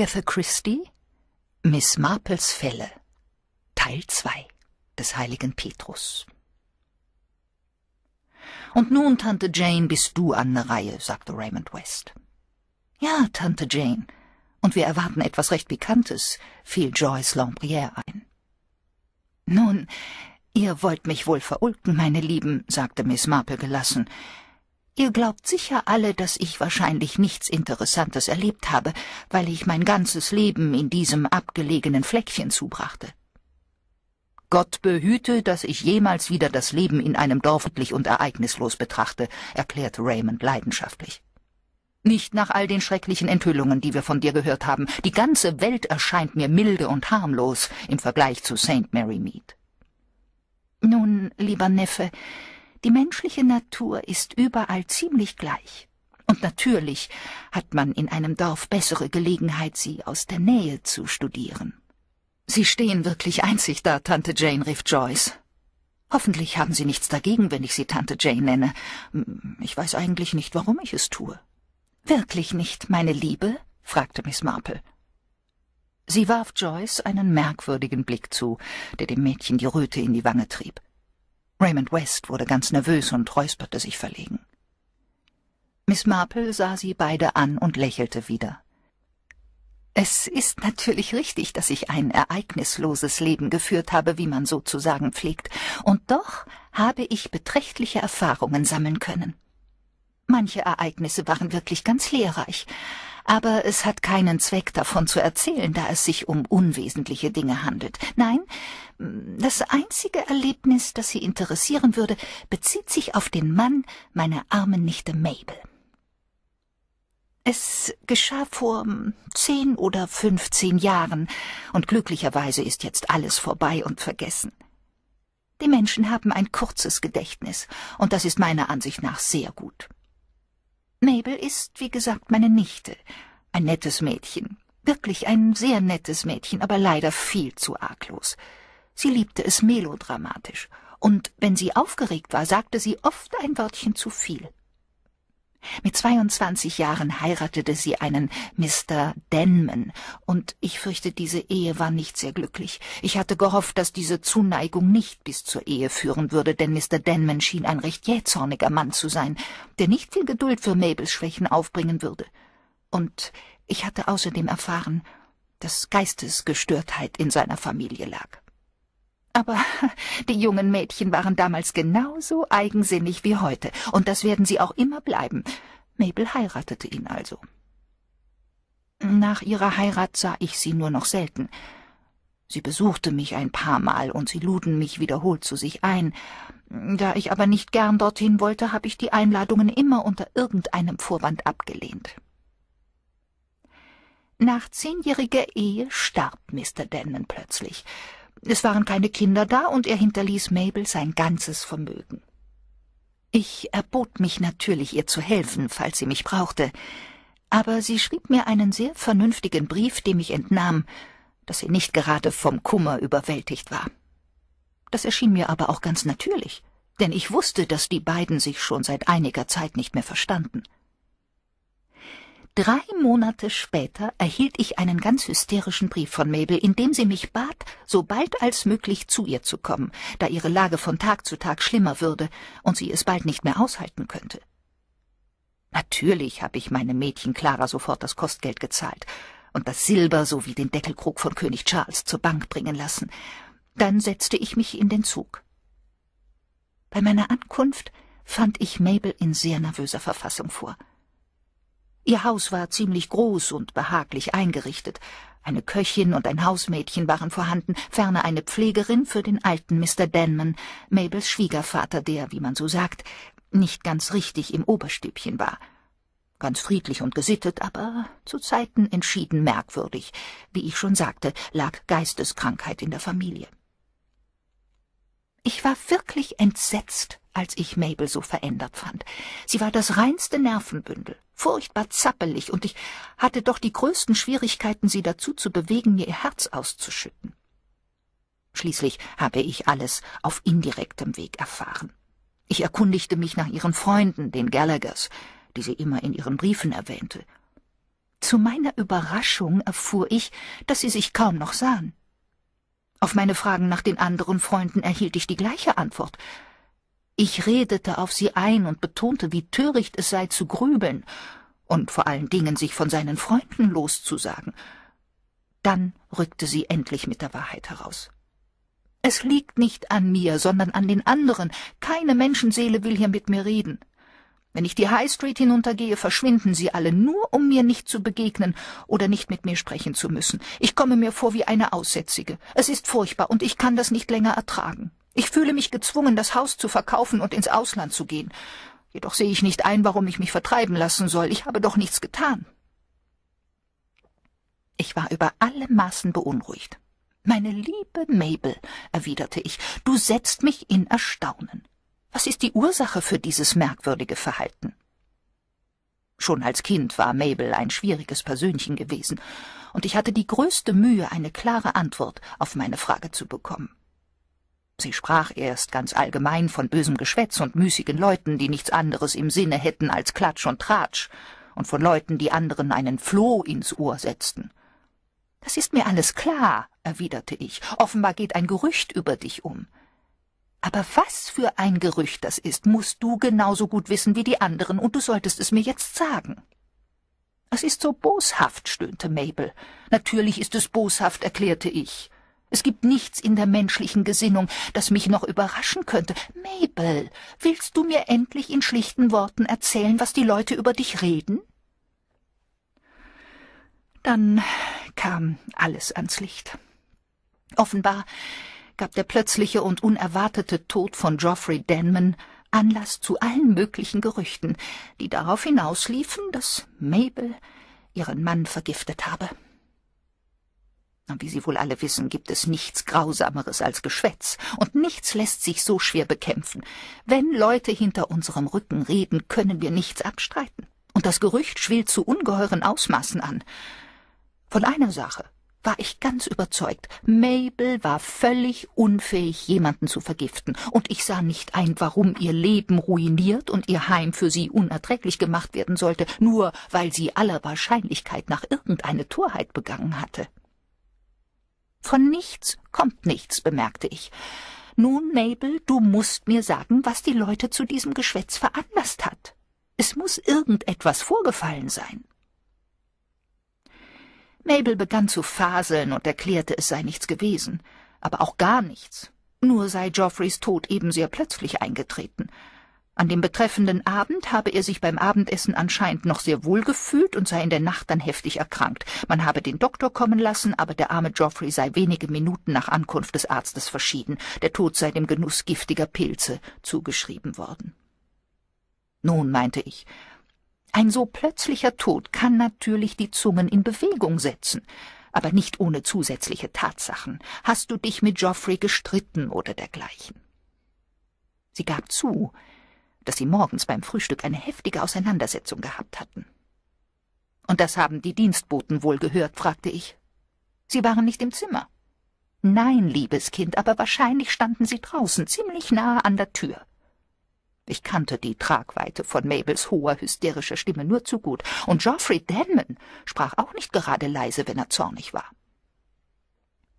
Agatha Christie Miss Marples Fälle Teil 2 des heiligen Petrus Und nun, Tante Jane, bist du an der Reihe, sagte Raymond West. Ja, Tante Jane, und wir erwarten etwas recht Pikantes, fiel Joyce Lambrière ein. Nun, ihr wollt mich wohl verulken, meine Lieben, sagte Miss Marple gelassen. Ihr glaubt sicher alle, dass ich wahrscheinlich nichts Interessantes erlebt habe, weil ich mein ganzes Leben in diesem abgelegenen Fleckchen zubrachte. Gott behüte, dass ich jemals wieder das Leben in einem Dorf und ereignislos betrachte, erklärte Raymond leidenschaftlich. Nicht nach all den schrecklichen Enthüllungen, die wir von dir gehört haben. Die ganze Welt erscheint mir milde und harmlos im Vergleich zu St. Mary Mead. Nun, lieber Neffe, die menschliche Natur ist überall ziemlich gleich. Und natürlich hat man in einem Dorf bessere Gelegenheit, sie aus der Nähe zu studieren. Sie stehen wirklich einzig da, Tante Jane, rief Joyce. Hoffentlich haben Sie nichts dagegen, wenn ich Sie Tante Jane nenne. Hm, ich weiß eigentlich nicht, warum ich es tue. Wirklich nicht, meine Liebe? fragte Miss Marple. Sie warf Joyce einen merkwürdigen Blick zu, der dem Mädchen die Röte in die Wange trieb. Raymond West wurde ganz nervös und räusperte sich verlegen. Miss Marple sah sie beide an und lächelte wieder. Es ist natürlich richtig, dass ich ein ereignisloses Leben geführt habe, wie man sozusagen pflegt, und doch habe ich beträchtliche Erfahrungen sammeln können. Manche Ereignisse waren wirklich ganz lehrreich, aber es hat keinen Zweck davon zu erzählen, da es sich um unwesentliche Dinge handelt. Nein, das einzige Erlebnis, das Sie interessieren würde, bezieht sich auf den Mann meiner armen Nichte Mabel. Es geschah vor hm, zehn oder fünfzehn Jahren, und glücklicherweise ist jetzt alles vorbei und vergessen. Die Menschen haben ein kurzes Gedächtnis, und das ist meiner Ansicht nach sehr gut. Mabel ist, wie gesagt, meine Nichte. Ein nettes Mädchen. Wirklich ein sehr nettes Mädchen, aber leider viel zu arglos. Sie liebte es melodramatisch. Und wenn sie aufgeregt war, sagte sie oft ein Wörtchen zu viel. Mit 22 Jahren heiratete sie einen Mr. Denman, und ich fürchte, diese Ehe war nicht sehr glücklich. Ich hatte gehofft, dass diese Zuneigung nicht bis zur Ehe führen würde, denn Mr. Denman schien ein recht jähzorniger Mann zu sein, der nicht viel Geduld für Mabels Schwächen aufbringen würde. Und ich hatte außerdem erfahren, dass Geistesgestörtheit in seiner Familie lag. Aber die jungen Mädchen waren damals genauso eigensinnig wie heute, und das werden sie auch immer bleiben. Mabel heiratete ihn also. Nach ihrer Heirat sah ich sie nur noch selten. Sie besuchte mich ein paar Mal und sie luden mich wiederholt zu sich ein. Da ich aber nicht gern dorthin wollte, habe ich die Einladungen immer unter irgendeinem Vorwand abgelehnt. Nach zehnjähriger Ehe starb Mr. Denman plötzlich. Es waren keine Kinder da, und er hinterließ Mabel sein ganzes Vermögen. Ich erbot mich natürlich, ihr zu helfen, falls sie mich brauchte, aber sie schrieb mir einen sehr vernünftigen Brief, dem ich entnahm, dass sie nicht gerade vom Kummer überwältigt war. Das erschien mir aber auch ganz natürlich, denn ich wusste, dass die beiden sich schon seit einiger Zeit nicht mehr verstanden. Drei Monate später erhielt ich einen ganz hysterischen Brief von Mabel, in dem sie mich bat, so bald als möglich zu ihr zu kommen, da ihre Lage von Tag zu Tag schlimmer würde und sie es bald nicht mehr aushalten könnte. Natürlich habe ich meinem Mädchen Clara sofort das Kostgeld gezahlt und das Silber sowie den Deckelkrug von König Charles zur Bank bringen lassen. Dann setzte ich mich in den Zug. Bei meiner Ankunft fand ich Mabel in sehr nervöser Verfassung vor – Ihr Haus war ziemlich groß und behaglich eingerichtet. Eine Köchin und ein Hausmädchen waren vorhanden, ferner eine Pflegerin für den alten Mr. Denman, Mabels Schwiegervater, der, wie man so sagt, nicht ganz richtig im Oberstübchen war. Ganz friedlich und gesittet, aber zu Zeiten entschieden merkwürdig. Wie ich schon sagte, lag Geisteskrankheit in der Familie. Ich war wirklich entsetzt, als ich Mabel so verändert fand. Sie war das reinste Nervenbündel, furchtbar zappelig, und ich hatte doch die größten Schwierigkeiten, sie dazu zu bewegen, mir ihr Herz auszuschütten. Schließlich habe ich alles auf indirektem Weg erfahren. Ich erkundigte mich nach ihren Freunden, den Gallaghers, die sie immer in ihren Briefen erwähnte. Zu meiner Überraschung erfuhr ich, dass sie sich kaum noch sahen. Auf meine Fragen nach den anderen Freunden erhielt ich die gleiche Antwort. Ich redete auf sie ein und betonte, wie töricht es sei zu grübeln und vor allen Dingen sich von seinen Freunden loszusagen. Dann rückte sie endlich mit der Wahrheit heraus. Es liegt nicht an mir, sondern an den anderen. Keine Menschenseele will hier mit mir reden. Wenn ich die High Street hinuntergehe, verschwinden sie alle, nur um mir nicht zu begegnen oder nicht mit mir sprechen zu müssen. Ich komme mir vor wie eine Aussätzige. Es ist furchtbar und ich kann das nicht länger ertragen. Ich fühle mich gezwungen, das Haus zu verkaufen und ins Ausland zu gehen. Jedoch sehe ich nicht ein, warum ich mich vertreiben lassen soll. Ich habe doch nichts getan. Ich war über alle Maßen beunruhigt. Meine liebe Mabel, erwiderte ich, du setzt mich in Erstaunen. Was ist die Ursache für dieses merkwürdige Verhalten? Schon als Kind war Mabel ein schwieriges Persönchen gewesen, und ich hatte die größte Mühe, eine klare Antwort auf meine Frage zu bekommen. Sie sprach erst ganz allgemein von bösem Geschwätz und müßigen Leuten, die nichts anderes im Sinne hätten als Klatsch und Tratsch, und von Leuten, die anderen einen Floh ins Ohr setzten. Das ist mir alles klar, erwiderte ich. Offenbar geht ein Gerücht über dich um. Aber was für ein Gerücht das ist, musst du genauso gut wissen wie die anderen, und du solltest es mir jetzt sagen. Es ist so boshaft, stöhnte Mabel. Natürlich ist es boshaft, erklärte ich. Es gibt nichts in der menschlichen Gesinnung, das mich noch überraschen könnte. Mabel, willst du mir endlich in schlichten Worten erzählen, was die Leute über dich reden? Dann kam alles ans Licht. Offenbar gab der plötzliche und unerwartete Tod von Geoffrey Denman Anlass zu allen möglichen Gerüchten, die darauf hinausliefen, dass Mabel ihren Mann vergiftet habe. Und wie Sie wohl alle wissen, gibt es nichts Grausameres als Geschwätz, und nichts lässt sich so schwer bekämpfen. Wenn Leute hinter unserem Rücken reden, können wir nichts abstreiten. Und das Gerücht schwillt zu ungeheuren Ausmaßen an. Von einer Sache war ich ganz überzeugt, Mabel war völlig unfähig, jemanden zu vergiften, und ich sah nicht ein, warum ihr Leben ruiniert und ihr Heim für sie unerträglich gemacht werden sollte, nur weil sie aller Wahrscheinlichkeit nach irgendeine Torheit begangen hatte. Von nichts kommt nichts, bemerkte ich. Nun, Mabel, du musst mir sagen, was die Leute zu diesem Geschwätz veranlasst hat. Es muss irgendetwas vorgefallen sein. Mabel begann zu faseln und erklärte, es sei nichts gewesen, aber auch gar nichts. Nur sei Geoffreys Tod eben sehr plötzlich eingetreten. An dem betreffenden Abend habe er sich beim Abendessen anscheinend noch sehr wohl gefühlt und sei in der Nacht dann heftig erkrankt. Man habe den Doktor kommen lassen, aber der arme Geoffrey sei wenige Minuten nach Ankunft des Arztes verschieden. Der Tod sei dem Genuss giftiger Pilze zugeschrieben worden. Nun, meinte ich, ein so plötzlicher Tod kann natürlich die Zungen in Bewegung setzen, aber nicht ohne zusätzliche Tatsachen. Hast du dich mit Geoffrey gestritten oder dergleichen? Sie gab zu, dass sie morgens beim Frühstück eine heftige Auseinandersetzung gehabt hatten. Und das haben die Dienstboten wohl gehört, fragte ich. Sie waren nicht im Zimmer. Nein, liebes Kind, aber wahrscheinlich standen sie draußen, ziemlich nahe an der Tür. Ich kannte die Tragweite von Mabels hoher, hysterischer Stimme nur zu gut, und Geoffrey Denman sprach auch nicht gerade leise, wenn er zornig war.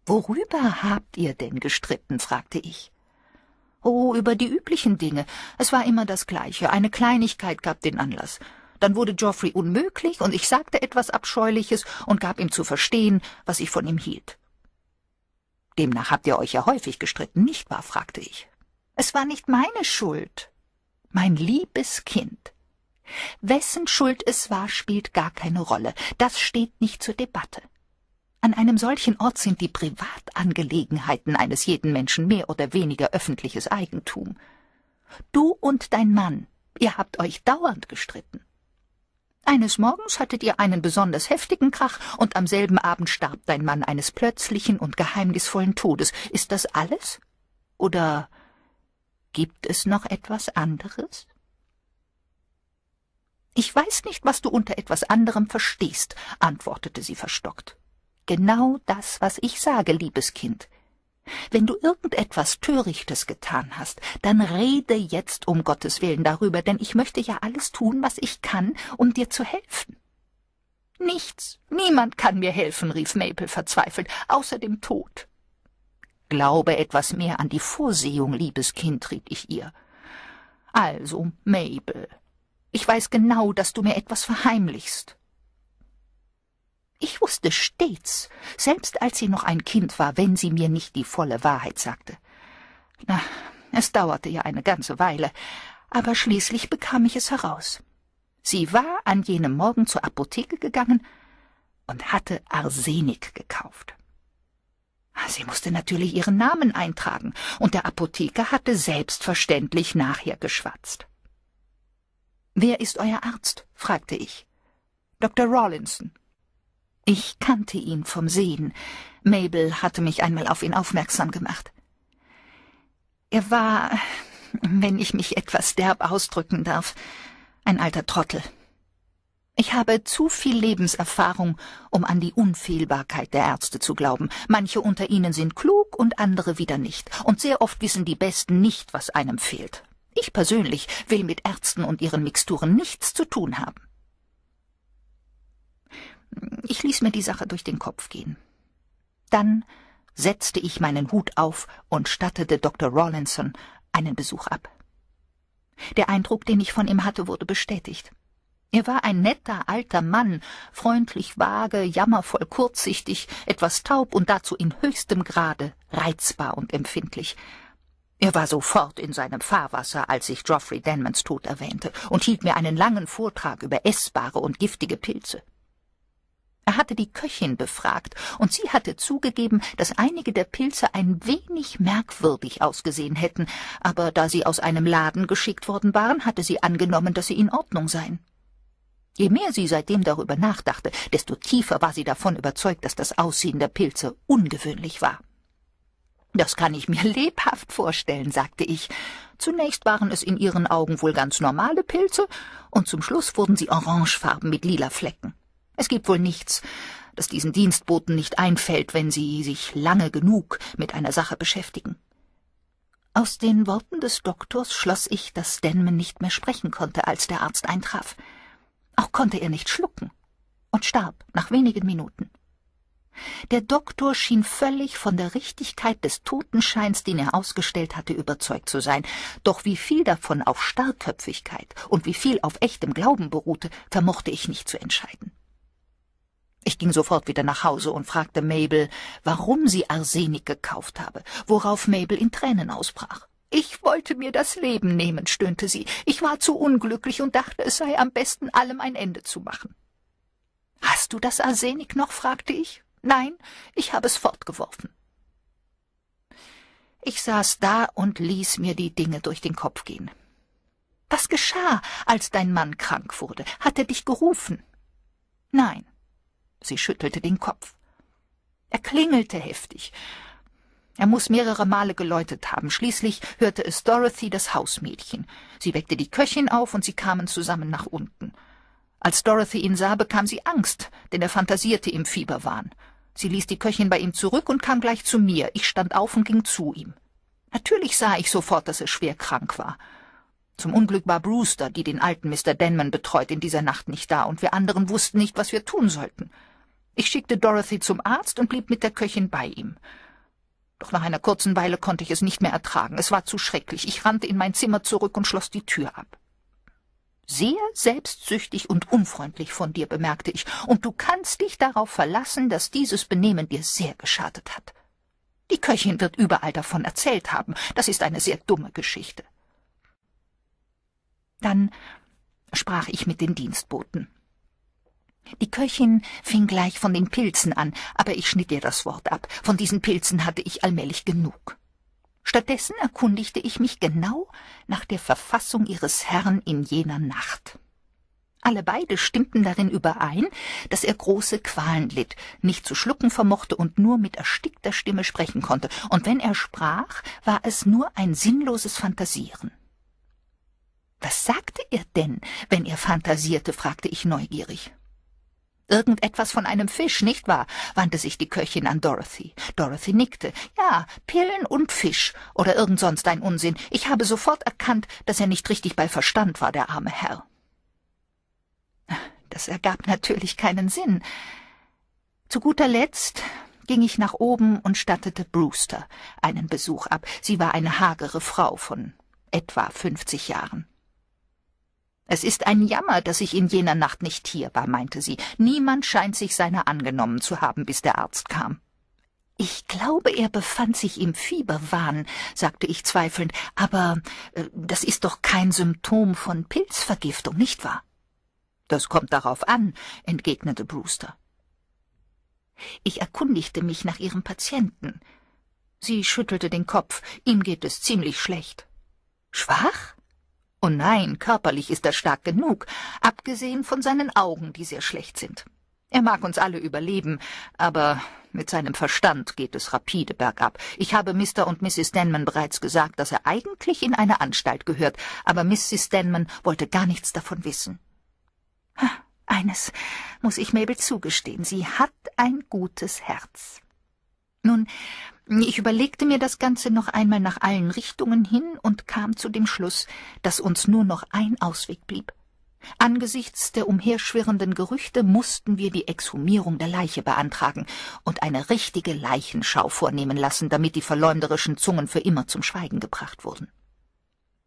»Worüber habt ihr denn gestritten?« fragte ich. »Oh, über die üblichen Dinge. Es war immer das Gleiche. Eine Kleinigkeit gab den Anlass.« dann wurde Geoffrey unmöglich und ich sagte etwas Abscheuliches und gab ihm zu verstehen, was ich von ihm hielt. Demnach habt ihr euch ja häufig gestritten, nicht wahr? fragte ich. Es war nicht meine Schuld. Mein liebes Kind. Wessen Schuld es war, spielt gar keine Rolle. Das steht nicht zur Debatte. An einem solchen Ort sind die Privatangelegenheiten eines jeden Menschen mehr oder weniger öffentliches Eigentum. Du und dein Mann, ihr habt euch dauernd gestritten. Eines Morgens hattet ihr einen besonders heftigen Krach und am selben Abend starb dein Mann eines plötzlichen und geheimnisvollen Todes. Ist das alles? Oder Gibt es noch etwas anderes? Ich weiß nicht, was du unter etwas anderem verstehst, antwortete sie verstockt. Genau das, was ich sage, liebes Kind. Wenn du irgendetwas Törichtes getan hast, dann rede jetzt um Gottes Willen darüber, denn ich möchte ja alles tun, was ich kann, um dir zu helfen. Nichts, niemand kann mir helfen, rief Mabel verzweifelt, außer dem Tod. Glaube etwas mehr an die Vorsehung, liebes Kind, riet ich ihr. Also, Mabel, ich weiß genau, dass du mir etwas verheimlichst. Ich wusste stets, selbst als sie noch ein Kind war, wenn sie mir nicht die volle Wahrheit sagte. Na, es dauerte ja eine ganze Weile, aber schließlich bekam ich es heraus. Sie war an jenem Morgen zur Apotheke gegangen und hatte Arsenik gekauft. Ah, sie musste natürlich ihren Namen eintragen, und der Apotheker hatte selbstverständlich nachher geschwatzt. Wer ist euer Arzt? fragte ich. Dr. Rawlinson. Ich kannte ihn vom Sehen. Mabel hatte mich einmal auf ihn aufmerksam gemacht. Er war, wenn ich mich etwas derb ausdrücken darf, ein alter Trottel. Ich habe zu viel Lebenserfahrung, um an die Unfehlbarkeit der Ärzte zu glauben. Manche unter ihnen sind klug und andere wieder nicht. Und sehr oft wissen die Besten nicht, was einem fehlt. Ich persönlich will mit Ärzten und ihren Mixturen nichts zu tun haben. Ich ließ mir die Sache durch den Kopf gehen. Dann setzte ich meinen Hut auf und stattete Dr. Rawlinson einen Besuch ab. Der Eindruck, den ich von ihm hatte, wurde bestätigt. Er war ein netter alter Mann, freundlich vage, jammervoll kurzsichtig, etwas taub und dazu in höchstem Grade reizbar und empfindlich. Er war sofort in seinem Fahrwasser, als ich Geoffrey Denmans Tod erwähnte, und hielt mir einen langen Vortrag über essbare und giftige Pilze. Er hatte die Köchin befragt, und sie hatte zugegeben, dass einige der Pilze ein wenig merkwürdig ausgesehen hätten, aber da sie aus einem Laden geschickt worden waren, hatte sie angenommen, dass sie in Ordnung seien. Je mehr sie seitdem darüber nachdachte, desto tiefer war sie davon überzeugt, dass das Aussehen der Pilze ungewöhnlich war. Das kann ich mir lebhaft vorstellen, sagte ich. Zunächst waren es in ihren Augen wohl ganz normale Pilze, und zum Schluss wurden sie orangefarben mit lila Flecken. Es gibt wohl nichts, das diesen Dienstboten nicht einfällt, wenn sie sich lange genug mit einer Sache beschäftigen. Aus den Worten des Doktors schloss ich, dass Denman nicht mehr sprechen konnte, als der Arzt eintraf. Auch konnte er nicht schlucken und starb nach wenigen Minuten. Der Doktor schien völlig von der Richtigkeit des Totenscheins, den er ausgestellt hatte, überzeugt zu sein, doch wie viel davon auf Starrköpfigkeit und wie viel auf echtem Glauben beruhte, vermochte ich nicht zu entscheiden. Ich ging sofort wieder nach Hause und fragte Mabel, warum sie Arsenik gekauft habe, worauf Mabel in Tränen ausbrach. Ich wollte mir das Leben nehmen, stöhnte sie. Ich war zu unglücklich und dachte, es sei am besten, allem ein Ende zu machen. Hast du das Arsenik noch? fragte ich. Nein, ich habe es fortgeworfen. Ich saß da und ließ mir die Dinge durch den Kopf gehen. Was geschah, als dein Mann krank wurde? Hat er dich gerufen? Nein. Sie schüttelte den Kopf. Er klingelte heftig, er muss mehrere Male geläutet haben. Schließlich hörte es Dorothy, das Hausmädchen. Sie weckte die Köchin auf und sie kamen zusammen nach unten. Als Dorothy ihn sah, bekam sie Angst, denn er fantasierte im Fieberwahn. Sie ließ die Köchin bei ihm zurück und kam gleich zu mir. Ich stand auf und ging zu ihm. Natürlich sah ich sofort, dass er schwer krank war. Zum Unglück war Brewster, die den alten Mr. Denman betreut, in dieser Nacht nicht da, und wir anderen wussten nicht, was wir tun sollten. Ich schickte Dorothy zum Arzt und blieb mit der Köchin bei ihm. Doch nach einer kurzen Weile konnte ich es nicht mehr ertragen. Es war zu schrecklich. Ich rannte in mein Zimmer zurück und schloss die Tür ab. Sehr selbstsüchtig und unfreundlich von dir, bemerkte ich, und du kannst dich darauf verlassen, dass dieses Benehmen dir sehr geschadet hat. Die Köchin wird überall davon erzählt haben. Das ist eine sehr dumme Geschichte. Dann sprach ich mit den Dienstboten. Die Köchin fing gleich von den Pilzen an, aber ich schnitt ihr das Wort ab. Von diesen Pilzen hatte ich allmählich genug. Stattdessen erkundigte ich mich genau nach der Verfassung ihres Herrn in jener Nacht. Alle beide stimmten darin überein, dass er große Qualen litt, nicht zu schlucken vermochte und nur mit erstickter Stimme sprechen konnte, und wenn er sprach, war es nur ein sinnloses Fantasieren. Was sagte er denn, wenn er fantasierte? fragte ich neugierig. Irgendetwas von einem Fisch, nicht wahr? wandte sich die Köchin an Dorothy. Dorothy nickte. Ja, Pillen und Fisch oder irgend sonst ein Unsinn. Ich habe sofort erkannt, dass er nicht richtig bei Verstand war, der arme Herr. Das ergab natürlich keinen Sinn. Zu guter Letzt ging ich nach oben und stattete Brewster einen Besuch ab. Sie war eine hagere Frau von etwa fünfzig Jahren. Es ist ein Jammer, dass ich in jener Nacht nicht hier war, meinte sie. Niemand scheint sich seiner angenommen zu haben, bis der Arzt kam. Ich glaube, er befand sich im Fieberwahn, sagte ich zweifelnd, aber äh, das ist doch kein Symptom von Pilzvergiftung, nicht wahr? Das kommt darauf an, entgegnete Brewster. Ich erkundigte mich nach ihrem Patienten. Sie schüttelte den Kopf, ihm geht es ziemlich schlecht. Schwach? Oh nein, körperlich ist er stark genug, abgesehen von seinen Augen, die sehr schlecht sind. Er mag uns alle überleben, aber mit seinem Verstand geht es rapide bergab. Ich habe Mr. und Mrs. Denman bereits gesagt, dass er eigentlich in eine Anstalt gehört, aber Mrs. Denman wollte gar nichts davon wissen. Eines muss ich Mabel zugestehen, sie hat ein gutes Herz. Nun, ich überlegte mir das Ganze noch einmal nach allen Richtungen hin und kam zu dem Schluss, dass uns nur noch ein Ausweg blieb. Angesichts der umherschwirrenden Gerüchte mussten wir die Exhumierung der Leiche beantragen und eine richtige Leichenschau vornehmen lassen, damit die verleumderischen Zungen für immer zum Schweigen gebracht wurden.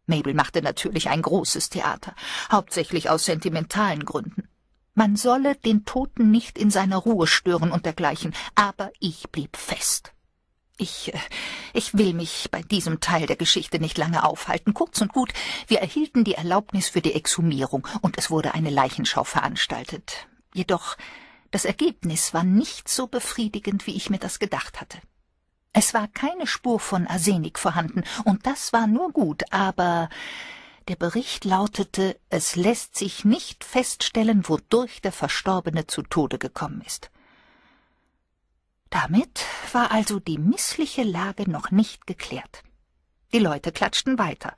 Mabel machte natürlich ein großes Theater, hauptsächlich aus sentimentalen Gründen. Man solle den Toten nicht in seiner Ruhe stören und dergleichen, aber ich blieb fest. Ich, äh, ich will mich bei diesem Teil der Geschichte nicht lange aufhalten. Kurz und gut, wir erhielten die Erlaubnis für die Exhumierung und es wurde eine Leichenschau veranstaltet. Jedoch, das Ergebnis war nicht so befriedigend, wie ich mir das gedacht hatte. Es war keine Spur von Arsenik vorhanden und das war nur gut, aber der Bericht lautete, es lässt sich nicht feststellen, wodurch der Verstorbene zu Tode gekommen ist. Damit war also die missliche Lage noch nicht geklärt. Die Leute klatschten weiter,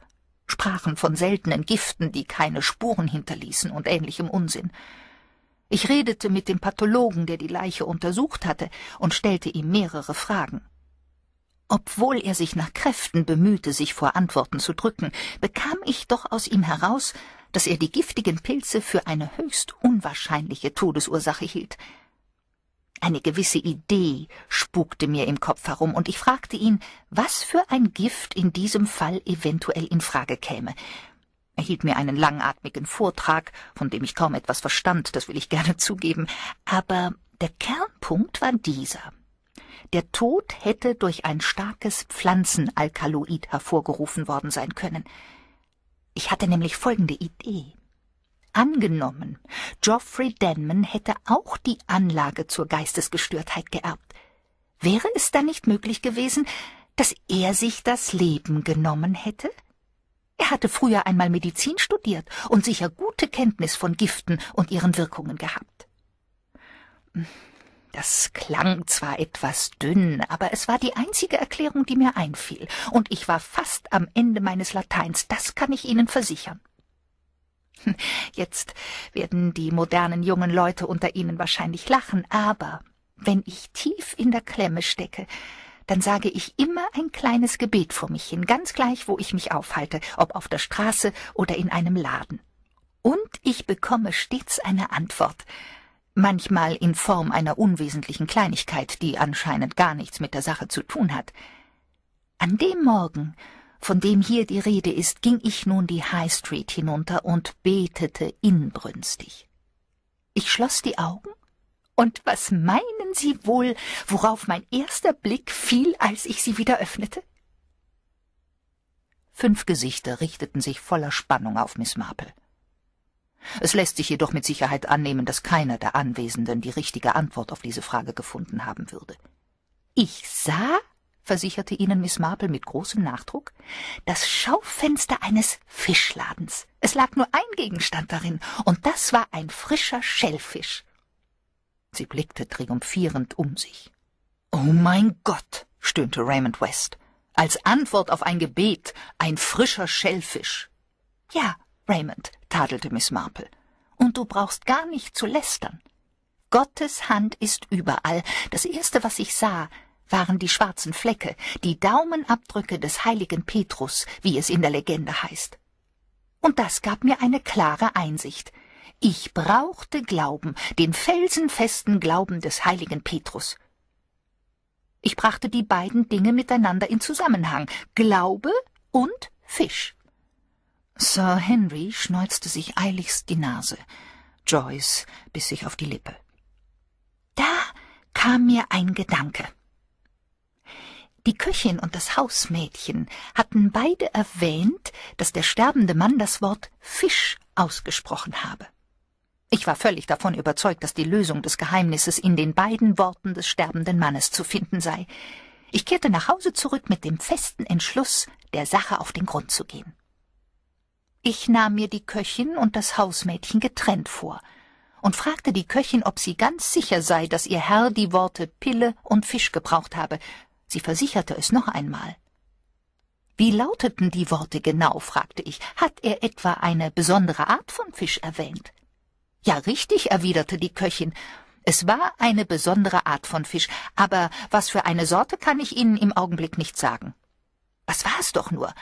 sprachen von seltenen Giften, die keine Spuren hinterließen und ähnlichem Unsinn. Ich redete mit dem Pathologen, der die Leiche untersucht hatte, und stellte ihm mehrere Fragen. Obwohl er sich nach Kräften bemühte, sich vor Antworten zu drücken, bekam ich doch aus ihm heraus, dass er die giftigen Pilze für eine höchst unwahrscheinliche Todesursache hielt – eine gewisse Idee spukte mir im Kopf herum, und ich fragte ihn, was für ein Gift in diesem Fall eventuell in Frage käme. Er hielt mir einen langatmigen Vortrag, von dem ich kaum etwas verstand, das will ich gerne zugeben, aber der Kernpunkt war dieser. Der Tod hätte durch ein starkes Pflanzenalkaloid hervorgerufen worden sein können. Ich hatte nämlich folgende Idee. Angenommen, Geoffrey Denman hätte auch die Anlage zur Geistesgestörtheit geerbt. Wäre es dann nicht möglich gewesen, dass er sich das Leben genommen hätte? Er hatte früher einmal Medizin studiert und sicher gute Kenntnis von Giften und ihren Wirkungen gehabt. Das klang zwar etwas dünn, aber es war die einzige Erklärung, die mir einfiel, und ich war fast am Ende meines Lateins, das kann ich Ihnen versichern. Jetzt werden die modernen jungen Leute unter Ihnen wahrscheinlich lachen, aber wenn ich tief in der Klemme stecke, dann sage ich immer ein kleines Gebet vor mich hin, ganz gleich, wo ich mich aufhalte, ob auf der Straße oder in einem Laden. Und ich bekomme stets eine Antwort, manchmal in Form einer unwesentlichen Kleinigkeit, die anscheinend gar nichts mit der Sache zu tun hat. An dem Morgen, von dem hier die Rede ist, ging ich nun die High Street hinunter und betete inbrünstig. Ich schloss die Augen, und was meinen Sie wohl, worauf mein erster Blick fiel, als ich sie wieder öffnete? Fünf Gesichter richteten sich voller Spannung auf Miss Marple. Es lässt sich jedoch mit Sicherheit annehmen, dass keiner der Anwesenden die richtige Antwort auf diese Frage gefunden haben würde. Ich sah versicherte ihnen Miss Marple mit großem Nachdruck, das Schaufenster eines Fischladens. Es lag nur ein Gegenstand darin, und das war ein frischer Schellfisch. Sie blickte triumphierend um sich. Oh mein Gott, stöhnte Raymond West, als Antwort auf ein Gebet ein frischer Schellfisch. Ja, Raymond, tadelte Miss Marple, und du brauchst gar nicht zu lästern. Gottes Hand ist überall. Das erste, was ich sah, waren die schwarzen Flecke, die Daumenabdrücke des heiligen Petrus, wie es in der Legende heißt. Und das gab mir eine klare Einsicht. Ich brauchte Glauben, den felsenfesten Glauben des heiligen Petrus. Ich brachte die beiden Dinge miteinander in Zusammenhang, Glaube und Fisch. Sir Henry schneuzte sich eiligst die Nase, Joyce biss sich auf die Lippe. Da kam mir ein Gedanke. Die Köchin und das Hausmädchen hatten beide erwähnt, dass der sterbende Mann das Wort Fisch ausgesprochen habe. Ich war völlig davon überzeugt, dass die Lösung des Geheimnisses in den beiden Worten des sterbenden Mannes zu finden sei. Ich kehrte nach Hause zurück mit dem festen Entschluss, der Sache auf den Grund zu gehen. Ich nahm mir die Köchin und das Hausmädchen getrennt vor und fragte die Köchin, ob sie ganz sicher sei, dass ihr Herr die Worte Pille und Fisch gebraucht habe, Sie versicherte es noch einmal. Wie lauteten die Worte genau, fragte ich. Hat er etwa eine besondere Art von Fisch erwähnt? Ja, richtig, erwiderte die Köchin. Es war eine besondere Art von Fisch, aber was für eine Sorte kann ich Ihnen im Augenblick nicht sagen. Was war es doch nur?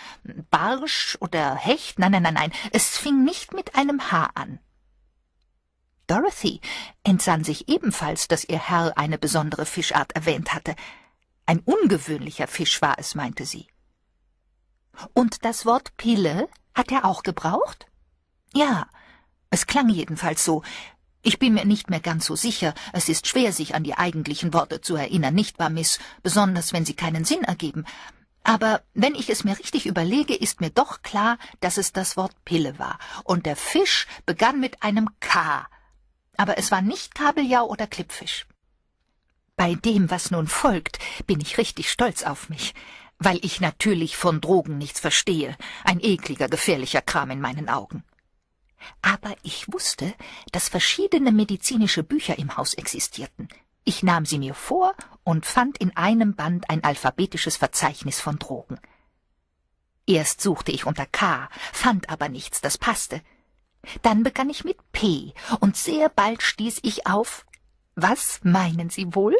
Barsch oder Hecht? Nein, nein, nein, nein. Es fing nicht mit einem H an. Dorothy entsann sich ebenfalls, dass ihr Herr eine besondere Fischart erwähnt hatte. Ein ungewöhnlicher Fisch war es, meinte sie. Und das Wort Pille hat er auch gebraucht? Ja, es klang jedenfalls so. Ich bin mir nicht mehr ganz so sicher. Es ist schwer, sich an die eigentlichen Worte zu erinnern, nicht wahr, Miss? Besonders, wenn sie keinen Sinn ergeben. Aber wenn ich es mir richtig überlege, ist mir doch klar, dass es das Wort Pille war. Und der Fisch begann mit einem K. Aber es war nicht Kabeljau oder Klippfisch. Bei dem, was nun folgt, bin ich richtig stolz auf mich, weil ich natürlich von Drogen nichts verstehe, ein ekliger, gefährlicher Kram in meinen Augen. Aber ich wusste, dass verschiedene medizinische Bücher im Haus existierten. Ich nahm sie mir vor und fand in einem Band ein alphabetisches Verzeichnis von Drogen. Erst suchte ich unter K, fand aber nichts, das passte. Dann begann ich mit P, und sehr bald stieß ich auf was meinen Sie wohl?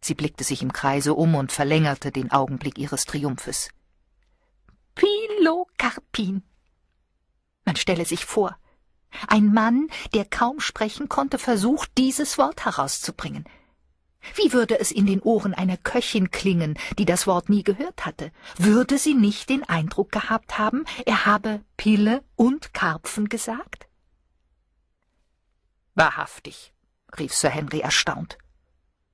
Sie blickte sich im Kreise um und verlängerte den Augenblick ihres Triumphes. Pilokarpin. Man stelle sich vor, ein Mann, der kaum sprechen konnte, versucht, dieses Wort herauszubringen. Wie würde es in den Ohren einer Köchin klingen, die das Wort nie gehört hatte? Würde sie nicht den Eindruck gehabt haben, er habe Pille und Karpfen gesagt? Wahrhaftig, rief Sir Henry erstaunt.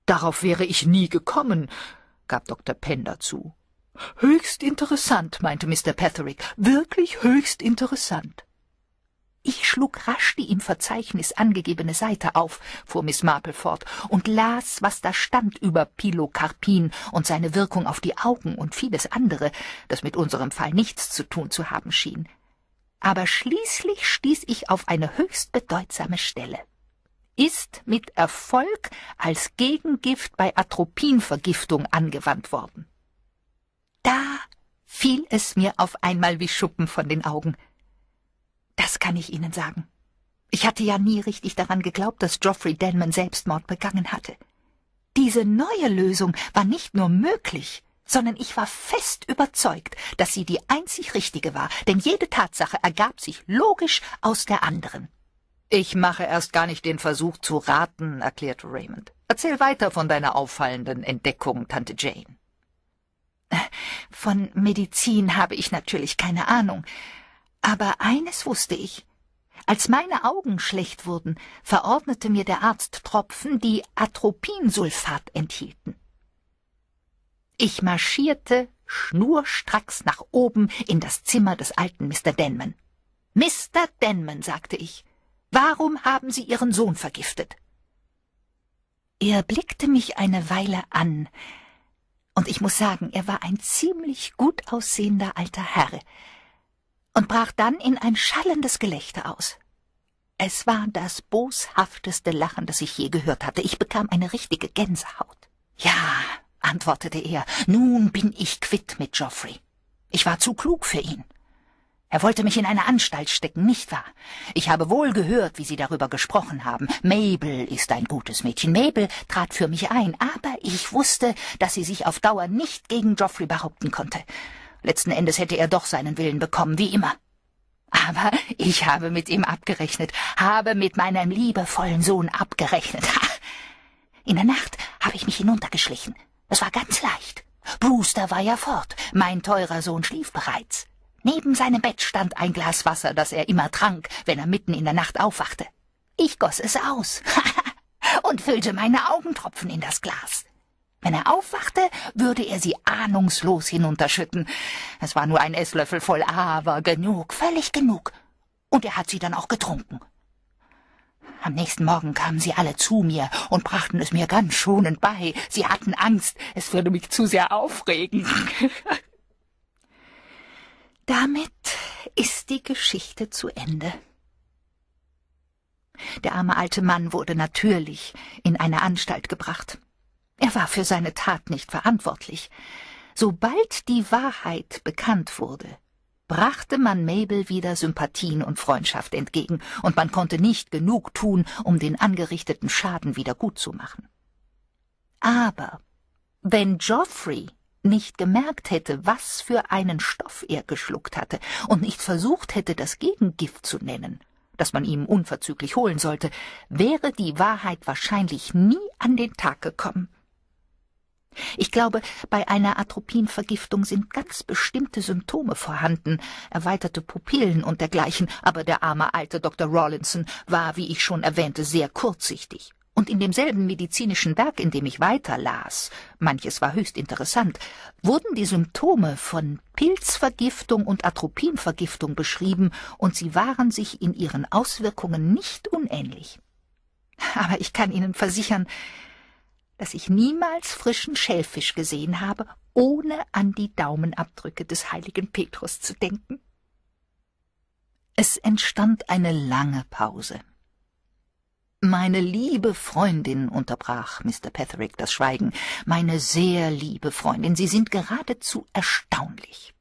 Darauf wäre ich nie gekommen, gab Dr. Penn dazu. Höchst interessant, meinte Mr. Petherick, wirklich höchst interessant. Ich schlug rasch die im Verzeichnis angegebene Seite auf, fuhr Miss Marple fort, und las, was da stand über Pilocarpin und seine Wirkung auf die Augen und vieles andere, das mit unserem Fall nichts zu tun zu haben schien. Aber schließlich stieß ich auf eine höchst bedeutsame Stelle ist mit Erfolg als Gegengift bei Atropinvergiftung angewandt worden. Da fiel es mir auf einmal wie Schuppen von den Augen. Das kann ich Ihnen sagen. Ich hatte ja nie richtig daran geglaubt, dass Geoffrey Denman Selbstmord begangen hatte. Diese neue Lösung war nicht nur möglich, sondern ich war fest überzeugt, dass sie die einzig richtige war, denn jede Tatsache ergab sich logisch aus der anderen. Ich mache erst gar nicht den Versuch zu raten, erklärte Raymond. Erzähl weiter von deiner auffallenden Entdeckung, Tante Jane. Von Medizin habe ich natürlich keine Ahnung. Aber eines wusste ich. Als meine Augen schlecht wurden, verordnete mir der Arzt Tropfen, die Atropinsulfat enthielten. Ich marschierte schnurstracks nach oben in das Zimmer des alten Mr. Denman. Mr. Denman, sagte ich, Warum haben Sie Ihren Sohn vergiftet? Er blickte mich eine Weile an, und ich muss sagen, er war ein ziemlich gut aussehender alter Herr, und brach dann in ein schallendes Gelächter aus. Es war das boshafteste Lachen, das ich je gehört hatte. Ich bekam eine richtige Gänsehaut. Ja, antwortete er, nun bin ich quitt mit Geoffrey. Ich war zu klug für ihn. Er wollte mich in eine Anstalt stecken, nicht wahr? Ich habe wohl gehört, wie Sie darüber gesprochen haben. Mabel ist ein gutes Mädchen. Mabel trat für mich ein, aber ich wusste, dass sie sich auf Dauer nicht gegen Geoffrey behaupten konnte. Letzten Endes hätte er doch seinen Willen bekommen, wie immer. Aber ich habe mit ihm abgerechnet, habe mit meinem liebevollen Sohn abgerechnet. In der Nacht habe ich mich hinuntergeschlichen. Es war ganz leicht. Brewster war ja fort. Mein teurer Sohn schlief bereits. Neben seinem Bett stand ein Glas Wasser, das er immer trank, wenn er mitten in der Nacht aufwachte. Ich goss es aus und füllte meine Augentropfen in das Glas. Wenn er aufwachte, würde er sie ahnungslos hinunterschütten. Es war nur ein Esslöffel voll, aber genug, völlig genug. Und er hat sie dann auch getrunken. Am nächsten Morgen kamen sie alle zu mir und brachten es mir ganz schonend bei. Sie hatten Angst, es würde mich zu sehr aufregen. Damit ist die Geschichte zu Ende. Der arme alte Mann wurde natürlich in eine Anstalt gebracht. Er war für seine Tat nicht verantwortlich. Sobald die Wahrheit bekannt wurde, brachte man Mabel wieder Sympathien und Freundschaft entgegen, und man konnte nicht genug tun, um den angerichteten Schaden wieder gut zu machen. Aber wenn Geoffrey nicht gemerkt hätte, was für einen Stoff er geschluckt hatte, und nicht versucht hätte, das Gegengift zu nennen, das man ihm unverzüglich holen sollte, wäre die Wahrheit wahrscheinlich nie an den Tag gekommen. Ich glaube, bei einer Atropinvergiftung sind ganz bestimmte Symptome vorhanden, erweiterte Pupillen und dergleichen, aber der arme alte Dr. Rawlinson war, wie ich schon erwähnte, sehr kurzsichtig und in demselben medizinischen Werk, in dem ich weiterlas, manches war höchst interessant, wurden die Symptome von Pilzvergiftung und Atropinvergiftung beschrieben, und sie waren sich in ihren Auswirkungen nicht unähnlich. Aber ich kann Ihnen versichern, dass ich niemals frischen Schellfisch gesehen habe, ohne an die Daumenabdrücke des heiligen Petrus zu denken. Es entstand eine lange Pause. Meine liebe Freundin, unterbrach Mr. Petherick das Schweigen, meine sehr liebe Freundin, Sie sind geradezu erstaunlich.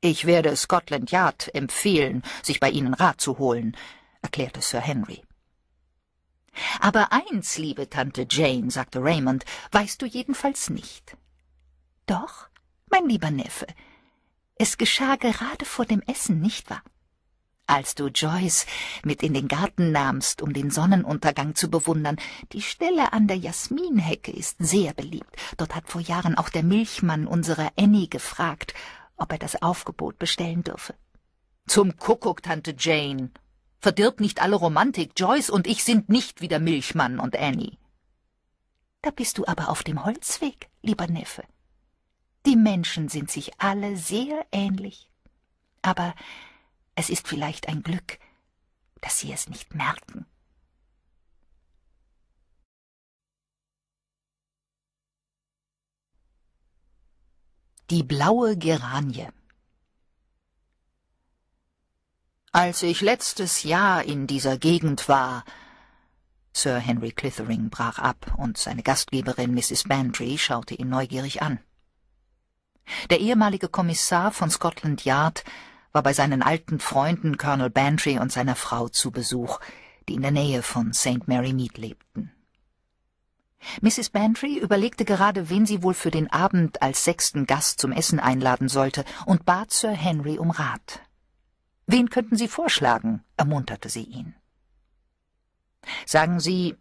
Ich werde Scotland Yard empfehlen, sich bei Ihnen Rat zu holen, erklärte Sir Henry. Aber eins, liebe Tante Jane, sagte Raymond, weißt du jedenfalls nicht. Doch, mein lieber Neffe, es geschah gerade vor dem Essen, nicht wahr? als du Joyce mit in den Garten nahmst, um den Sonnenuntergang zu bewundern. Die Stelle an der Jasminhecke ist sehr beliebt. Dort hat vor Jahren auch der Milchmann unserer Annie gefragt, ob er das Aufgebot bestellen dürfe. Zum Kuckuck, Tante Jane. Verdirb nicht alle Romantik. Joyce und ich sind nicht wieder Milchmann und Annie. Da bist du aber auf dem Holzweg, lieber Neffe. Die Menschen sind sich alle sehr ähnlich. Aber es ist vielleicht ein Glück, dass Sie es nicht merken. Die blaue Geranie Als ich letztes Jahr in dieser Gegend war, Sir Henry Clithering brach ab, und seine Gastgeberin Mrs. Bantry schaute ihn neugierig an. Der ehemalige Kommissar von Scotland Yard war bei seinen alten Freunden Colonel Bantry und seiner Frau zu Besuch, die in der Nähe von St. Mary Mead lebten. Mrs. Bantry überlegte gerade, wen sie wohl für den Abend als sechsten Gast zum Essen einladen sollte, und bat Sir Henry um Rat. Wen könnten Sie vorschlagen? ermunterte sie ihn. Sagen Sie,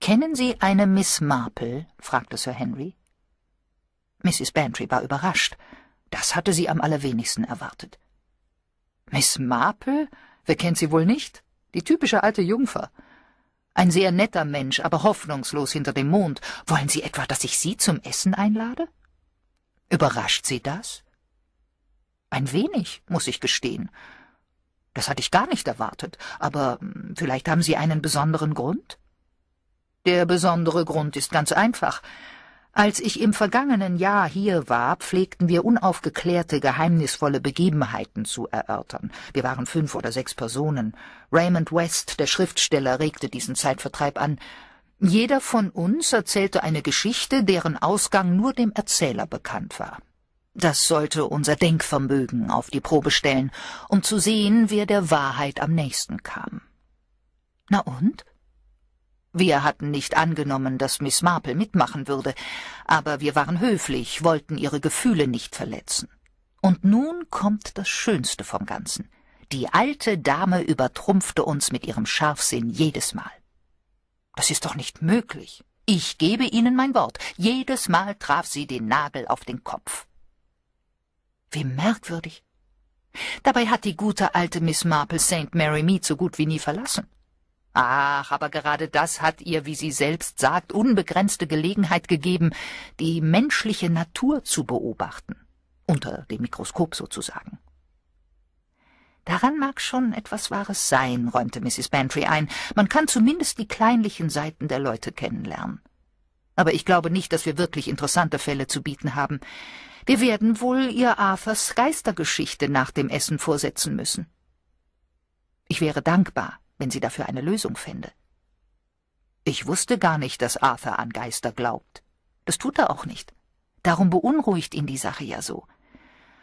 kennen Sie eine Miss Marple? fragte Sir Henry. Mrs. Bantry war überrascht. Das hatte sie am allerwenigsten erwartet. Miss Marple? Wer kennt sie wohl nicht? Die typische alte Jungfer. Ein sehr netter Mensch, aber hoffnungslos hinter dem Mond. Wollen Sie etwa, dass ich Sie zum Essen einlade? Überrascht Sie das? Ein wenig, muss ich gestehen. Das hatte ich gar nicht erwartet, aber hm, vielleicht haben Sie einen besonderen Grund? Der besondere Grund ist ganz einfach. Als ich im vergangenen Jahr hier war, pflegten wir unaufgeklärte, geheimnisvolle Begebenheiten zu erörtern. Wir waren fünf oder sechs Personen. Raymond West, der Schriftsteller, regte diesen Zeitvertreib an. Jeder von uns erzählte eine Geschichte, deren Ausgang nur dem Erzähler bekannt war. Das sollte unser Denkvermögen auf die Probe stellen, um zu sehen, wer der Wahrheit am nächsten kam. Na und? Wir hatten nicht angenommen, dass Miss Marple mitmachen würde, aber wir waren höflich, wollten ihre Gefühle nicht verletzen. Und nun kommt das Schönste vom Ganzen. Die alte Dame übertrumpfte uns mit ihrem Scharfsinn jedes Mal. Das ist doch nicht möglich. Ich gebe Ihnen mein Wort. Jedes Mal traf sie den Nagel auf den Kopf. Wie merkwürdig. Dabei hat die gute alte Miss Marple St. Mary Mead so gut wie nie verlassen. Ach, aber gerade das hat ihr, wie sie selbst sagt, unbegrenzte Gelegenheit gegeben, die menschliche Natur zu beobachten, unter dem Mikroskop sozusagen. Daran mag schon etwas Wahres sein, räumte Mrs. Bantry ein, man kann zumindest die kleinlichen Seiten der Leute kennenlernen. Aber ich glaube nicht, dass wir wirklich interessante Fälle zu bieten haben. Wir werden wohl ihr Arthurs Geistergeschichte nach dem Essen vorsetzen müssen. Ich wäre dankbar, wenn sie dafür eine Lösung fände. Ich wusste gar nicht, dass Arthur an Geister glaubt. Das tut er auch nicht. Darum beunruhigt ihn die Sache ja so.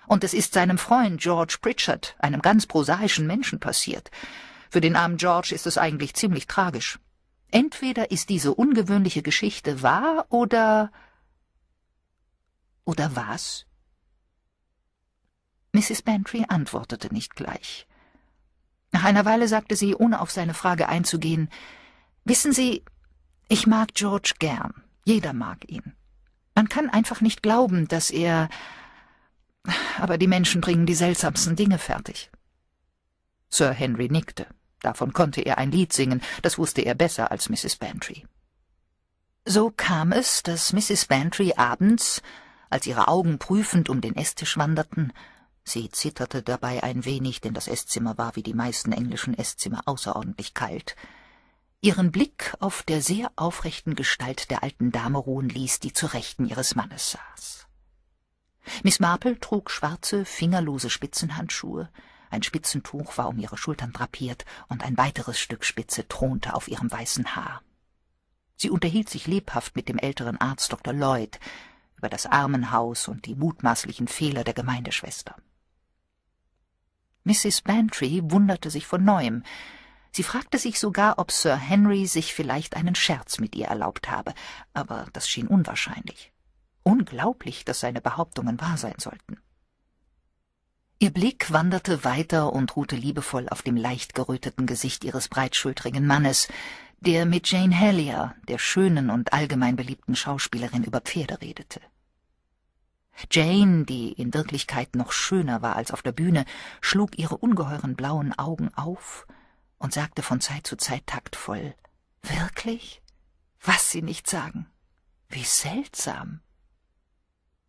Und es ist seinem Freund George Pritchard, einem ganz prosaischen Menschen, passiert. Für den armen George ist es eigentlich ziemlich tragisch. Entweder ist diese ungewöhnliche Geschichte wahr oder. oder was? Mrs. Bantry antwortete nicht gleich. Nach einer Weile sagte sie, ohne auf seine Frage einzugehen, Wissen Sie, ich mag George gern. Jeder mag ihn. Man kann einfach nicht glauben, dass er. Aber die Menschen bringen die seltsamsten Dinge fertig. Sir Henry nickte. Davon konnte er ein Lied singen, das wusste er besser als Mrs. Bantry. So kam es, dass Mrs. Bantry abends, als ihre Augen prüfend um den Esstisch wanderten, Sie zitterte dabei ein wenig, denn das Esszimmer war wie die meisten englischen Esszimmer außerordentlich kalt. Ihren Blick auf der sehr aufrechten Gestalt der alten Dame ruhen ließ, die zur Rechten ihres Mannes saß. Miss Marple trug schwarze, fingerlose Spitzenhandschuhe, ein Spitzentuch war um ihre Schultern drapiert und ein weiteres Stück Spitze thronte auf ihrem weißen Haar. Sie unterhielt sich lebhaft mit dem älteren Arzt Dr. Lloyd über das Armenhaus und die mutmaßlichen Fehler der Gemeindeschwester. Mrs. Bantry wunderte sich von neuem. Sie fragte sich sogar, ob Sir Henry sich vielleicht einen Scherz mit ihr erlaubt habe, aber das schien unwahrscheinlich. Unglaublich, dass seine Behauptungen wahr sein sollten. Ihr Blick wanderte weiter und ruhte liebevoll auf dem leicht geröteten Gesicht ihres breitschultrigen Mannes, der mit Jane Hellier, der schönen und allgemein beliebten Schauspielerin, über Pferde redete. Jane, die in Wirklichkeit noch schöner war als auf der Bühne, schlug ihre ungeheuren blauen Augen auf und sagte von Zeit zu Zeit taktvoll Wirklich? Was Sie nicht sagen. Wie seltsam.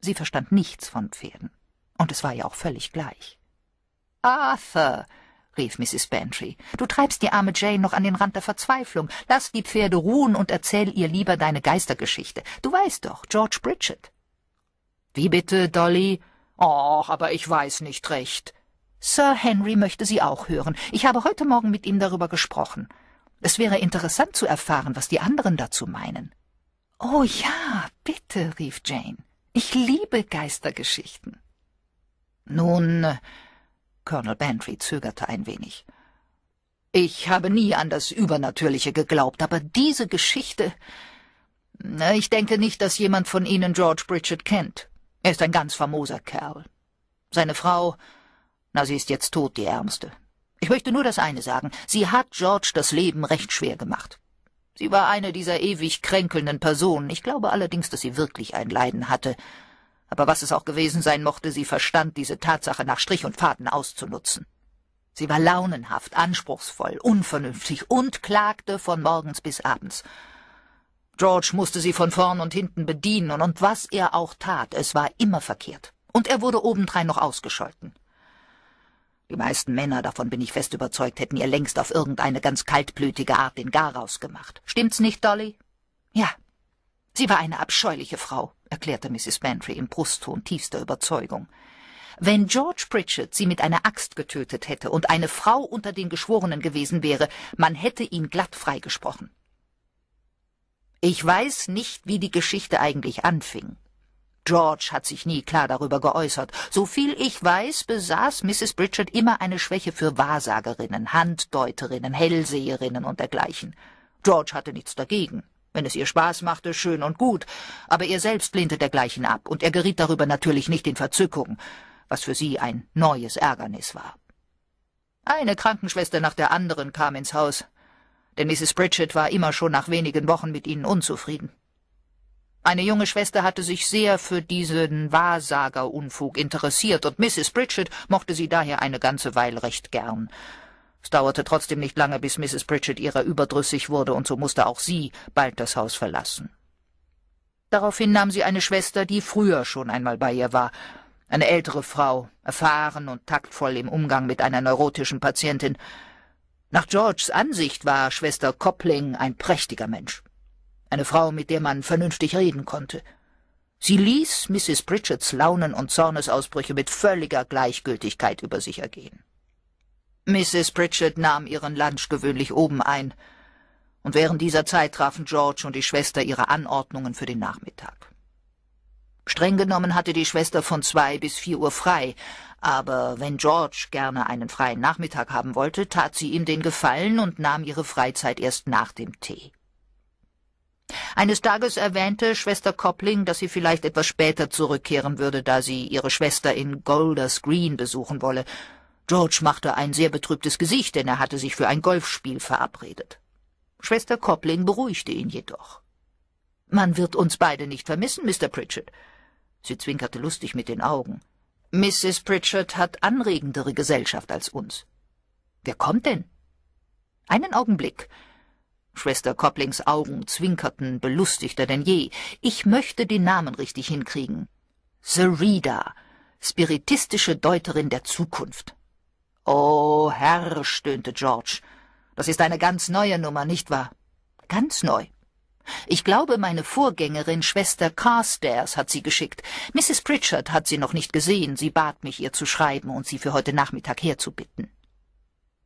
Sie verstand nichts von Pferden, und es war ihr auch völlig gleich. Arthur, rief Mrs. Bantry, du treibst die arme Jane noch an den Rand der Verzweiflung. Lass die Pferde ruhen und erzähl ihr lieber deine Geistergeschichte. Du weißt doch, George Bridget. Wie bitte, Dolly? Och, aber ich weiß nicht recht. Sir Henry möchte Sie auch hören. Ich habe heute Morgen mit ihm darüber gesprochen. Es wäre interessant zu erfahren, was die anderen dazu meinen. Oh ja, bitte, rief Jane. Ich liebe Geistergeschichten. Nun, äh, Colonel Bantry zögerte ein wenig. Ich habe nie an das Übernatürliche geglaubt, aber diese Geschichte. Ich denke nicht, dass jemand von Ihnen George Bridget kennt. Er ist ein ganz famoser Kerl. Seine Frau, na, sie ist jetzt tot, die Ärmste. Ich möchte nur das eine sagen. Sie hat George das Leben recht schwer gemacht. Sie war eine dieser ewig kränkelnden Personen. Ich glaube allerdings, dass sie wirklich ein Leiden hatte. Aber was es auch gewesen sein mochte, sie verstand diese Tatsache nach Strich und Faden auszunutzen. Sie war launenhaft, anspruchsvoll, unvernünftig und klagte von morgens bis abends. George musste sie von vorn und hinten bedienen, und was er auch tat, es war immer verkehrt. Und er wurde obendrein noch ausgescholten. Die meisten Männer, davon bin ich fest überzeugt, hätten ihr längst auf irgendeine ganz kaltblütige Art den Garaus gemacht. Stimmt's nicht, Dolly? Ja. Sie war eine abscheuliche Frau, erklärte Mrs. Bantry im Brustton tiefster Überzeugung. Wenn George Pritchett sie mit einer Axt getötet hätte und eine Frau unter den Geschworenen gewesen wäre, man hätte ihn glatt freigesprochen. Ich weiß nicht, wie die Geschichte eigentlich anfing. George hat sich nie klar darüber geäußert. Soviel ich weiß, besaß Mrs. Bridget immer eine Schwäche für Wahrsagerinnen, Handdeuterinnen, Hellseherinnen und dergleichen. George hatte nichts dagegen. Wenn es ihr Spaß machte, schön und gut, aber er selbst lehnte dergleichen ab, und er geriet darüber natürlich nicht in Verzückung, was für sie ein neues Ärgernis war. Eine Krankenschwester nach der anderen kam ins Haus, denn Mrs. Pritchett war immer schon nach wenigen Wochen mit ihnen unzufrieden. Eine junge Schwester hatte sich sehr für diesen Wahrsagerunfug interessiert, und Mrs. Pritchett mochte sie daher eine ganze Weile recht gern. Es dauerte trotzdem nicht lange, bis Mrs. Pritchett ihrer überdrüssig wurde, und so musste auch sie bald das Haus verlassen. Daraufhin nahm sie eine Schwester, die früher schon einmal bei ihr war, eine ältere Frau, erfahren und taktvoll im Umgang mit einer neurotischen Patientin, nach Georges Ansicht war Schwester Coppling ein prächtiger Mensch. Eine Frau, mit der man vernünftig reden konnte. Sie ließ Mrs. Pritchards Launen und Zornesausbrüche mit völliger Gleichgültigkeit über sich ergehen. Mrs. Pritchard nahm ihren Lunch gewöhnlich oben ein, und während dieser Zeit trafen George und die Schwester ihre Anordnungen für den Nachmittag. Streng genommen hatte die Schwester von zwei bis vier Uhr frei, aber wenn George gerne einen freien Nachmittag haben wollte, tat sie ihm den Gefallen und nahm ihre Freizeit erst nach dem Tee. Eines Tages erwähnte Schwester Coppling, dass sie vielleicht etwas später zurückkehren würde, da sie ihre Schwester in Golders Green besuchen wolle. George machte ein sehr betrübtes Gesicht, denn er hatte sich für ein Golfspiel verabredet. Schwester Coppling beruhigte ihn jedoch. Man wird uns beide nicht vermissen, Mr. Pritchett. Sie zwinkerte lustig mit den Augen. Mrs. Pritchard hat anregendere Gesellschaft als uns. Wer kommt denn? Einen Augenblick. Schwester Copplings Augen zwinkerten belustigter denn je. Ich möchte den Namen richtig hinkriegen. Serida, spiritistische Deuterin der Zukunft. Oh Herr, stöhnte George, das ist eine ganz neue Nummer, nicht wahr? Ganz neu. Ich glaube, meine Vorgängerin Schwester Carstairs hat sie geschickt. Mrs. Pritchard hat sie noch nicht gesehen. Sie bat mich, ihr zu schreiben und sie für heute Nachmittag herzubitten.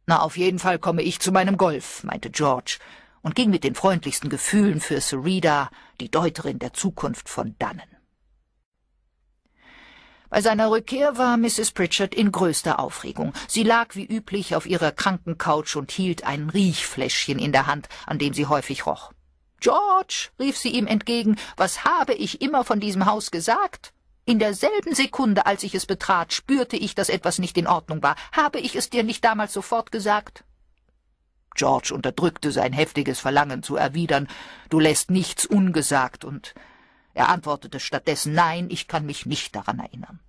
Na, auf jeden Fall komme ich zu meinem Golf, meinte George und ging mit den freundlichsten Gefühlen für Serida, die Deuterin der Zukunft von Dannen. Bei seiner Rückkehr war Mrs. Pritchard in größter Aufregung. Sie lag wie üblich auf ihrer Krankencouch und hielt ein Riechfläschchen in der Hand, an dem sie häufig roch. George, rief sie ihm entgegen, was habe ich immer von diesem Haus gesagt? In derselben Sekunde, als ich es betrat, spürte ich, dass etwas nicht in Ordnung war. Habe ich es dir nicht damals sofort gesagt? George unterdrückte sein heftiges Verlangen zu erwidern, du lässt nichts ungesagt, und er antwortete stattdessen, nein, ich kann mich nicht daran erinnern.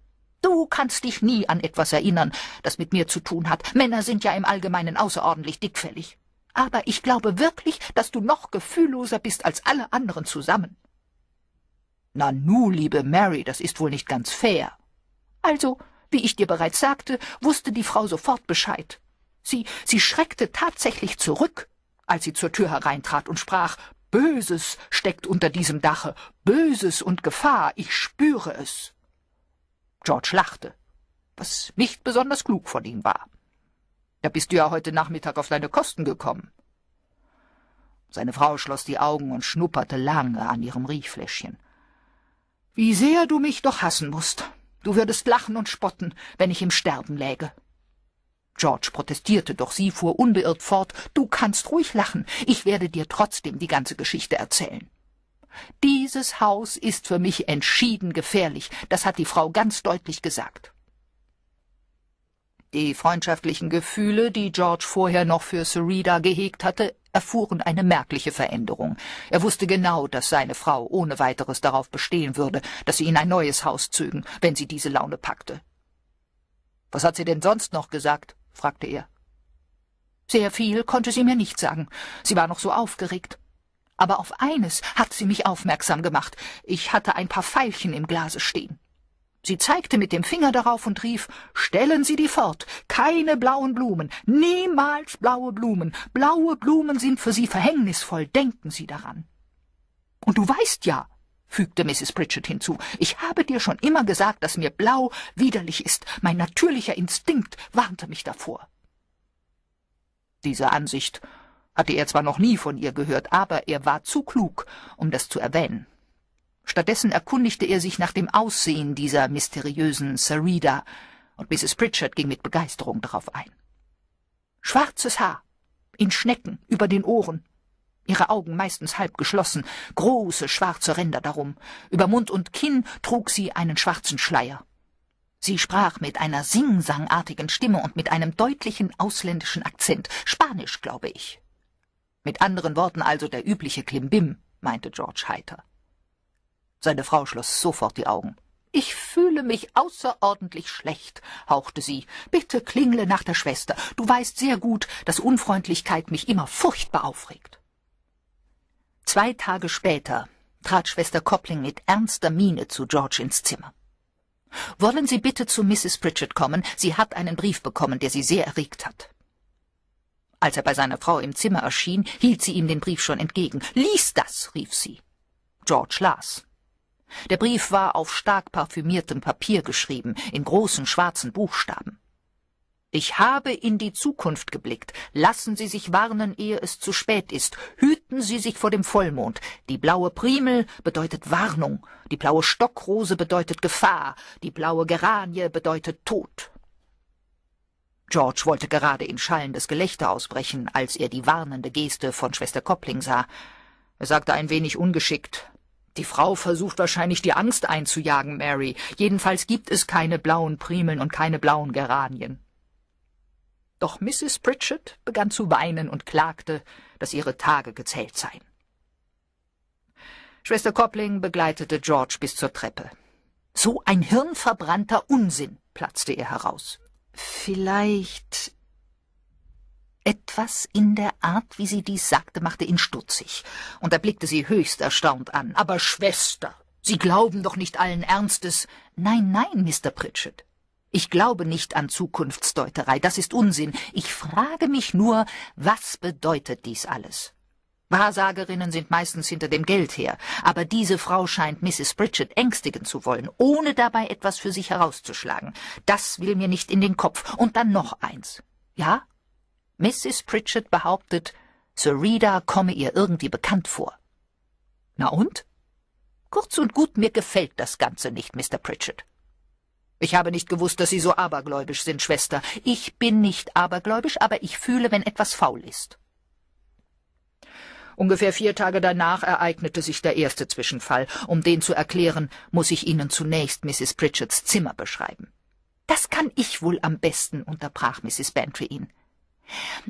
Du kannst dich nie an etwas erinnern, das mit mir zu tun hat. Männer sind ja im Allgemeinen außerordentlich dickfällig aber ich glaube wirklich, dass du noch gefühlloser bist als alle anderen zusammen. Nanu, liebe Mary, das ist wohl nicht ganz fair. Also, wie ich dir bereits sagte, wusste die Frau sofort Bescheid. Sie, sie schreckte tatsächlich zurück, als sie zur Tür hereintrat und sprach, Böses steckt unter diesem Dache, Böses und Gefahr, ich spüre es. George lachte, was nicht besonders klug von ihm war. Da bist du ja heute Nachmittag auf deine Kosten gekommen. Seine Frau schloss die Augen und schnupperte lange an ihrem Riechfläschchen. Wie sehr du mich doch hassen musst. Du würdest lachen und spotten, wenn ich im Sterben läge. George protestierte, doch sie fuhr unbeirrt fort Du kannst ruhig lachen, ich werde dir trotzdem die ganze Geschichte erzählen. Dieses Haus ist für mich entschieden gefährlich, das hat die Frau ganz deutlich gesagt. Die freundschaftlichen Gefühle, die George vorher noch für Serida gehegt hatte, erfuhren eine merkliche Veränderung. Er wusste genau, dass seine Frau ohne weiteres darauf bestehen würde, dass sie in ein neues Haus zögen, wenn sie diese Laune packte. Was hat sie denn sonst noch gesagt? fragte er. Sehr viel konnte sie mir nicht sagen. Sie war noch so aufgeregt. Aber auf eines hat sie mich aufmerksam gemacht. Ich hatte ein paar Veilchen im Glase stehen. Sie zeigte mit dem Finger darauf und rief Stellen Sie die fort. Keine blauen Blumen. Niemals blaue Blumen. Blaue Blumen sind für Sie verhängnisvoll. Denken Sie daran. Und du weißt ja, fügte Mrs. Pritchett hinzu, ich habe dir schon immer gesagt, dass mir blau widerlich ist. Mein natürlicher Instinkt warnte mich davor. Diese Ansicht hatte er zwar noch nie von ihr gehört, aber er war zu klug, um das zu erwähnen. Stattdessen erkundigte er sich nach dem Aussehen dieser mysteriösen Sarida, und Mrs. Pritchard ging mit Begeisterung darauf ein. Schwarzes Haar, in Schnecken über den Ohren, ihre Augen meistens halb geschlossen, große schwarze Ränder darum. Über Mund und Kinn trug sie einen schwarzen Schleier. Sie sprach mit einer singsangartigen Stimme und mit einem deutlichen ausländischen Akzent, Spanisch, glaube ich. Mit anderen Worten also der übliche Klimbim, meinte George heiter. Seine Frau schloss sofort die Augen. Ich fühle mich außerordentlich schlecht, hauchte sie. Bitte klingle nach der Schwester. Du weißt sehr gut, dass Unfreundlichkeit mich immer furchtbar aufregt. Zwei Tage später trat Schwester Coppling mit ernster Miene zu George ins Zimmer. Wollen Sie bitte zu Mrs. Pritchett kommen? Sie hat einen Brief bekommen, der sie sehr erregt hat. Als er bei seiner Frau im Zimmer erschien, hielt sie ihm den Brief schon entgegen. Lies das, rief sie. George las. Der Brief war auf stark parfümiertem Papier geschrieben, in großen schwarzen Buchstaben. Ich habe in die Zukunft geblickt. Lassen Sie sich warnen, ehe es zu spät ist. Hüten Sie sich vor dem Vollmond. Die blaue Primel bedeutet Warnung. Die blaue Stockrose bedeutet Gefahr. Die blaue Geranie bedeutet Tod. George wollte gerade in schallendes Gelächter ausbrechen, als er die warnende Geste von Schwester Koppling sah. Er sagte ein wenig ungeschickt, die Frau versucht wahrscheinlich, die Angst einzujagen, Mary. Jedenfalls gibt es keine blauen Primeln und keine blauen Geranien. Doch Mrs. Pritchett begann zu weinen und klagte, dass ihre Tage gezählt seien. Schwester Coppling begleitete George bis zur Treppe. So ein hirnverbrannter Unsinn, platzte er heraus. Vielleicht etwas in der Art, wie sie dies sagte, machte ihn stutzig, und er blickte sie höchst erstaunt an. Aber Schwester, Sie glauben doch nicht allen Ernstes. Nein, nein, Mr. Pritchett. Ich glaube nicht an Zukunftsdeuterei, das ist Unsinn. Ich frage mich nur, was bedeutet dies alles? Wahrsagerinnen sind meistens hinter dem Geld her, aber diese Frau scheint Mrs. Pritchett ängstigen zu wollen, ohne dabei etwas für sich herauszuschlagen. Das will mir nicht in den Kopf. Und dann noch eins. Ja, Mrs. Pritchett behauptet, Serida komme ihr irgendwie bekannt vor. Na und? Kurz und gut, mir gefällt das Ganze nicht, Mr. Pritchett. Ich habe nicht gewusst, dass Sie so abergläubisch sind, Schwester. Ich bin nicht abergläubisch, aber ich fühle, wenn etwas faul ist. Ungefähr vier Tage danach ereignete sich der erste Zwischenfall. Um den zu erklären, muss ich Ihnen zunächst Mrs. Pritchetts Zimmer beschreiben. Das kann ich wohl am besten, unterbrach Mrs. Bantry ihn.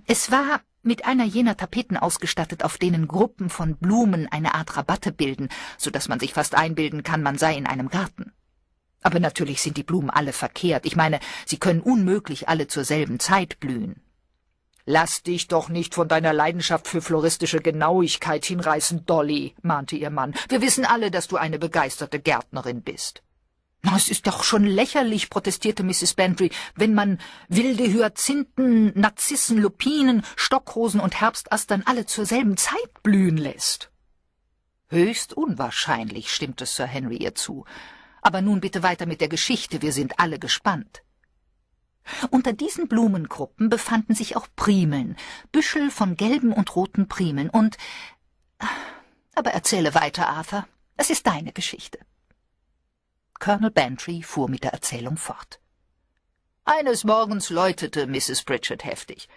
Es war mit einer jener Tapeten ausgestattet, auf denen Gruppen von Blumen eine Art Rabatte bilden, so dass man sich fast einbilden kann, man sei in einem Garten. Aber natürlich sind die Blumen alle verkehrt. Ich meine, sie können unmöglich alle zur selben Zeit blühen. Lass dich doch nicht von deiner Leidenschaft für floristische Genauigkeit hinreißen, Dolly, mahnte ihr Mann. Wir wissen alle, dass du eine begeisterte Gärtnerin bist. Es ist doch schon lächerlich, protestierte Mrs. Bantry, wenn man wilde Hyazinthen, Narzissen, Lupinen, Stockrosen und Herbstastern alle zur selben Zeit blühen lässt. Höchst unwahrscheinlich, stimmte Sir Henry ihr zu. Aber nun bitte weiter mit der Geschichte, wir sind alle gespannt. Unter diesen Blumengruppen befanden sich auch Primeln, Büschel von gelben und roten Primeln und... Ah, aber erzähle weiter, Arthur, es ist deine Geschichte. Colonel Bantry fuhr mit der Erzählung fort. Eines Morgens läutete Mrs. Pritchard heftig.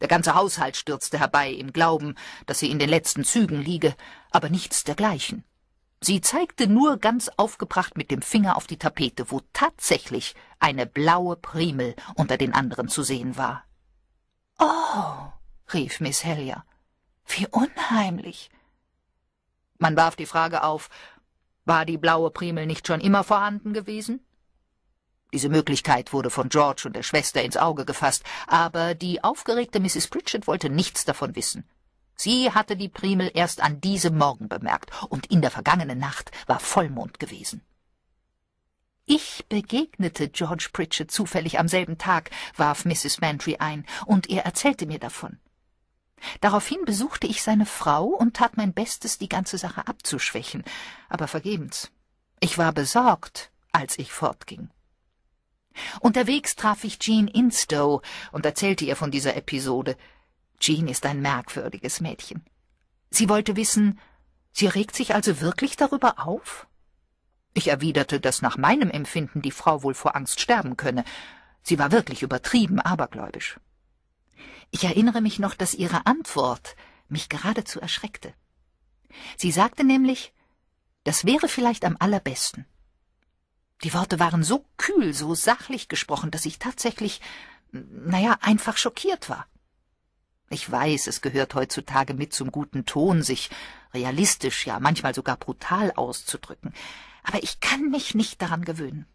Der ganze Haushalt stürzte herbei im Glauben, dass sie in den letzten Zügen liege, aber nichts dergleichen. Sie zeigte nur ganz aufgebracht mit dem Finger auf die Tapete, wo tatsächlich eine blaue Primel unter den anderen zu sehen war. Oh, rief Miss Hellier, wie unheimlich. Man warf die Frage auf, war die blaue Primel nicht schon immer vorhanden gewesen? Diese Möglichkeit wurde von George und der Schwester ins Auge gefasst, aber die aufgeregte Mrs. Pritchett wollte nichts davon wissen. Sie hatte die Primel erst an diesem Morgen bemerkt, und in der vergangenen Nacht war Vollmond gewesen. Ich begegnete George Pritchett zufällig am selben Tag, warf Mrs. Mantry ein, und er erzählte mir davon. Daraufhin besuchte ich seine Frau und tat mein Bestes, die ganze Sache abzuschwächen, aber vergebens. Ich war besorgt, als ich fortging. Unterwegs traf ich Jean Instow und erzählte ihr von dieser Episode. Jean ist ein merkwürdiges Mädchen. Sie wollte wissen, sie regt sich also wirklich darüber auf? Ich erwiderte, dass nach meinem Empfinden die Frau wohl vor Angst sterben könne. Sie war wirklich übertrieben abergläubisch. Ich erinnere mich noch, dass Ihre Antwort mich geradezu erschreckte. Sie sagte nämlich, das wäre vielleicht am allerbesten. Die Worte waren so kühl, so sachlich gesprochen, dass ich tatsächlich, naja, einfach schockiert war. Ich weiß, es gehört heutzutage mit zum guten Ton, sich realistisch, ja manchmal sogar brutal auszudrücken, aber ich kann mich nicht daran gewöhnen.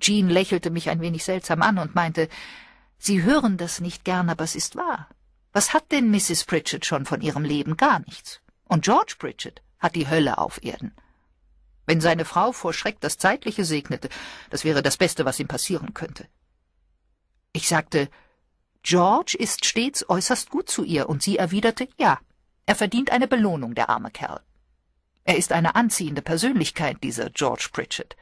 Jean lächelte mich ein wenig seltsam an und meinte, Sie hören das nicht gern, aber es ist wahr. Was hat denn Mrs. Pritchett schon von ihrem Leben? Gar nichts. Und George Pritchett hat die Hölle auf Erden. Wenn seine Frau vor Schreck das Zeitliche segnete, das wäre das Beste, was ihm passieren könnte. Ich sagte, George ist stets äußerst gut zu ihr, und sie erwiderte, ja, er verdient eine Belohnung, der arme Kerl. Er ist eine anziehende Persönlichkeit, dieser George Pritchett.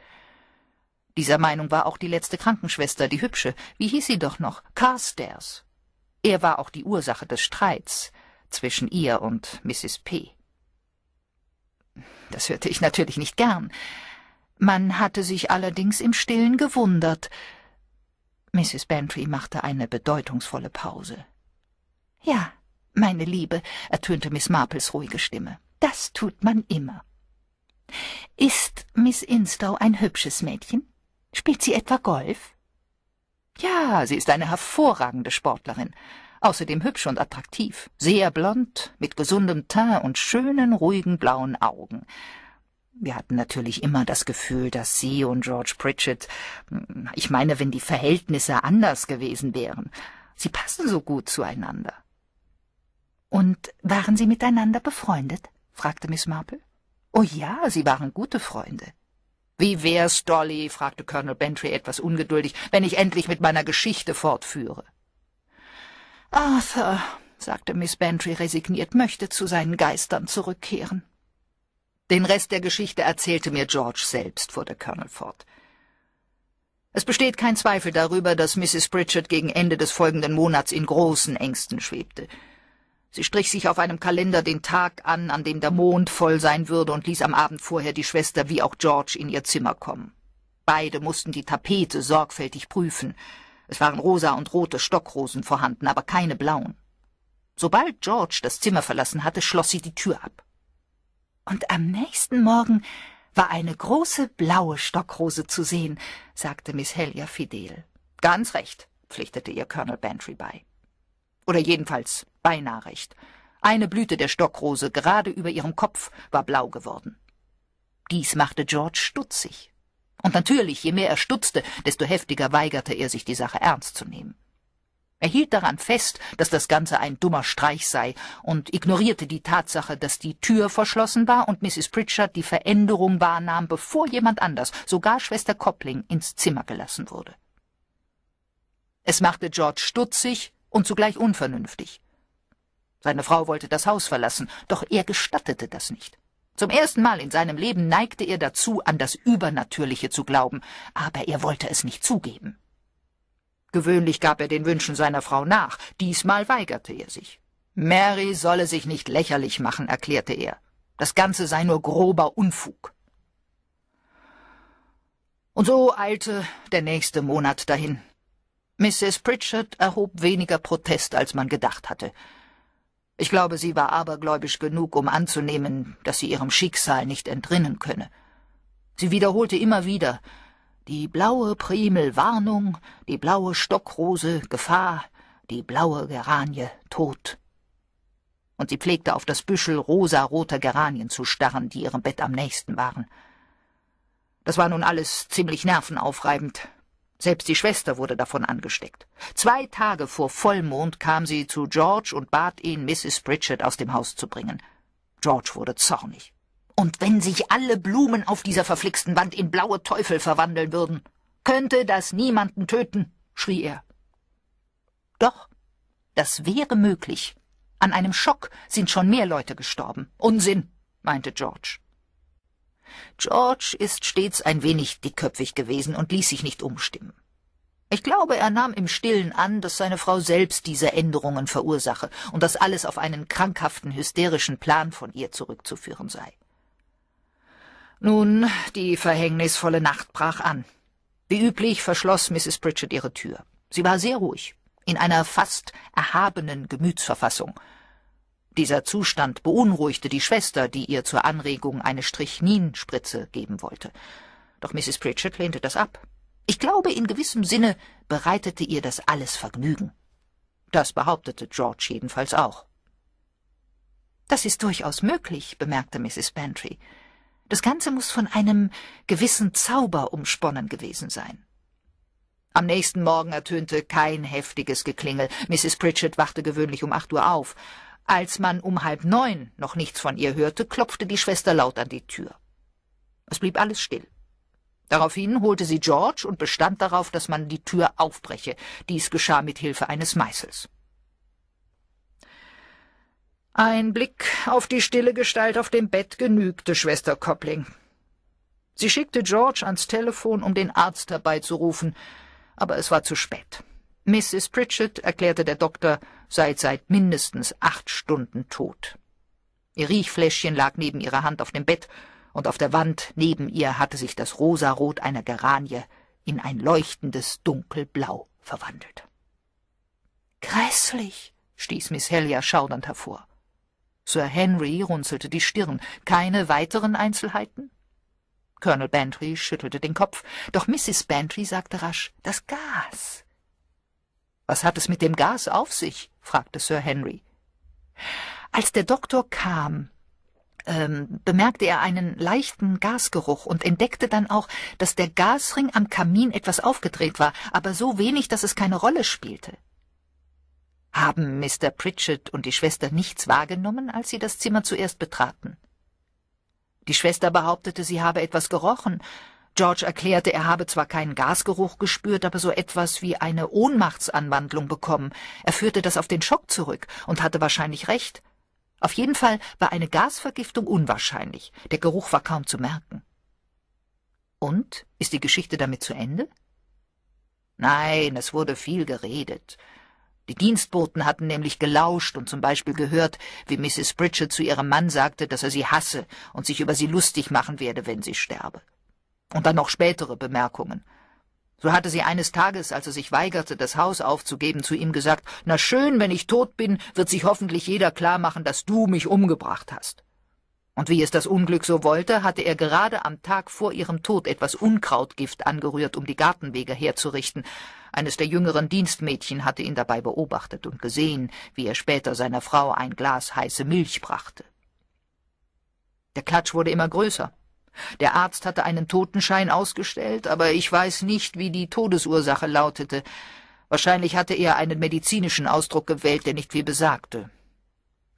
Dieser Meinung war auch die letzte Krankenschwester, die hübsche, wie hieß sie doch noch, Carstairs. Er war auch die Ursache des Streits zwischen ihr und Mrs. P. Das hörte ich natürlich nicht gern. Man hatte sich allerdings im stillen gewundert. Mrs. Bantry machte eine bedeutungsvolle Pause. Ja, meine Liebe, ertönte Miss Marples ruhige Stimme, das tut man immer. Ist Miss Instow ein hübsches Mädchen? Spielt sie etwa Golf? Ja, sie ist eine hervorragende Sportlerin. Außerdem hübsch und attraktiv, sehr blond, mit gesundem Teint und schönen, ruhigen blauen Augen. Wir hatten natürlich immer das Gefühl, dass sie und George Pritchett, hm, ich meine, wenn die Verhältnisse anders gewesen wären, sie passen so gut zueinander. Und waren sie miteinander befreundet? fragte Miss Marple. Oh ja, sie waren gute Freunde. Wie wär's, Dolly, fragte Colonel Bentry etwas ungeduldig, wenn ich endlich mit meiner Geschichte fortführe? Arthur, sagte Miss Bentry resigniert, möchte zu seinen Geistern zurückkehren. Den Rest der Geschichte erzählte mir George selbst, fuhr der Colonel fort. Es besteht kein Zweifel darüber, dass Mrs. Pritchard gegen Ende des folgenden Monats in großen Ängsten schwebte. Sie strich sich auf einem Kalender den Tag an, an dem der Mond voll sein würde, und ließ am Abend vorher die Schwester wie auch George in ihr Zimmer kommen. Beide mussten die Tapete sorgfältig prüfen. Es waren rosa und rote Stockrosen vorhanden, aber keine blauen. Sobald George das Zimmer verlassen hatte, schloss sie die Tür ab. Und am nächsten Morgen war eine große blaue Stockrose zu sehen, sagte Miss Hellier fidel. Ganz recht, pflichtete ihr Colonel Bantry bei oder jedenfalls beinahe recht. Eine Blüte der Stockrose gerade über ihrem Kopf war blau geworden. Dies machte George stutzig. Und natürlich, je mehr er stutzte, desto heftiger weigerte er sich, die Sache ernst zu nehmen. Er hielt daran fest, dass das Ganze ein dummer Streich sei und ignorierte die Tatsache, dass die Tür verschlossen war und Mrs. Pritchard die Veränderung wahrnahm, bevor jemand anders, sogar Schwester Coppling, ins Zimmer gelassen wurde. Es machte George stutzig, und zugleich unvernünftig. Seine Frau wollte das Haus verlassen, doch er gestattete das nicht. Zum ersten Mal in seinem Leben neigte er dazu, an das Übernatürliche zu glauben, aber er wollte es nicht zugeben. Gewöhnlich gab er den Wünschen seiner Frau nach, diesmal weigerte er sich. Mary solle sich nicht lächerlich machen, erklärte er. Das Ganze sei nur grober Unfug. Und so eilte der nächste Monat dahin. Mrs. Pritchard erhob weniger Protest, als man gedacht hatte. Ich glaube, sie war abergläubisch genug, um anzunehmen, dass sie ihrem Schicksal nicht entrinnen könne. Sie wiederholte immer wieder die blaue Primel Warnung, die blaue Stockrose Gefahr, die blaue Geranie Tod. Und sie pflegte auf das Büschel rosaroter Geranien zu starren, die ihrem Bett am nächsten waren. Das war nun alles ziemlich nervenaufreibend, selbst die Schwester wurde davon angesteckt. Zwei Tage vor Vollmond kam sie zu George und bat ihn, Mrs. Pritchett aus dem Haus zu bringen. George wurde zornig. Und wenn sich alle Blumen auf dieser verflixten Wand in blaue Teufel verwandeln würden, könnte das niemanden töten, schrie er. Doch, das wäre möglich. An einem Schock sind schon mehr Leute gestorben. Unsinn, meinte George. George ist stets ein wenig dickköpfig gewesen und ließ sich nicht umstimmen. Ich glaube, er nahm im stillen an, dass seine Frau selbst diese Änderungen verursache und dass alles auf einen krankhaften, hysterischen Plan von ihr zurückzuführen sei. Nun, die verhängnisvolle Nacht brach an. Wie üblich verschloss Mrs. Pritchett ihre Tür. Sie war sehr ruhig, in einer fast erhabenen Gemütsverfassung, dieser Zustand beunruhigte die Schwester, die ihr zur Anregung eine Strichninspritze geben wollte. Doch Mrs. Pritchett lehnte das ab. Ich glaube, in gewissem Sinne bereitete ihr das alles Vergnügen. Das behauptete George jedenfalls auch. Das ist durchaus möglich, bemerkte Mrs. Bantry. Das Ganze muss von einem gewissen Zauber umsponnen gewesen sein. Am nächsten Morgen ertönte kein heftiges Geklingel. Mrs. Pritchett wachte gewöhnlich um acht Uhr auf. Als man um halb neun noch nichts von ihr hörte, klopfte die Schwester laut an die Tür. Es blieb alles still. Daraufhin holte sie George und bestand darauf, dass man die Tür aufbreche. Dies geschah mit Hilfe eines Meißels. Ein Blick auf die stille Gestalt auf dem Bett genügte Schwester Coppling. Sie schickte George ans Telefon, um den Arzt herbeizurufen, aber es war zu spät. Mrs. Pritchett, erklärte der Doktor, sei seit mindestens acht Stunden tot. Ihr Riechfläschchen lag neben ihrer Hand auf dem Bett, und auf der Wand neben ihr hatte sich das Rosarot einer Geranie in ein leuchtendes Dunkelblau verwandelt. Grässlich, stieß Miss Helia schaudernd hervor. Sir Henry runzelte die Stirn. Keine weiteren Einzelheiten? Colonel Bantry schüttelte den Kopf, doch Mrs. Bantry sagte rasch, das Gas. Was hat es mit dem Gas auf sich? fragte Sir Henry. Als der Doktor kam, ähm, bemerkte er einen leichten Gasgeruch und entdeckte dann auch, dass der Gasring am Kamin etwas aufgedreht war, aber so wenig, dass es keine Rolle spielte. Haben Mr. Pritchett und die Schwester nichts wahrgenommen, als sie das Zimmer zuerst betraten? Die Schwester behauptete, sie habe etwas gerochen, George erklärte, er habe zwar keinen Gasgeruch gespürt, aber so etwas wie eine Ohnmachtsanwandlung bekommen. Er führte das auf den Schock zurück und hatte wahrscheinlich recht. Auf jeden Fall war eine Gasvergiftung unwahrscheinlich. Der Geruch war kaum zu merken. Und? Ist die Geschichte damit zu Ende? Nein, es wurde viel geredet. Die Dienstboten hatten nämlich gelauscht und zum Beispiel gehört, wie Mrs. Pritchett zu ihrem Mann sagte, dass er sie hasse und sich über sie lustig machen werde, wenn sie sterbe. Und dann noch spätere Bemerkungen. So hatte sie eines Tages, als er sich weigerte, das Haus aufzugeben, zu ihm gesagt, »Na schön, wenn ich tot bin, wird sich hoffentlich jeder klar machen, dass du mich umgebracht hast.« und wie es das Unglück so wollte, hatte er gerade am Tag vor ihrem Tod etwas Unkrautgift angerührt, um die Gartenwege herzurichten. Eines der jüngeren Dienstmädchen hatte ihn dabei beobachtet und gesehen, wie er später seiner Frau ein Glas heiße Milch brachte. Der Klatsch wurde immer größer. Der Arzt hatte einen Totenschein ausgestellt, aber ich weiß nicht, wie die Todesursache lautete. Wahrscheinlich hatte er einen medizinischen Ausdruck gewählt, der nicht viel besagte.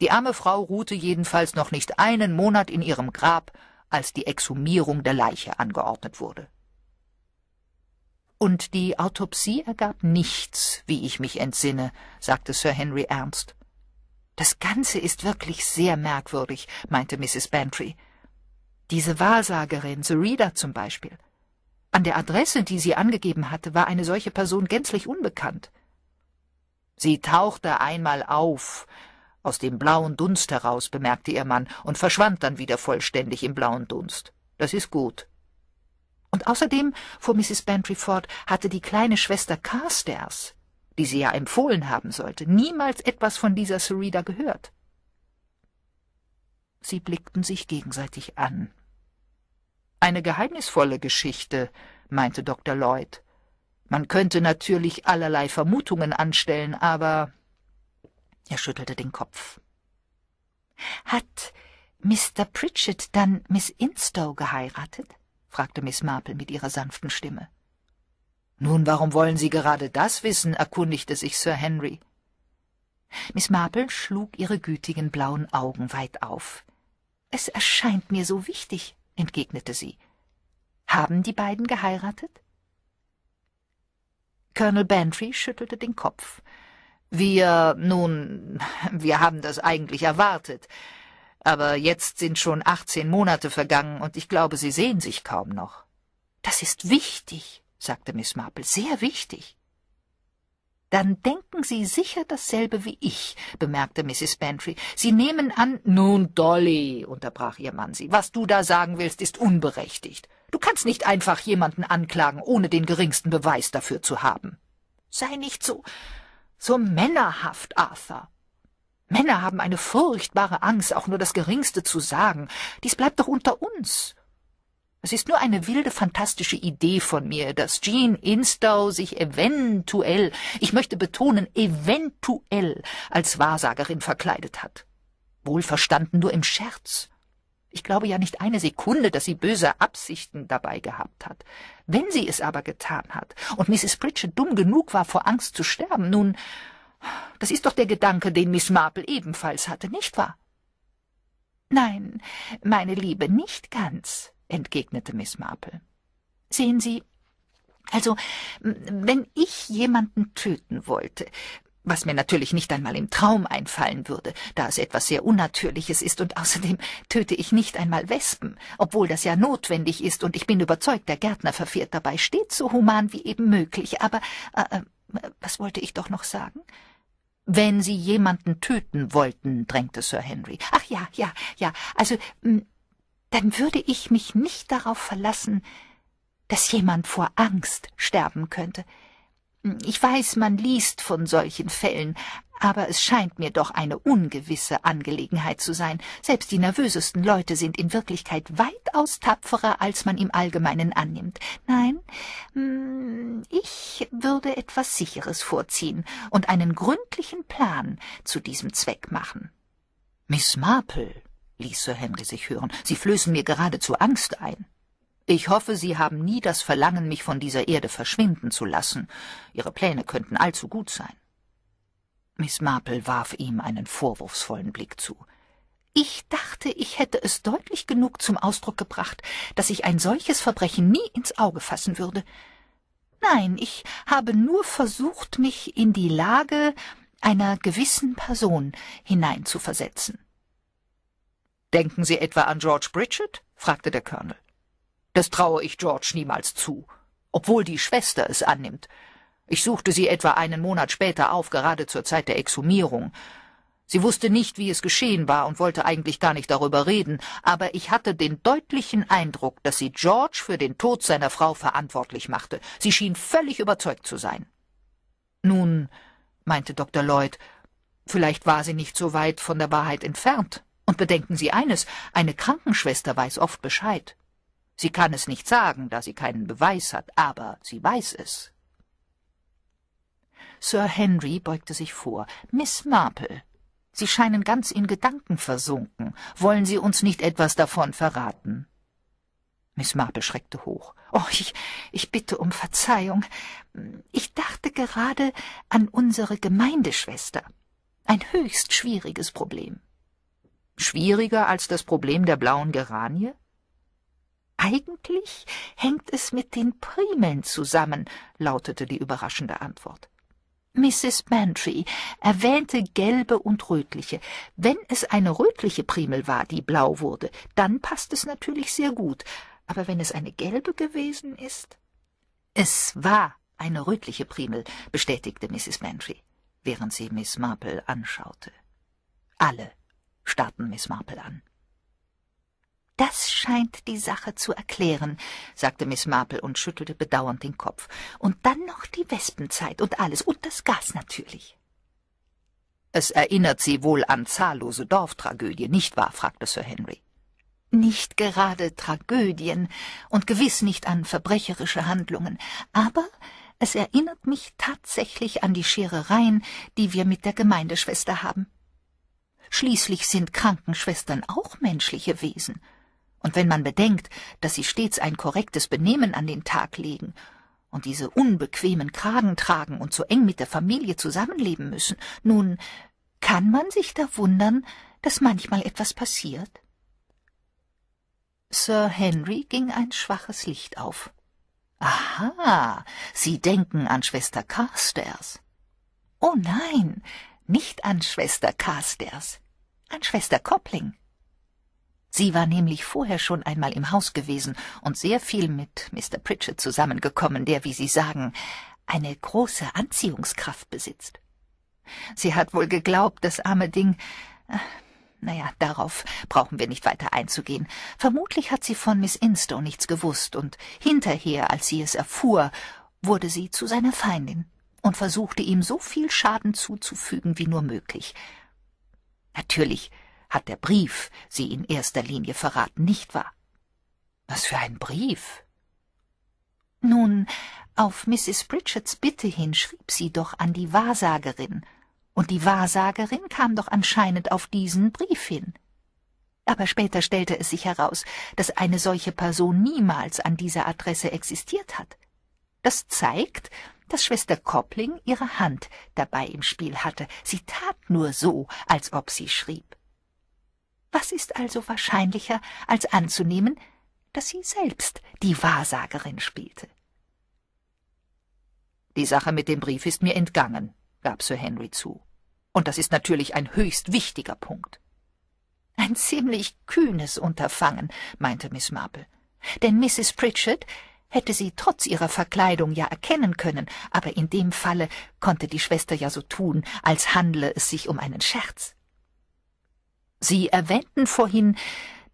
Die arme Frau ruhte jedenfalls noch nicht einen Monat in ihrem Grab, als die Exhumierung der Leiche angeordnet wurde. Und die Autopsie ergab nichts, wie ich mich entsinne, sagte Sir Henry ernst. Das Ganze ist wirklich sehr merkwürdig, meinte Mrs. Bantry. Diese Wahrsagerin, Serida zum Beispiel. An der Adresse, die sie angegeben hatte, war eine solche Person gänzlich unbekannt. Sie tauchte einmal auf, aus dem blauen Dunst heraus, bemerkte ihr Mann, und verschwand dann wieder vollständig im blauen Dunst. Das ist gut. Und außerdem, fuhr Mrs. Bantry fort, hatte die kleine Schwester Carstairs, die sie ja empfohlen haben sollte, niemals etwas von dieser Serida gehört. Sie blickten sich gegenseitig an. Eine geheimnisvolle Geschichte, meinte Dr. Lloyd. Man könnte natürlich allerlei Vermutungen anstellen, aber. Er schüttelte den Kopf. Hat Mr. Pritchett dann Miss Instow geheiratet? fragte Miss Marple mit ihrer sanften Stimme. Nun, warum wollen Sie gerade das wissen? erkundigte sich Sir Henry. Miss Marple schlug ihre gütigen blauen Augen weit auf. Es erscheint mir so wichtig entgegnete sie. Haben die beiden geheiratet? Colonel Bantry schüttelte den Kopf. Wir, nun, wir haben das eigentlich erwartet. Aber jetzt sind schon achtzehn Monate vergangen und ich glaube, Sie sehen sich kaum noch. Das ist wichtig, sagte Miss Marple, sehr wichtig. Dann denken Sie sicher dasselbe wie ich, bemerkte Mrs. Bantry. Sie nehmen an. Nun, Dolly, unterbrach ihr Mann sie, was du da sagen willst, ist unberechtigt. Du kannst nicht einfach jemanden anklagen, ohne den geringsten Beweis dafür zu haben. Sei nicht so, so männerhaft, Arthur. Männer haben eine furchtbare Angst, auch nur das Geringste zu sagen. Dies bleibt doch unter uns. Es ist nur eine wilde, fantastische Idee von mir, dass Jean Instow sich eventuell, ich möchte betonen, eventuell als Wahrsagerin verkleidet hat. Wohlverstanden nur im Scherz. Ich glaube ja nicht eine Sekunde, dass sie böse Absichten dabei gehabt hat. Wenn sie es aber getan hat und Mrs. Pritchett dumm genug war, vor Angst zu sterben, nun, das ist doch der Gedanke, den Miss Marple ebenfalls hatte, nicht wahr? Nein, meine Liebe, nicht ganz entgegnete Miss Marple. Sehen Sie, also, wenn ich jemanden töten wollte, was mir natürlich nicht einmal im Traum einfallen würde, da es etwas sehr Unnatürliches ist und außerdem töte ich nicht einmal Wespen, obwohl das ja notwendig ist und ich bin überzeugt, der Gärtner verfährt dabei stets so human wie eben möglich, aber äh, äh was wollte ich doch noch sagen? Wenn Sie jemanden töten wollten, drängte Sir Henry. Ach ja, ja, ja, also dann würde ich mich nicht darauf verlassen, dass jemand vor Angst sterben könnte. Ich weiß, man liest von solchen Fällen, aber es scheint mir doch eine ungewisse Angelegenheit zu sein. Selbst die nervösesten Leute sind in Wirklichkeit weitaus tapferer, als man im Allgemeinen annimmt. Nein, mm, ich würde etwas Sicheres vorziehen und einen gründlichen Plan zu diesem Zweck machen. Miss Marple, ließ Sir Henry sich hören. Sie flößen mir geradezu Angst ein. Ich hoffe, Sie haben nie das Verlangen, mich von dieser Erde verschwinden zu lassen. Ihre Pläne könnten allzu gut sein. Miss Marple warf ihm einen vorwurfsvollen Blick zu. Ich dachte, ich hätte es deutlich genug zum Ausdruck gebracht, dass ich ein solches Verbrechen nie ins Auge fassen würde. Nein, ich habe nur versucht, mich in die Lage einer gewissen Person hineinzuversetzen. Denken Sie etwa an George Bridget? fragte der Colonel. Das traue ich George niemals zu, obwohl die Schwester es annimmt. Ich suchte sie etwa einen Monat später auf, gerade zur Zeit der Exhumierung. Sie wusste nicht, wie es geschehen war und wollte eigentlich gar nicht darüber reden, aber ich hatte den deutlichen Eindruck, dass sie George für den Tod seiner Frau verantwortlich machte. Sie schien völlig überzeugt zu sein. Nun, meinte Dr. Lloyd, vielleicht war sie nicht so weit von der Wahrheit entfernt. Und bedenken Sie eines, eine Krankenschwester weiß oft Bescheid. Sie kann es nicht sagen, da sie keinen Beweis hat, aber sie weiß es. Sir Henry beugte sich vor. Miss Marple, Sie scheinen ganz in Gedanken versunken. Wollen Sie uns nicht etwas davon verraten? Miss Marple schreckte hoch. Oh, ich, ich bitte um Verzeihung. Ich dachte gerade an unsere Gemeindeschwester. Ein höchst schwieriges Problem. Schwieriger als das Problem der blauen Geranie? Eigentlich hängt es mit den Primeln zusammen, lautete die überraschende Antwort. Mrs. Bantry erwähnte gelbe und rötliche. Wenn es eine rötliche Primel war, die blau wurde, dann passt es natürlich sehr gut. Aber wenn es eine gelbe gewesen ist? Es war eine rötliche Primel, bestätigte Mrs. Bantry, während sie Miss Marple anschaute. Alle starrten Miss Marple an. Das scheint die Sache zu erklären, sagte Miss Marple und schüttelte bedauernd den Kopf. Und dann noch die Wespenzeit und alles und das Gas natürlich. Es erinnert Sie wohl an zahllose Dorftragödien, nicht wahr? fragte Sir Henry. Nicht gerade Tragödien und gewiss nicht an verbrecherische Handlungen, aber es erinnert mich tatsächlich an die Scherereien, die wir mit der Gemeindeschwester haben. Schließlich sind Krankenschwestern auch menschliche Wesen. Und wenn man bedenkt, dass sie stets ein korrektes Benehmen an den Tag legen und diese unbequemen Kragen tragen und so eng mit der Familie zusammenleben müssen, nun kann man sich da wundern, dass manchmal etwas passiert? Sir Henry ging ein schwaches Licht auf. Aha, Sie denken an Schwester Carstairs. Oh nein, nicht an Schwester Carstairs an Schwester Koppling. Sie war nämlich vorher schon einmal im Haus gewesen und sehr viel mit Mr. Pritchett zusammengekommen, der, wie Sie sagen, eine große Anziehungskraft besitzt. Sie hat wohl geglaubt, das arme Ding. Äh, naja, darauf brauchen wir nicht weiter einzugehen. Vermutlich hat sie von Miss Instone nichts gewusst, und hinterher, als sie es erfuhr, wurde sie zu seiner Feindin und versuchte ihm so viel Schaden zuzufügen wie nur möglich. Natürlich hat der Brief sie in erster Linie verraten, nicht wahr? Was für ein Brief? Nun, auf Mrs. Pritchards Bitte hin schrieb sie doch an die Wahrsagerin, und die Wahrsagerin kam doch anscheinend auf diesen Brief hin. Aber später stellte es sich heraus, dass eine solche Person niemals an dieser Adresse existiert hat. Das zeigt, dass Schwester Koppling ihre Hand dabei im Spiel hatte. Sie tat nur so, als ob sie schrieb. Was ist also wahrscheinlicher, als anzunehmen, dass sie selbst die Wahrsagerin spielte? Die Sache mit dem Brief ist mir entgangen, gab Sir Henry zu. Und das ist natürlich ein höchst wichtiger Punkt. Ein ziemlich kühnes Unterfangen, meinte Miss Marple. Denn Mrs. Pritchett hätte sie trotz ihrer Verkleidung ja erkennen können, aber in dem Falle konnte die Schwester ja so tun, als handle es sich um einen Scherz. Sie erwähnten vorhin,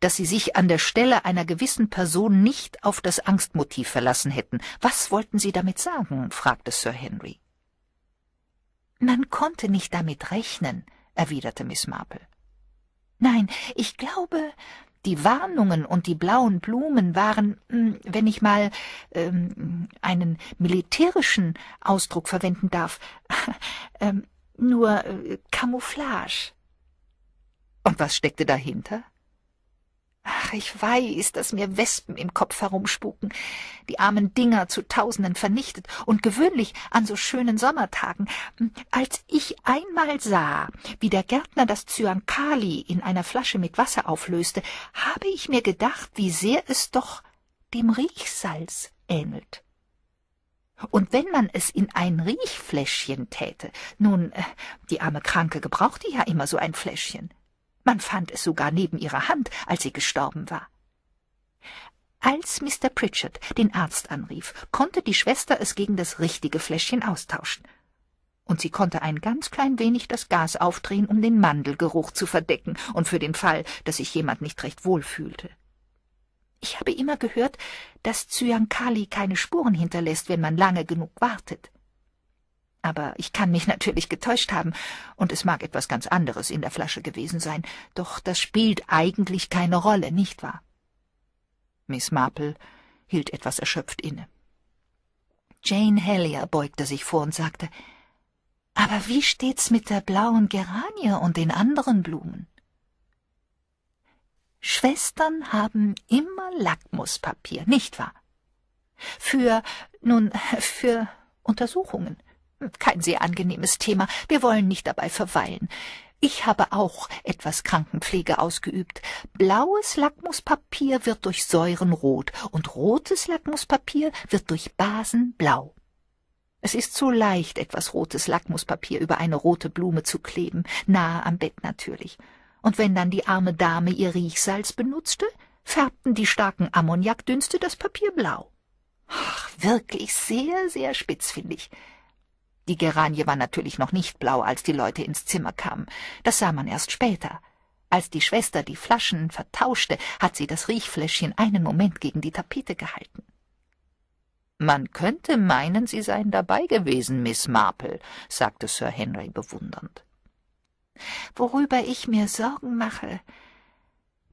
dass Sie sich an der Stelle einer gewissen Person nicht auf das Angstmotiv verlassen hätten. Was wollten Sie damit sagen? fragte Sir Henry. Man konnte nicht damit rechnen, erwiderte Miss Marple. Nein, ich glaube, die Warnungen und die blauen Blumen waren, hm, wenn ich mal ähm, einen militärischen Ausdruck verwenden darf, ähm, nur äh, Camouflage. Und was steckte dahinter? Ach, ich weiß, dass mir Wespen im Kopf herumspuken, die armen Dinger zu Tausenden vernichtet und gewöhnlich an so schönen Sommertagen. Hm, als ich einmal sah, wie der Gärtner das Zyankali in einer Flasche mit Wasser auflöste, habe ich mir gedacht, wie sehr es doch dem Riechsalz ähnelt. Und wenn man es in ein Riechfläschchen täte, nun, äh, die arme Kranke gebrauchte ja immer so ein Fläschchen. Man fand es sogar neben ihrer Hand, als sie gestorben war. Als Mr. Pritchard den Arzt anrief, konnte die Schwester es gegen das richtige Fläschchen austauschen. Und sie konnte ein ganz klein wenig das Gas aufdrehen, um den Mandelgeruch zu verdecken und für den Fall, dass sich jemand nicht recht wohl fühlte. Ich habe immer gehört, dass Zyankali keine Spuren hinterlässt, wenn man lange genug wartet aber ich kann mich natürlich getäuscht haben, und es mag etwas ganz anderes in der Flasche gewesen sein, doch das spielt eigentlich keine Rolle, nicht wahr? Miss Marple hielt etwas erschöpft inne. Jane Hellier beugte sich vor und sagte, aber wie steht's mit der blauen Geranie und den anderen Blumen? Schwestern haben immer Lackmuspapier, nicht wahr? Für, nun, für Untersuchungen. Kein sehr angenehmes Thema. Wir wollen nicht dabei verweilen. Ich habe auch etwas Krankenpflege ausgeübt. Blaues Lackmuspapier wird durch Säuren rot und rotes Lackmuspapier wird durch Basen blau. Es ist so leicht, etwas rotes Lackmuspapier über eine rote Blume zu kleben, nahe am Bett natürlich. Und wenn dann die arme Dame ihr Riechsalz benutzte, färbten die starken Ammoniakdünste das Papier blau. Ach, wirklich sehr, sehr spitz, finde ich. Die Geranie war natürlich noch nicht blau, als die Leute ins Zimmer kamen. Das sah man erst später. Als die Schwester die Flaschen vertauschte, hat sie das Riechfläschchen einen Moment gegen die Tapete gehalten. Man könnte meinen, Sie seien dabei gewesen, Miss Marple, sagte Sir Henry bewundernd. Worüber ich mir Sorgen mache,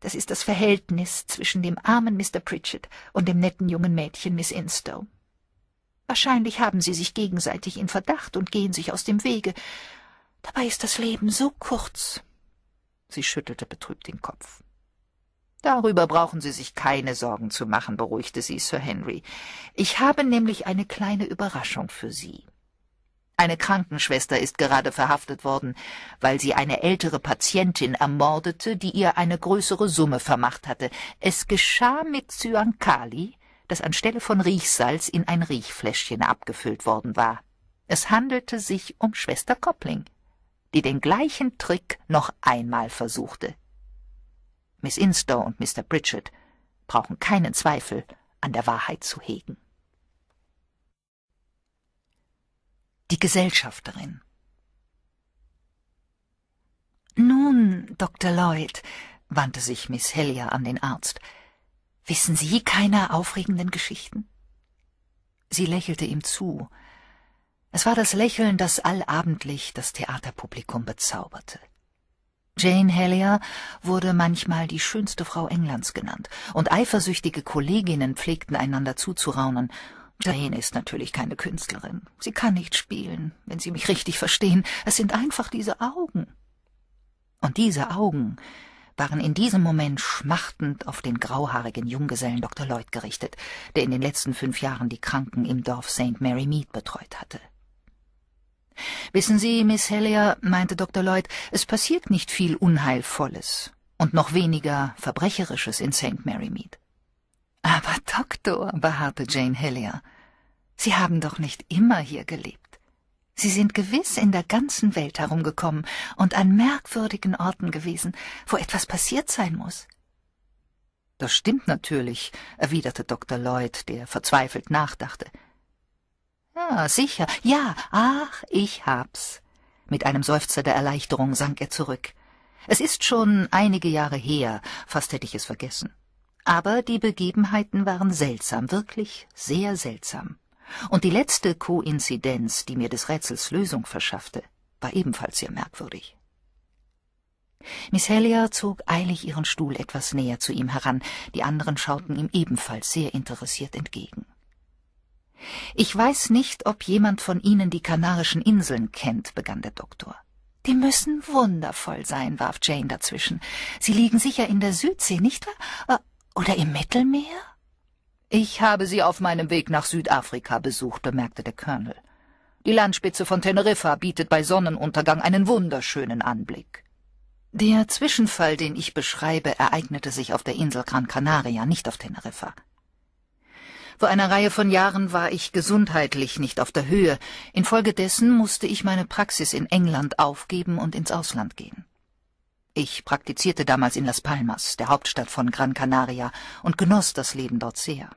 das ist das Verhältnis zwischen dem armen Mr. Pritchett und dem netten jungen Mädchen Miss Instone. Wahrscheinlich haben sie sich gegenseitig in Verdacht und gehen sich aus dem Wege. Dabei ist das Leben so kurz. Sie schüttelte betrübt den Kopf. Darüber brauchen Sie sich keine Sorgen zu machen, beruhigte sie Sir Henry. Ich habe nämlich eine kleine Überraschung für Sie. Eine Krankenschwester ist gerade verhaftet worden, weil sie eine ältere Patientin ermordete, die ihr eine größere Summe vermacht hatte. Es geschah mit Cyankali, das anstelle von Riechsalz in ein Riechfläschchen abgefüllt worden war. Es handelte sich um Schwester Koppling, die den gleichen Trick noch einmal versuchte. Miss Instow und Mr. Bridget brauchen keinen Zweifel an der Wahrheit zu hegen. Die Gesellschafterin Nun, Dr. Lloyd, wandte sich Miss Hellier an den Arzt, Wissen Sie keine aufregenden Geschichten? Sie lächelte ihm zu. Es war das Lächeln, das allabendlich das Theaterpublikum bezauberte. Jane Hellier wurde manchmal die schönste Frau Englands genannt, und eifersüchtige Kolleginnen pflegten einander zuzuraunen. Jane ist natürlich keine Künstlerin. Sie kann nicht spielen, wenn Sie mich richtig verstehen. Es sind einfach diese Augen. Und diese Augen, waren in diesem Moment schmachtend auf den grauhaarigen Junggesellen Dr. Lloyd gerichtet, der in den letzten fünf Jahren die Kranken im Dorf St. Mary Mead betreut hatte. Wissen Sie, Miss Hellier, meinte Dr. Lloyd, es passiert nicht viel Unheilvolles und noch weniger Verbrecherisches in St. Mary Mead. Aber Doktor, beharrte Jane Hellier, Sie haben doch nicht immer hier gelebt. Sie sind gewiss in der ganzen Welt herumgekommen und an merkwürdigen Orten gewesen, wo etwas passiert sein muss. Das stimmt natürlich, erwiderte Dr. Lloyd, der verzweifelt nachdachte. Ja, sicher, ja, ach, ich hab's. Mit einem Seufzer der Erleichterung sank er zurück. Es ist schon einige Jahre her, fast hätte ich es vergessen. Aber die Begebenheiten waren seltsam, wirklich sehr seltsam. Und die letzte Koinzidenz, die mir des Rätsels Lösung verschaffte, war ebenfalls sehr merkwürdig. Miss Hellier zog eilig ihren Stuhl etwas näher zu ihm heran, die anderen schauten ihm ebenfalls sehr interessiert entgegen. Ich weiß nicht, ob jemand von Ihnen die Kanarischen Inseln kennt, begann der Doktor. Die müssen wundervoll sein, warf Jane dazwischen. Sie liegen sicher in der Südsee, nicht wahr? Äh, oder im Mittelmeer? Ich habe sie auf meinem Weg nach Südafrika besucht, bemerkte der Colonel. Die Landspitze von Teneriffa bietet bei Sonnenuntergang einen wunderschönen Anblick. Der Zwischenfall, den ich beschreibe, ereignete sich auf der Insel Gran Canaria, nicht auf Teneriffa. Vor einer Reihe von Jahren war ich gesundheitlich nicht auf der Höhe, infolgedessen musste ich meine Praxis in England aufgeben und ins Ausland gehen. Ich praktizierte damals in Las Palmas, der Hauptstadt von Gran Canaria, und genoss das Leben dort sehr.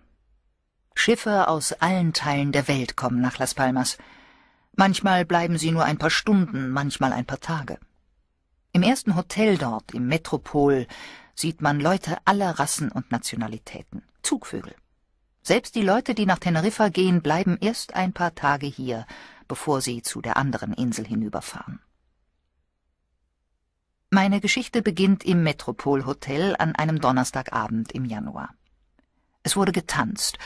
Schiffe aus allen Teilen der Welt kommen nach Las Palmas. Manchmal bleiben sie nur ein paar Stunden, manchmal ein paar Tage. Im ersten Hotel dort, im Metropol, sieht man Leute aller Rassen und Nationalitäten. Zugvögel. Selbst die Leute, die nach Teneriffa gehen, bleiben erst ein paar Tage hier, bevor sie zu der anderen Insel hinüberfahren. Meine Geschichte beginnt im Metropolhotel an einem Donnerstagabend im Januar. Es wurde getanzt,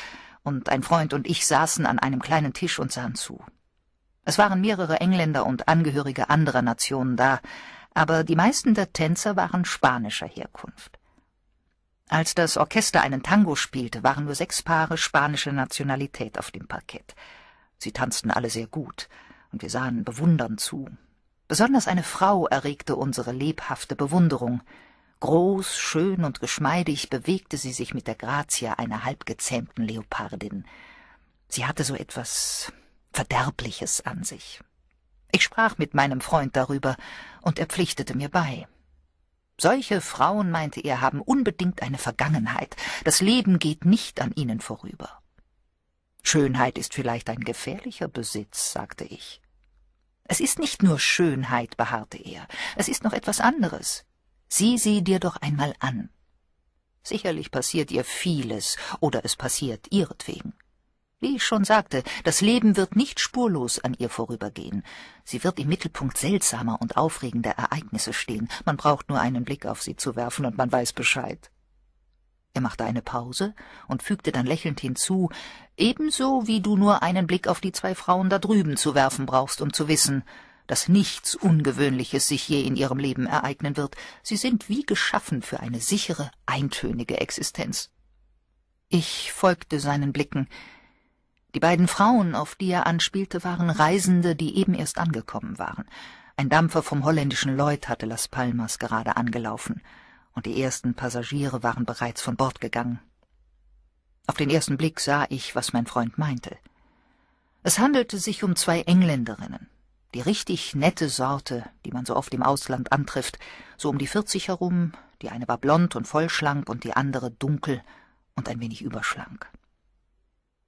und ein Freund und ich saßen an einem kleinen Tisch und sahen zu. Es waren mehrere Engländer und Angehörige anderer Nationen da, aber die meisten der Tänzer waren spanischer Herkunft. Als das Orchester einen Tango spielte, waren nur sechs Paare spanischer Nationalität auf dem Parkett. Sie tanzten alle sehr gut, und wir sahen bewundernd zu. Besonders eine Frau erregte unsere lebhafte Bewunderung. Groß, schön und geschmeidig bewegte sie sich mit der Grazia einer halbgezähmten Leopardin. Sie hatte so etwas Verderbliches an sich. Ich sprach mit meinem Freund darüber, und er pflichtete mir bei. Solche Frauen, meinte er, haben unbedingt eine Vergangenheit. Das Leben geht nicht an ihnen vorüber. Schönheit ist vielleicht ein gefährlicher Besitz, sagte ich. Es ist nicht nur Schönheit, beharrte er, es ist noch etwas anderes. Sieh sie dir doch einmal an. Sicherlich passiert ihr vieles, oder es passiert ihretwegen. Wie ich schon sagte, das Leben wird nicht spurlos an ihr vorübergehen. Sie wird im Mittelpunkt seltsamer und aufregender Ereignisse stehen. Man braucht nur einen Blick auf sie zu werfen und man weiß Bescheid. Er machte eine Pause und fügte dann lächelnd hinzu, ebenso wie du nur einen Blick auf die zwei Frauen da drüben zu werfen brauchst, um zu wissen, dass nichts Ungewöhnliches sich je in ihrem Leben ereignen wird. Sie sind wie geschaffen für eine sichere, eintönige Existenz. Ich folgte seinen Blicken. Die beiden Frauen, auf die er anspielte, waren Reisende, die eben erst angekommen waren. Ein Dampfer vom holländischen Lloyd hatte Las Palmas gerade angelaufen und die ersten Passagiere waren bereits von Bord gegangen. Auf den ersten Blick sah ich, was mein Freund meinte. Es handelte sich um zwei Engländerinnen, die richtig nette Sorte, die man so oft im Ausland antrifft, so um die vierzig herum, die eine war blond und vollschlank und die andere dunkel und ein wenig überschlank.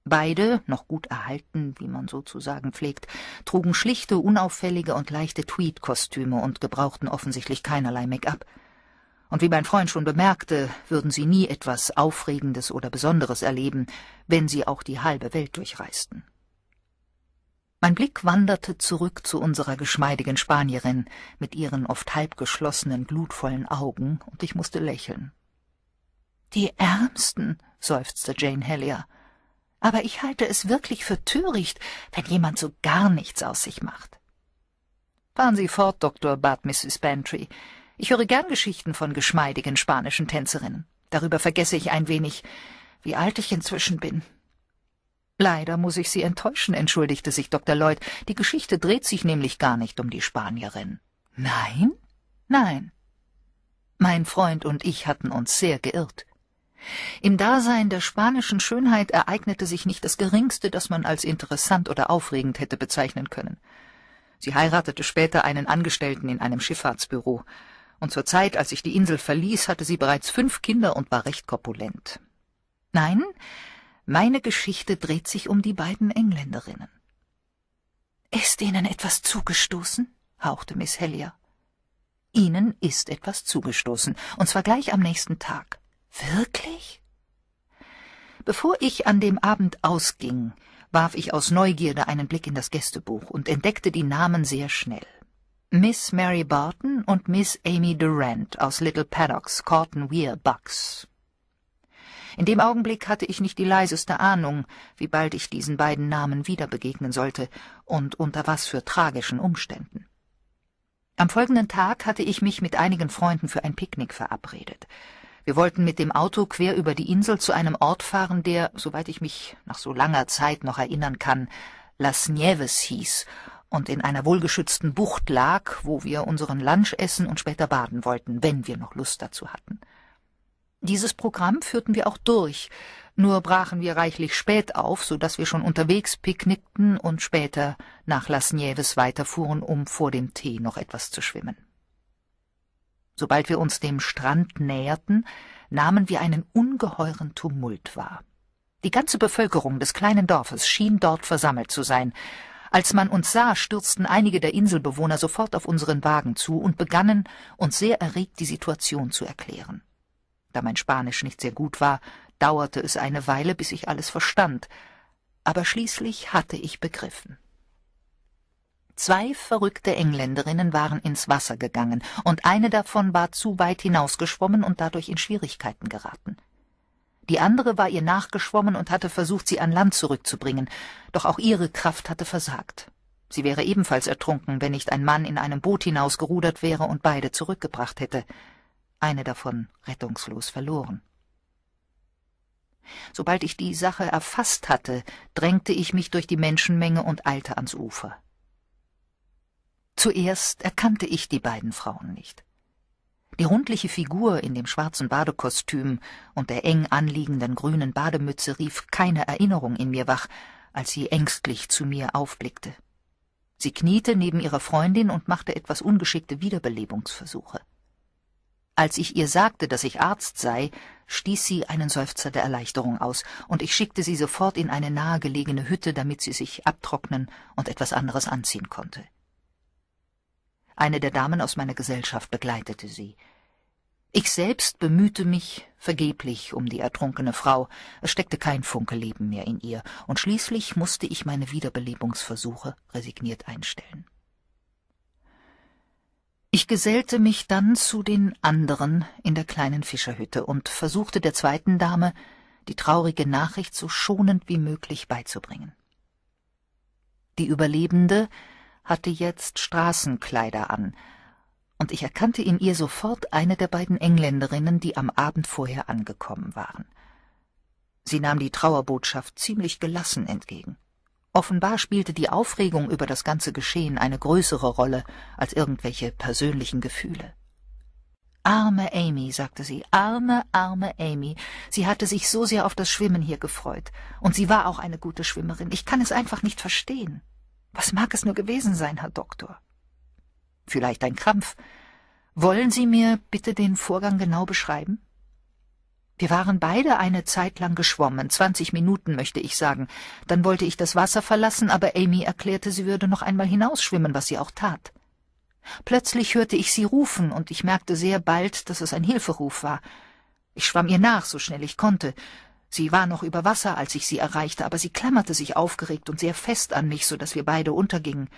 Beide, noch gut erhalten, wie man sozusagen pflegt, trugen schlichte, unauffällige und leichte Tweed-Kostüme und gebrauchten offensichtlich keinerlei Make-up und wie mein Freund schon bemerkte, würden sie nie etwas Aufregendes oder Besonderes erleben, wenn sie auch die halbe Welt durchreisten. Mein Blick wanderte zurück zu unserer geschmeidigen Spanierin mit ihren oft halb geschlossenen, glutvollen Augen, und ich musste lächeln. Die Ärmsten, seufzte Jane Hellier. Aber ich halte es wirklich für töricht, wenn jemand so gar nichts aus sich macht. Fahren Sie fort, Doktor, bat Mrs. Bantry. Ich höre gern Geschichten von geschmeidigen spanischen Tänzerinnen. Darüber vergesse ich ein wenig, wie alt ich inzwischen bin. Leider muss ich Sie enttäuschen, entschuldigte sich Dr. Lloyd. Die Geschichte dreht sich nämlich gar nicht um die Spanierin. Nein? Nein. Mein Freund und ich hatten uns sehr geirrt. Im Dasein der spanischen Schönheit ereignete sich nicht das geringste, das man als interessant oder aufregend hätte bezeichnen können. Sie heiratete später einen Angestellten in einem Schifffahrtsbüro und zur Zeit, als ich die Insel verließ, hatte sie bereits fünf Kinder und war recht korpulent. Nein, meine Geschichte dreht sich um die beiden Engländerinnen. Ist Ihnen etwas zugestoßen? hauchte Miss Hellier. Ihnen ist etwas zugestoßen, und zwar gleich am nächsten Tag. Wirklich? Bevor ich an dem Abend ausging, warf ich aus Neugierde einen Blick in das Gästebuch und entdeckte die Namen sehr schnell. Miss Mary Barton und Miss Amy Durant aus Little Paddocks, Corton Weir, Bucks. In dem Augenblick hatte ich nicht die leiseste Ahnung, wie bald ich diesen beiden Namen wieder begegnen sollte und unter was für tragischen Umständen. Am folgenden Tag hatte ich mich mit einigen Freunden für ein Picknick verabredet. Wir wollten mit dem Auto quer über die Insel zu einem Ort fahren, der, soweit ich mich nach so langer Zeit noch erinnern kann, Las Nieves hieß und in einer wohlgeschützten Bucht lag, wo wir unseren Lunch essen und später baden wollten, wenn wir noch Lust dazu hatten. Dieses Programm führten wir auch durch, nur brachen wir reichlich spät auf, so dass wir schon unterwegs picknickten und später nach Las Nieves weiterfuhren, um vor dem Tee noch etwas zu schwimmen. Sobald wir uns dem Strand näherten, nahmen wir einen ungeheuren Tumult wahr. Die ganze Bevölkerung des kleinen Dorfes schien dort versammelt zu sein, als man uns sah, stürzten einige der Inselbewohner sofort auf unseren Wagen zu und begannen, uns sehr erregt die Situation zu erklären. Da mein Spanisch nicht sehr gut war, dauerte es eine Weile, bis ich alles verstand, aber schließlich hatte ich begriffen. Zwei verrückte Engländerinnen waren ins Wasser gegangen, und eine davon war zu weit hinausgeschwommen und dadurch in Schwierigkeiten geraten. Die andere war ihr nachgeschwommen und hatte versucht, sie an Land zurückzubringen, doch auch ihre Kraft hatte versagt. Sie wäre ebenfalls ertrunken, wenn nicht ein Mann in einem Boot hinausgerudert wäre und beide zurückgebracht hätte, eine davon rettungslos verloren. Sobald ich die Sache erfasst hatte, drängte ich mich durch die Menschenmenge und eilte ans Ufer. Zuerst erkannte ich die beiden Frauen nicht. Die rundliche Figur in dem schwarzen Badekostüm und der eng anliegenden grünen Bademütze rief keine Erinnerung in mir wach, als sie ängstlich zu mir aufblickte. Sie kniete neben ihrer Freundin und machte etwas ungeschickte Wiederbelebungsversuche. Als ich ihr sagte, dass ich Arzt sei, stieß sie einen Seufzer der Erleichterung aus, und ich schickte sie sofort in eine nahegelegene Hütte, damit sie sich abtrocknen und etwas anderes anziehen konnte. Eine der Damen aus meiner Gesellschaft begleitete sie. Ich selbst bemühte mich vergeblich um die ertrunkene Frau, es steckte kein Funke Leben mehr in ihr, und schließlich musste ich meine Wiederbelebungsversuche resigniert einstellen. Ich gesellte mich dann zu den anderen in der kleinen Fischerhütte und versuchte der zweiten Dame, die traurige Nachricht so schonend wie möglich beizubringen. Die Überlebende, hatte jetzt Straßenkleider an, und ich erkannte in ihr sofort eine der beiden Engländerinnen, die am Abend vorher angekommen waren. Sie nahm die Trauerbotschaft ziemlich gelassen entgegen. Offenbar spielte die Aufregung über das ganze Geschehen eine größere Rolle als irgendwelche persönlichen Gefühle. Arme Amy, sagte sie, arme, arme Amy. Sie hatte sich so sehr auf das Schwimmen hier gefreut. Und sie war auch eine gute Schwimmerin. Ich kann es einfach nicht verstehen. Was mag es nur gewesen sein, Herr Doktor? Vielleicht ein Krampf. Wollen Sie mir bitte den Vorgang genau beschreiben? Wir waren beide eine Zeit lang geschwommen, zwanzig Minuten möchte ich sagen. Dann wollte ich das Wasser verlassen, aber Amy erklärte, sie würde noch einmal hinausschwimmen, was sie auch tat. Plötzlich hörte ich sie rufen, und ich merkte sehr bald, dass es ein Hilferuf war. Ich schwamm ihr nach, so schnell ich konnte. Sie war noch über Wasser, als ich sie erreichte, aber sie klammerte sich aufgeregt und sehr fest an mich, so dass wir beide untergingen.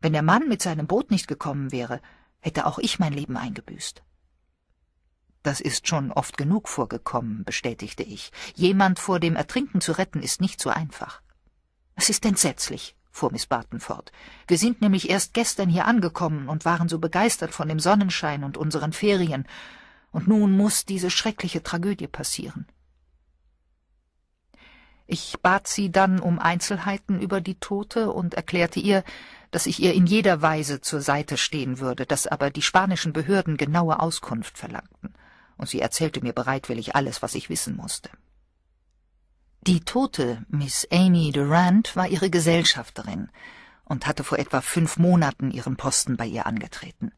Wenn der Mann mit seinem Boot nicht gekommen wäre, hätte auch ich mein Leben eingebüßt. Das ist schon oft genug vorgekommen, bestätigte ich. Jemand vor dem Ertrinken zu retten ist nicht so einfach. Es ist entsetzlich, fuhr Miss Barton fort. Wir sind nämlich erst gestern hier angekommen und waren so begeistert von dem Sonnenschein und unseren Ferien. Und nun muß diese schreckliche Tragödie passieren. Ich bat sie dann um Einzelheiten über die Tote und erklärte ihr, dass ich ihr in jeder Weise zur Seite stehen würde, dass aber die spanischen Behörden genaue Auskunft verlangten, und sie erzählte mir bereitwillig alles, was ich wissen musste. Die Tote, Miss Amy Durant, war ihre Gesellschafterin und hatte vor etwa fünf Monaten ihren Posten bei ihr angetreten.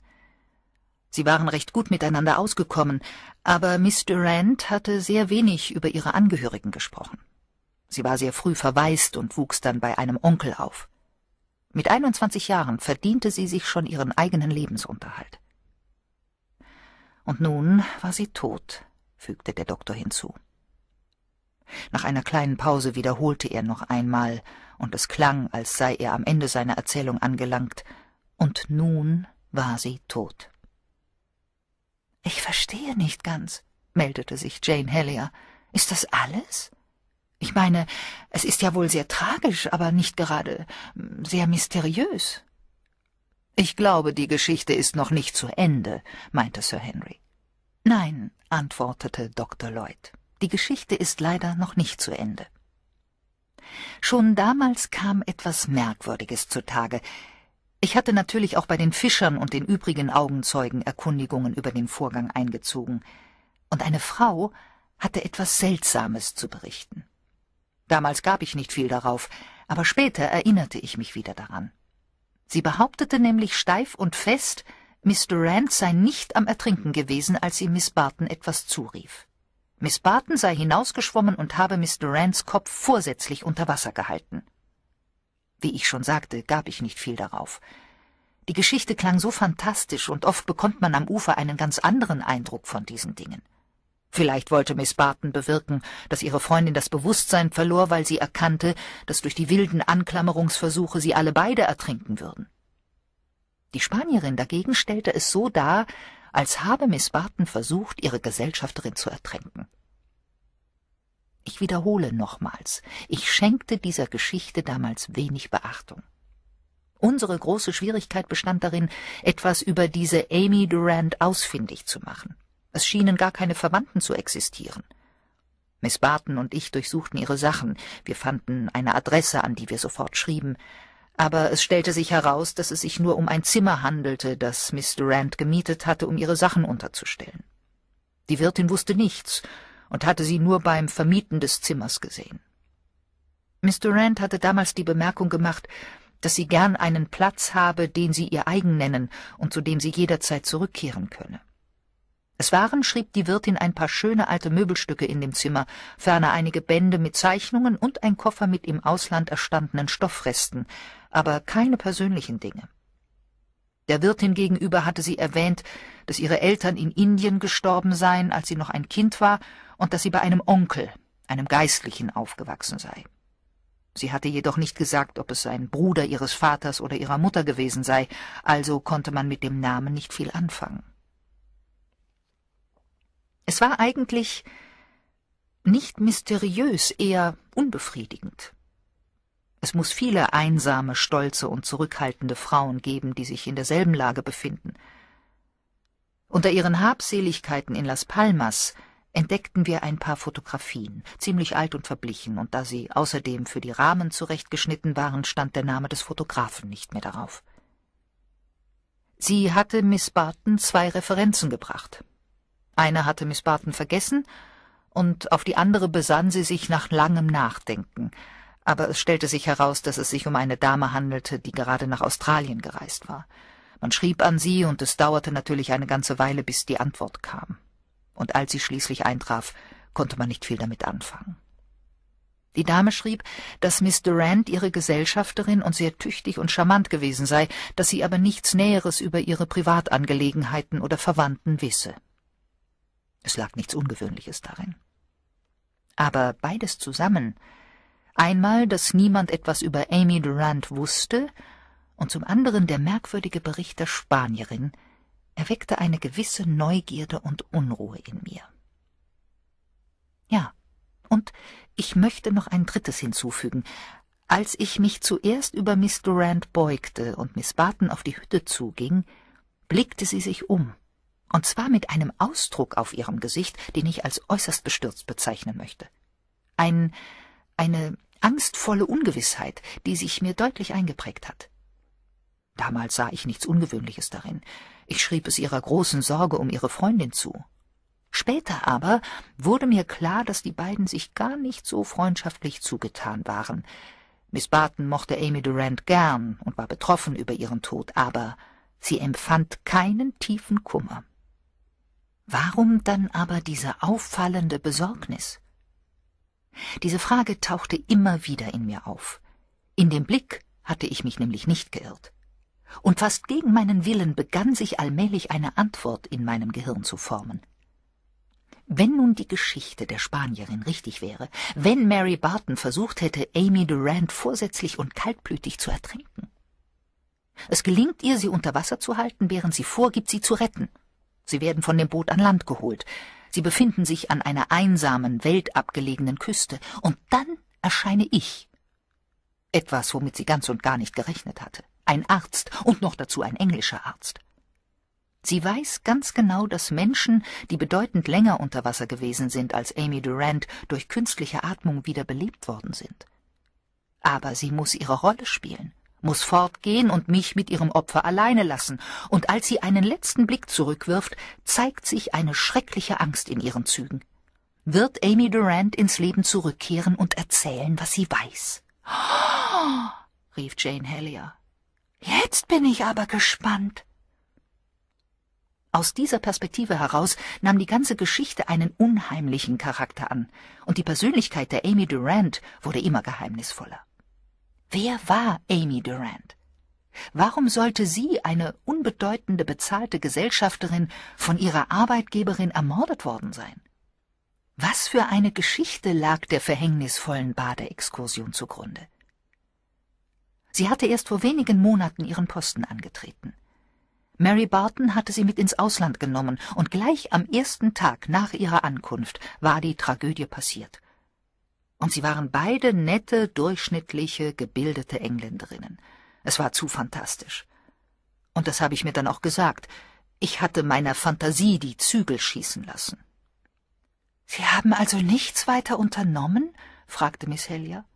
Sie waren recht gut miteinander ausgekommen, aber Miss Durant hatte sehr wenig über ihre Angehörigen gesprochen. Sie war sehr früh verwaist und wuchs dann bei einem Onkel auf. Mit 21 Jahren verdiente sie sich schon ihren eigenen Lebensunterhalt. Und nun war sie tot, fügte der Doktor hinzu. Nach einer kleinen Pause wiederholte er noch einmal, und es klang, als sei er am Ende seiner Erzählung angelangt, und nun war sie tot. Ich verstehe nicht ganz, meldete sich Jane Hellier. Ist das alles? Ich meine, es ist ja wohl sehr tragisch, aber nicht gerade hm, sehr mysteriös. Ich glaube, die Geschichte ist noch nicht zu Ende, meinte Sir Henry. Nein, antwortete Dr. Lloyd, die Geschichte ist leider noch nicht zu Ende. Schon damals kam etwas Merkwürdiges zutage. Ich hatte natürlich auch bei den Fischern und den übrigen Augenzeugen Erkundigungen über den Vorgang eingezogen, und eine Frau hatte etwas Seltsames zu berichten. Damals gab ich nicht viel darauf, aber später erinnerte ich mich wieder daran. Sie behauptete nämlich steif und fest, Miss Durant sei nicht am Ertrinken gewesen, als ihm Miss Barton etwas zurief. Miss Barton sei hinausgeschwommen und habe Miss Durants Kopf vorsätzlich unter Wasser gehalten. Wie ich schon sagte, gab ich nicht viel darauf. Die Geschichte klang so fantastisch und oft bekommt man am Ufer einen ganz anderen Eindruck von diesen Dingen. Vielleicht wollte Miss Barton bewirken, dass ihre Freundin das Bewusstsein verlor, weil sie erkannte, dass durch die wilden Anklammerungsversuche sie alle beide ertrinken würden. Die Spanierin dagegen stellte es so dar, als habe Miss Barton versucht, ihre Gesellschafterin zu ertränken. Ich wiederhole nochmals, ich schenkte dieser Geschichte damals wenig Beachtung. Unsere große Schwierigkeit bestand darin, etwas über diese Amy Durant ausfindig zu machen. Es schienen gar keine Verwandten zu existieren. Miss Barton und ich durchsuchten ihre Sachen. Wir fanden eine Adresse, an die wir sofort schrieben. Aber es stellte sich heraus, dass es sich nur um ein Zimmer handelte, das Miss Durant gemietet hatte, um ihre Sachen unterzustellen. Die Wirtin wusste nichts und hatte sie nur beim Vermieten des Zimmers gesehen. Miss Durant hatte damals die Bemerkung gemacht, dass sie gern einen Platz habe, den sie ihr eigen nennen und zu dem sie jederzeit zurückkehren könne. Es waren, schrieb die Wirtin, ein paar schöne alte Möbelstücke in dem Zimmer, ferner einige Bände mit Zeichnungen und ein Koffer mit im Ausland erstandenen Stoffresten, aber keine persönlichen Dinge. Der Wirtin gegenüber hatte sie erwähnt, dass ihre Eltern in Indien gestorben seien, als sie noch ein Kind war, und dass sie bei einem Onkel, einem Geistlichen, aufgewachsen sei. Sie hatte jedoch nicht gesagt, ob es ein Bruder ihres Vaters oder ihrer Mutter gewesen sei, also konnte man mit dem Namen nicht viel anfangen. Es war eigentlich nicht mysteriös, eher unbefriedigend. Es muss viele einsame, stolze und zurückhaltende Frauen geben, die sich in derselben Lage befinden. Unter ihren Habseligkeiten in Las Palmas entdeckten wir ein paar Fotografien, ziemlich alt und verblichen, und da sie außerdem für die Rahmen zurechtgeschnitten waren, stand der Name des Fotografen nicht mehr darauf. Sie hatte Miss Barton zwei Referenzen gebracht. Eine hatte Miss Barton vergessen, und auf die andere besann sie sich nach langem Nachdenken, aber es stellte sich heraus, dass es sich um eine Dame handelte, die gerade nach Australien gereist war. Man schrieb an sie, und es dauerte natürlich eine ganze Weile, bis die Antwort kam. Und als sie schließlich eintraf, konnte man nicht viel damit anfangen. Die Dame schrieb, dass Miss Durant ihre Gesellschafterin und sehr tüchtig und charmant gewesen sei, dass sie aber nichts Näheres über ihre Privatangelegenheiten oder Verwandten wisse. Es lag nichts Ungewöhnliches darin. Aber beides zusammen, einmal, dass niemand etwas über Amy Durant wusste, und zum anderen der merkwürdige Bericht der Spanierin, erweckte eine gewisse Neugierde und Unruhe in mir. Ja, und ich möchte noch ein drittes hinzufügen. Als ich mich zuerst über Miss Durant beugte und Miss Barton auf die Hütte zuging, blickte sie sich um und zwar mit einem Ausdruck auf ihrem Gesicht, den ich als äußerst bestürzt bezeichnen möchte. Ein, eine angstvolle Ungewissheit, die sich mir deutlich eingeprägt hat. Damals sah ich nichts Ungewöhnliches darin. Ich schrieb es ihrer großen Sorge um ihre Freundin zu. Später aber wurde mir klar, dass die beiden sich gar nicht so freundschaftlich zugetan waren. Miss Barton mochte Amy Durant gern und war betroffen über ihren Tod, aber sie empfand keinen tiefen Kummer. Warum dann aber diese auffallende Besorgnis? Diese Frage tauchte immer wieder in mir auf. In dem Blick hatte ich mich nämlich nicht geirrt. Und fast gegen meinen Willen begann sich allmählich eine Antwort in meinem Gehirn zu formen. Wenn nun die Geschichte der Spanierin richtig wäre, wenn Mary Barton versucht hätte, Amy Durant vorsätzlich und kaltblütig zu ertränken. Es gelingt ihr, sie unter Wasser zu halten, während sie vorgibt, sie zu retten. Sie werden von dem Boot an Land geholt. Sie befinden sich an einer einsamen, weltabgelegenen Küste. Und dann erscheine ich. Etwas, womit sie ganz und gar nicht gerechnet hatte. Ein Arzt und noch dazu ein englischer Arzt. Sie weiß ganz genau, dass Menschen, die bedeutend länger unter Wasser gewesen sind als Amy Durant, durch künstliche Atmung wieder belebt worden sind. Aber sie muss ihre Rolle spielen muss fortgehen und mich mit ihrem Opfer alleine lassen, und als sie einen letzten Blick zurückwirft, zeigt sich eine schreckliche Angst in ihren Zügen. Wird Amy Durant ins Leben zurückkehren und erzählen, was sie weiß? Oh, rief Jane Hellier. Jetzt bin ich aber gespannt. Aus dieser Perspektive heraus nahm die ganze Geschichte einen unheimlichen Charakter an, und die Persönlichkeit der Amy Durant wurde immer geheimnisvoller. Wer war Amy Durant? Warum sollte sie, eine unbedeutende bezahlte Gesellschafterin, von ihrer Arbeitgeberin ermordet worden sein? Was für eine Geschichte lag der verhängnisvollen Badeexkursion zugrunde? Sie hatte erst vor wenigen Monaten ihren Posten angetreten. Mary Barton hatte sie mit ins Ausland genommen, und gleich am ersten Tag nach ihrer Ankunft war die Tragödie passiert und sie waren beide nette, durchschnittliche, gebildete Engländerinnen. Es war zu fantastisch. Und das habe ich mir dann auch gesagt. Ich hatte meiner Fantasie die Zügel schießen lassen. Sie haben also nichts weiter unternommen? fragte Miss Hellier.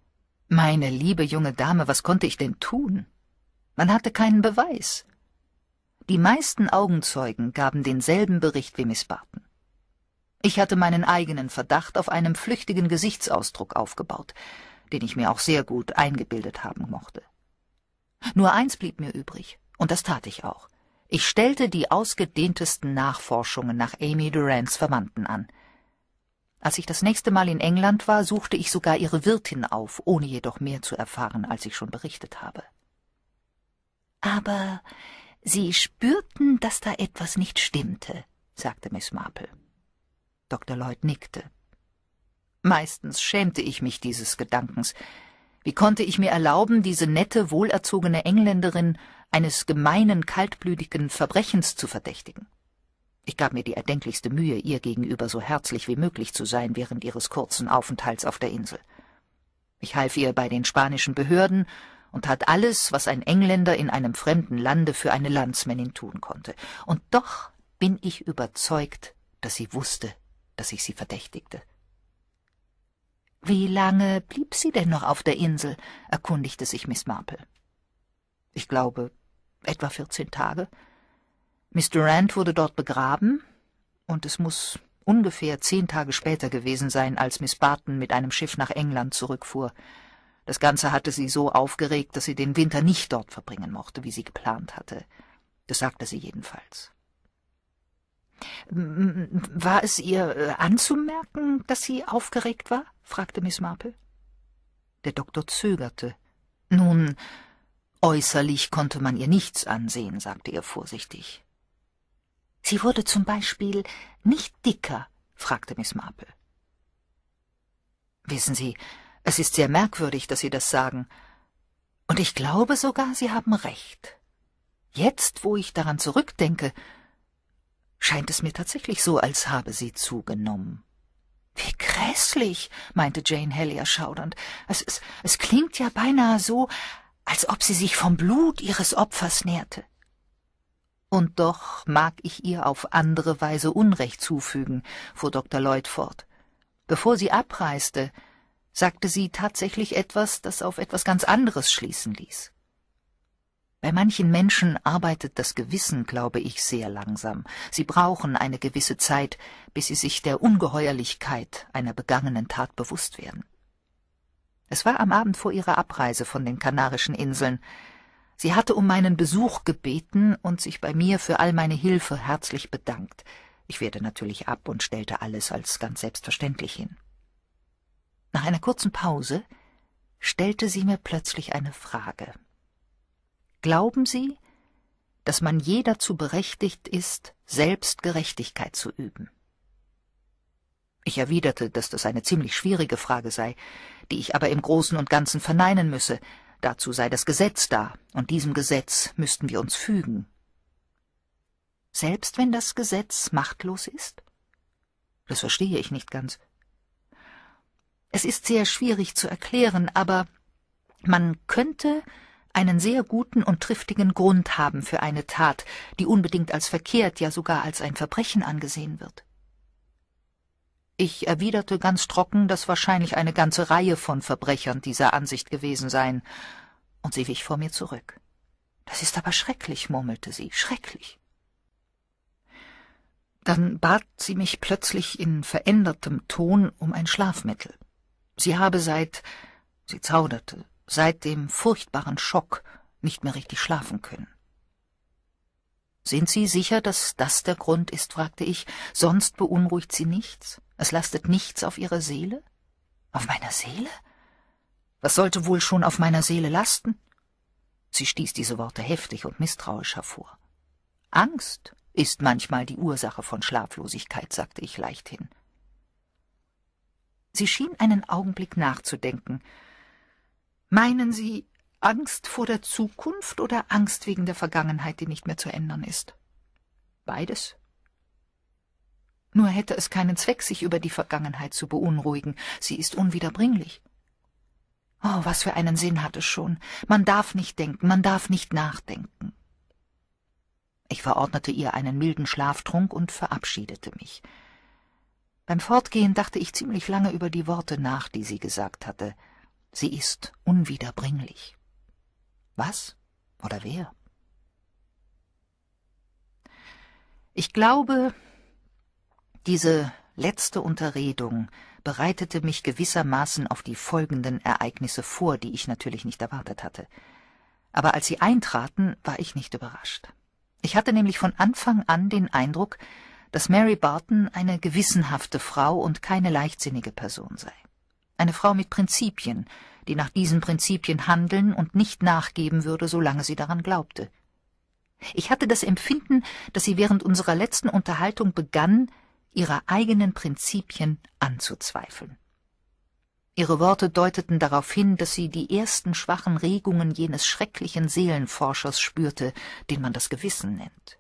Meine liebe junge Dame, was konnte ich denn tun? Man hatte keinen Beweis. Die meisten Augenzeugen gaben denselben Bericht wie Miss Barton. Ich hatte meinen eigenen Verdacht auf einem flüchtigen Gesichtsausdruck aufgebaut, den ich mir auch sehr gut eingebildet haben mochte. Nur eins blieb mir übrig, und das tat ich auch. Ich stellte die ausgedehntesten Nachforschungen nach Amy Durants Verwandten an. Als ich das nächste Mal in England war, suchte ich sogar ihre Wirtin auf, ohne jedoch mehr zu erfahren, als ich schon berichtet habe. Aber Sie spürten, dass da etwas nicht stimmte, sagte Miss Marple. Dr. Lloyd nickte. Meistens schämte ich mich dieses Gedankens. Wie konnte ich mir erlauben, diese nette, wohlerzogene Engländerin eines gemeinen, kaltblütigen Verbrechens zu verdächtigen? Ich gab mir die erdenklichste Mühe, ihr gegenüber so herzlich wie möglich zu sein während ihres kurzen Aufenthalts auf der Insel. Ich half ihr bei den spanischen Behörden und tat alles, was ein Engländer in einem fremden Lande für eine Landsmännin tun konnte. Und doch bin ich überzeugt, dass sie wusste, dass ich sie verdächtigte. Wie lange blieb sie denn noch auf der Insel? erkundigte sich Miss Marple. Ich glaube, etwa vierzehn Tage. Miss Durant wurde dort begraben, und es muß ungefähr zehn Tage später gewesen sein, als Miss Barton mit einem Schiff nach England zurückfuhr. Das Ganze hatte sie so aufgeregt, dass sie den Winter nicht dort verbringen mochte, wie sie geplant hatte. Das sagte sie jedenfalls. War es ihr äh, anzumerken, dass sie aufgeregt war? fragte Miss Marple. Der Doktor zögerte. Nun, äußerlich konnte man ihr nichts ansehen, sagte er vorsichtig. Sie wurde zum Beispiel nicht dicker, fragte Miss Marple. Wissen Sie, es ist sehr merkwürdig, dass Sie das sagen. Und ich glaube sogar, Sie haben recht. Jetzt, wo ich daran zurückdenke, scheint es mir tatsächlich so, als habe sie zugenommen. Wie grässlich, meinte Jane Hellier schaudernd. Es, es, es klingt ja beinahe so, als ob sie sich vom Blut ihres Opfers nährte. Und doch mag ich ihr auf andere Weise Unrecht zufügen, fuhr Dr. Lloyd fort. Bevor sie abreiste, sagte sie tatsächlich etwas, das auf etwas ganz anderes schließen ließ. Bei manchen Menschen arbeitet das Gewissen, glaube ich, sehr langsam. Sie brauchen eine gewisse Zeit, bis sie sich der Ungeheuerlichkeit einer begangenen Tat bewusst werden. Es war am Abend vor ihrer Abreise von den Kanarischen Inseln. Sie hatte um meinen Besuch gebeten und sich bei mir für all meine Hilfe herzlich bedankt. Ich wehrte natürlich ab und stellte alles als ganz selbstverständlich hin. Nach einer kurzen Pause stellte sie mir plötzlich eine Frage. Glauben Sie, dass man je dazu berechtigt ist, selbst Gerechtigkeit zu üben? Ich erwiderte, dass das eine ziemlich schwierige Frage sei, die ich aber im Großen und Ganzen verneinen müsse, dazu sei das Gesetz da, und diesem Gesetz müssten wir uns fügen. Selbst wenn das Gesetz machtlos ist? Das verstehe ich nicht ganz. Es ist sehr schwierig zu erklären, aber man könnte einen sehr guten und triftigen Grund haben für eine Tat, die unbedingt als verkehrt, ja sogar als ein Verbrechen angesehen wird. Ich erwiderte ganz trocken, dass wahrscheinlich eine ganze Reihe von Verbrechern dieser Ansicht gewesen seien, und sie wich vor mir zurück. Das ist aber schrecklich, murmelte sie, schrecklich. Dann bat sie mich plötzlich in verändertem Ton um ein Schlafmittel. Sie habe seit, sie zauderte, seit dem furchtbaren Schock nicht mehr richtig schlafen können. Sind Sie sicher, dass das der Grund ist? fragte ich. Sonst beunruhigt Sie nichts? Es lastet nichts auf Ihrer Seele? Auf meiner Seele? Was sollte wohl schon auf meiner Seele lasten? Sie stieß diese Worte heftig und misstrauisch hervor. Angst ist manchmal die Ursache von Schlaflosigkeit, sagte ich leichthin. Sie schien einen Augenblick nachzudenken, Meinen Sie Angst vor der Zukunft oder Angst wegen der Vergangenheit, die nicht mehr zu ändern ist? Beides. Nur hätte es keinen Zweck, sich über die Vergangenheit zu beunruhigen. Sie ist unwiederbringlich. Oh, was für einen Sinn hat es schon. Man darf nicht denken, man darf nicht nachdenken. Ich verordnete ihr einen milden Schlaftrunk und verabschiedete mich. Beim Fortgehen dachte ich ziemlich lange über die Worte nach, die sie gesagt hatte. Sie ist unwiederbringlich. Was oder wer? Ich glaube, diese letzte Unterredung bereitete mich gewissermaßen auf die folgenden Ereignisse vor, die ich natürlich nicht erwartet hatte. Aber als sie eintraten, war ich nicht überrascht. Ich hatte nämlich von Anfang an den Eindruck, dass Mary Barton eine gewissenhafte Frau und keine leichtsinnige Person sei. Eine Frau mit Prinzipien, die nach diesen Prinzipien handeln und nicht nachgeben würde, solange sie daran glaubte. Ich hatte das Empfinden, dass sie während unserer letzten Unterhaltung begann, ihre eigenen Prinzipien anzuzweifeln. Ihre Worte deuteten darauf hin, dass sie die ersten schwachen Regungen jenes schrecklichen Seelenforschers spürte, den man das Gewissen nennt.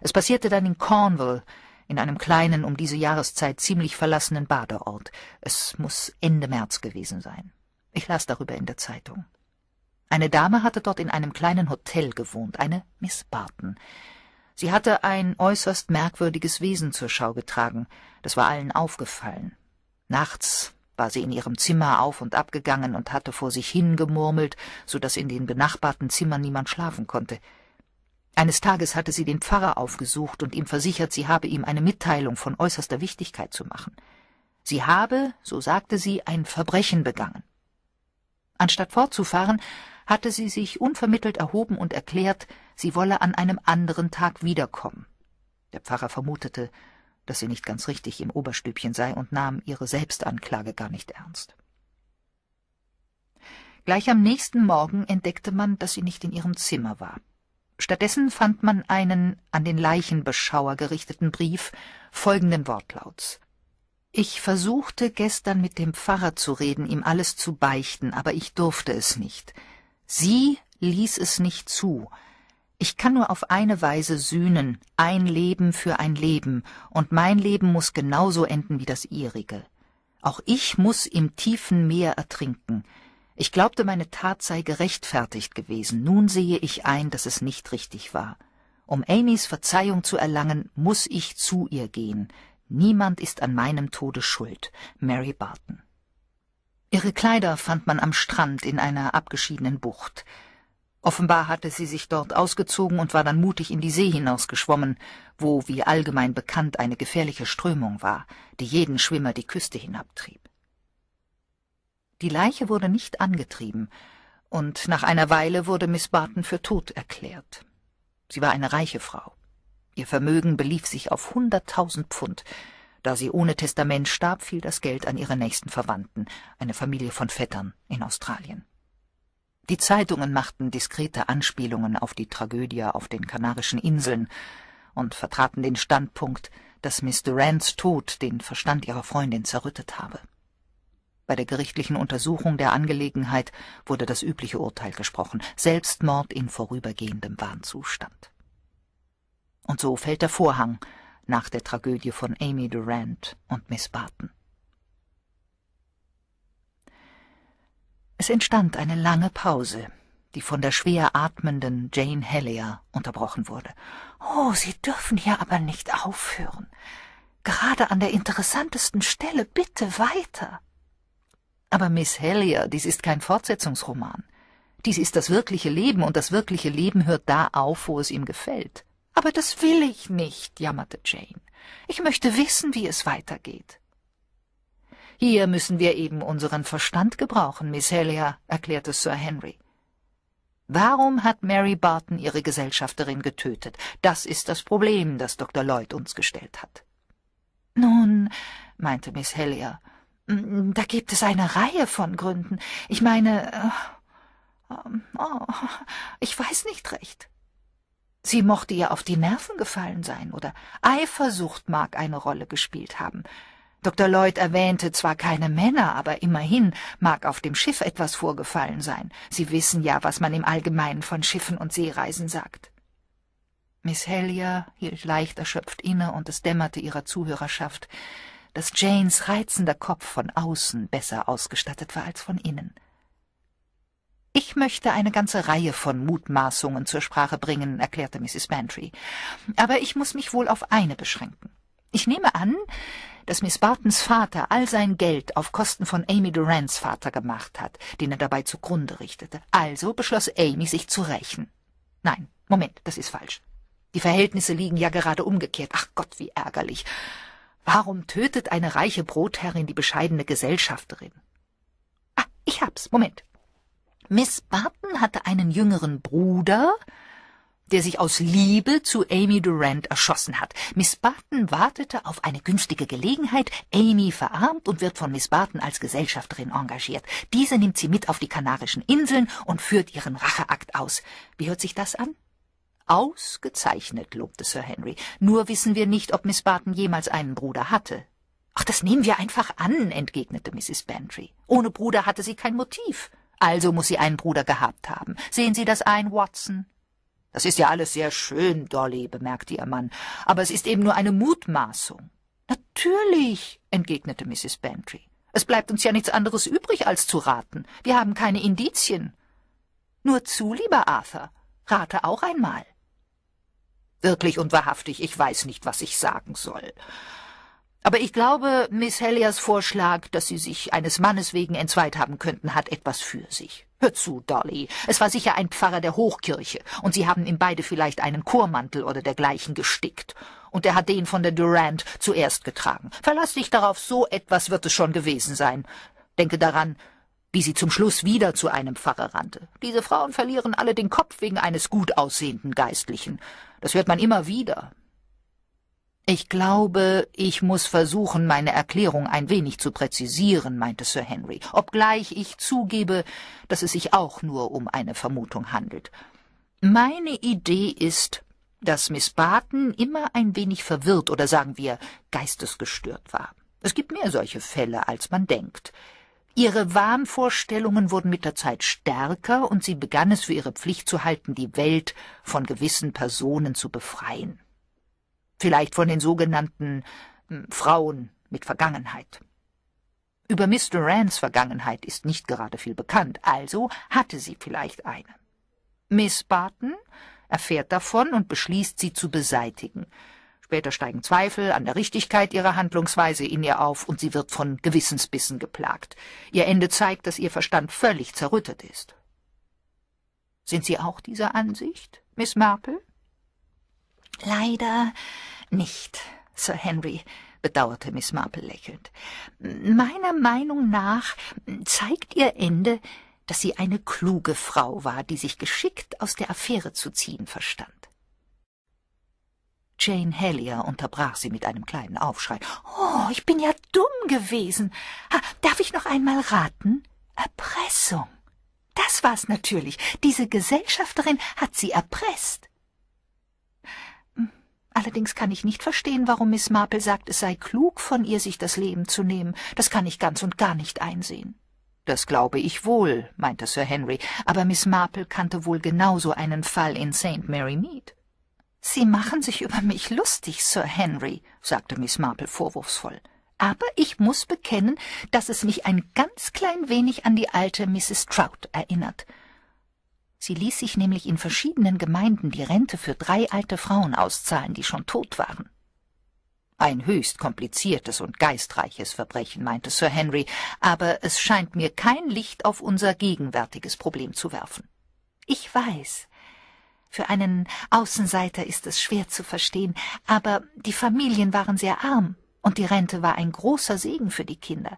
Es passierte dann in Cornwall, in einem kleinen, um diese Jahreszeit ziemlich verlassenen Badeort. Es muss Ende März gewesen sein. Ich las darüber in der Zeitung. Eine Dame hatte dort in einem kleinen Hotel gewohnt, eine Miss Barton. Sie hatte ein äußerst merkwürdiges Wesen zur Schau getragen, das war allen aufgefallen. Nachts war sie in ihrem Zimmer auf und ab gegangen und hatte vor sich hingemurmelt, so daß in den benachbarten Zimmern niemand schlafen konnte. Eines Tages hatte sie den Pfarrer aufgesucht und ihm versichert, sie habe ihm eine Mitteilung von äußerster Wichtigkeit zu machen. Sie habe, so sagte sie, ein Verbrechen begangen. Anstatt fortzufahren, hatte sie sich unvermittelt erhoben und erklärt, sie wolle an einem anderen Tag wiederkommen. Der Pfarrer vermutete, dass sie nicht ganz richtig im Oberstübchen sei und nahm ihre Selbstanklage gar nicht ernst. Gleich am nächsten Morgen entdeckte man, dass sie nicht in ihrem Zimmer war. Stattdessen fand man einen an den Leichenbeschauer gerichteten Brief folgenden Wortlauts. Ich versuchte gestern mit dem Pfarrer zu reden, ihm alles zu beichten, aber ich durfte es nicht. Sie ließ es nicht zu. Ich kann nur auf eine Weise sühnen, ein Leben für ein Leben, und mein Leben muss genauso enden wie das ihrige. Auch ich muss im tiefen Meer ertrinken, ich glaubte, meine Tat sei gerechtfertigt gewesen. Nun sehe ich ein, dass es nicht richtig war. Um Amys Verzeihung zu erlangen, muss ich zu ihr gehen. Niemand ist an meinem Tode schuld. Mary Barton. Ihre Kleider fand man am Strand in einer abgeschiedenen Bucht. Offenbar hatte sie sich dort ausgezogen und war dann mutig in die See hinausgeschwommen, wo, wie allgemein bekannt, eine gefährliche Strömung war, die jeden Schwimmer die Küste hinabtrieb. Die Leiche wurde nicht angetrieben, und nach einer Weile wurde Miss Barton für tot erklärt. Sie war eine reiche Frau. Ihr Vermögen belief sich auf hunderttausend Pfund. Da sie ohne Testament starb, fiel das Geld an ihre nächsten Verwandten, eine Familie von Vettern in Australien. Die Zeitungen machten diskrete Anspielungen auf die Tragödie auf den Kanarischen Inseln und vertraten den Standpunkt, dass Miss Durants Tod den Verstand ihrer Freundin zerrüttet habe. Bei der gerichtlichen Untersuchung der Angelegenheit wurde das übliche Urteil gesprochen, Selbstmord in vorübergehendem Wahnzustand. Und so fällt der Vorhang nach der Tragödie von Amy Durant und Miss Barton. Es entstand eine lange Pause, die von der schwer atmenden Jane Hellier unterbrochen wurde. Oh, Sie dürfen hier aber nicht aufhören. Gerade an der interessantesten Stelle bitte weiter. Aber Miss Hellier, dies ist kein Fortsetzungsroman. Dies ist das wirkliche Leben, und das wirkliche Leben hört da auf, wo es ihm gefällt. Aber das will ich nicht, jammerte Jane. Ich möchte wissen, wie es weitergeht. Hier müssen wir eben unseren Verstand gebrauchen, Miss Hellier, erklärte Sir Henry. Warum hat Mary Barton ihre Gesellschafterin getötet? Das ist das Problem, das Dr. Lloyd uns gestellt hat. Nun, meinte Miss Hellier, Mm, da gibt es eine Reihe von Gründen. Ich meine, äh, oh, oh, ich weiß nicht recht. Sie mochte ihr auf die Nerven gefallen sein oder Eifersucht mag eine Rolle gespielt haben. Dr. Lloyd erwähnte zwar keine Männer, aber immerhin mag auf dem Schiff etwas vorgefallen sein. Sie wissen ja, was man im Allgemeinen von Schiffen und Seereisen sagt. Miss Hellier hielt leicht erschöpft inne und es dämmerte ihrer Zuhörerschaft, dass Janes reizender Kopf von außen besser ausgestattet war als von innen. Ich möchte eine ganze Reihe von Mutmaßungen zur Sprache bringen, erklärte Mrs. Bantry, aber ich muss mich wohl auf eine beschränken. Ich nehme an, dass Miss Bartons Vater all sein Geld auf Kosten von Amy Durants Vater gemacht hat, den er dabei zugrunde richtete. Also beschloss Amy, sich zu rächen. Nein, Moment, das ist falsch. Die Verhältnisse liegen ja gerade umgekehrt. Ach Gott, wie ärgerlich. Warum tötet eine reiche Brotherrin die bescheidene Gesellschafterin? Ah, ich hab's. Moment. Miss Barton hatte einen jüngeren Bruder, der sich aus Liebe zu Amy Durant erschossen hat. Miss Barton wartete auf eine günstige Gelegenheit, Amy verarmt und wird von Miss Barton als Gesellschafterin engagiert. Diese nimmt sie mit auf die Kanarischen Inseln und führt ihren Racheakt aus. Wie hört sich das an? Ausgezeichnet, lobte Sir Henry. Nur wissen wir nicht, ob Miss Barton jemals einen Bruder hatte. Ach, das nehmen wir einfach an, entgegnete Mrs. Bantry. Ohne Bruder hatte sie kein Motiv. Also muss sie einen Bruder gehabt haben. Sehen Sie das ein, Watson? Das ist ja alles sehr schön, Dolly, bemerkte ihr Mann, aber es ist eben nur eine Mutmaßung. Natürlich, entgegnete Mrs. Bantry. Es bleibt uns ja nichts anderes übrig, als zu raten. Wir haben keine Indizien. Nur zu, lieber Arthur, rate auch einmal. Wirklich und wahrhaftig, ich weiß nicht, was ich sagen soll. Aber ich glaube, Miss Helliers Vorschlag, dass Sie sich eines Mannes wegen entzweit haben könnten, hat etwas für sich. Hör zu, Dolly, es war sicher ein Pfarrer der Hochkirche, und Sie haben ihm beide vielleicht einen Chormantel oder dergleichen gestickt. Und er hat den von der Durand zuerst getragen. Verlass dich darauf, so etwas wird es schon gewesen sein. Denke daran, wie sie zum Schluss wieder zu einem Pfarrer rannte. Diese Frauen verlieren alle den Kopf wegen eines gut aussehenden Geistlichen. Das hört man immer wieder. Ich glaube, ich muss versuchen, meine Erklärung ein wenig zu präzisieren, meinte Sir Henry, obgleich ich zugebe, dass es sich auch nur um eine Vermutung handelt. Meine Idee ist, dass Miss Barton immer ein wenig verwirrt oder sagen wir geistesgestört war. Es gibt mehr solche Fälle, als man denkt. Ihre Wahnvorstellungen wurden mit der Zeit stärker und sie begann es für ihre Pflicht zu halten, die Welt von gewissen Personen zu befreien. Vielleicht von den sogenannten hm, Frauen mit Vergangenheit. Über Miss Durans Vergangenheit ist nicht gerade viel bekannt, also hatte sie vielleicht eine. Miss Barton erfährt davon und beschließt, sie zu beseitigen – Später steigen Zweifel an der Richtigkeit ihrer Handlungsweise in ihr auf und sie wird von Gewissensbissen geplagt. Ihr Ende zeigt, dass ihr Verstand völlig zerrüttet ist. Sind Sie auch dieser Ansicht, Miss Marple? Leider nicht, Sir Henry, bedauerte Miss Marple lächelnd. Meiner Meinung nach zeigt ihr Ende, dass sie eine kluge Frau war, die sich geschickt aus der Affäre zu ziehen verstand. Jane Hellier unterbrach sie mit einem kleinen Aufschrei. Oh, ich bin ja dumm gewesen. Ha, darf ich noch einmal raten? Erpressung. Das war's natürlich. Diese Gesellschafterin hat sie erpresst. Hm, allerdings kann ich nicht verstehen, warum Miss Marple sagt, es sei klug von ihr, sich das Leben zu nehmen. Das kann ich ganz und gar nicht einsehen. Das glaube ich wohl, meinte Sir Henry, aber Miss Marple kannte wohl genauso einen Fall in St. Mary Mead. Sie machen sich über mich lustig, Sir Henry, sagte Miss Marple vorwurfsvoll. Aber ich muss bekennen, dass es mich ein ganz klein wenig an die alte Mrs. Trout erinnert. Sie ließ sich nämlich in verschiedenen Gemeinden die Rente für drei alte Frauen auszahlen, die schon tot waren. Ein höchst kompliziertes und geistreiches Verbrechen, meinte Sir Henry, aber es scheint mir kein Licht auf unser gegenwärtiges Problem zu werfen. Ich weiß, für einen Außenseiter ist es schwer zu verstehen, aber die Familien waren sehr arm und die Rente war ein großer Segen für die Kinder.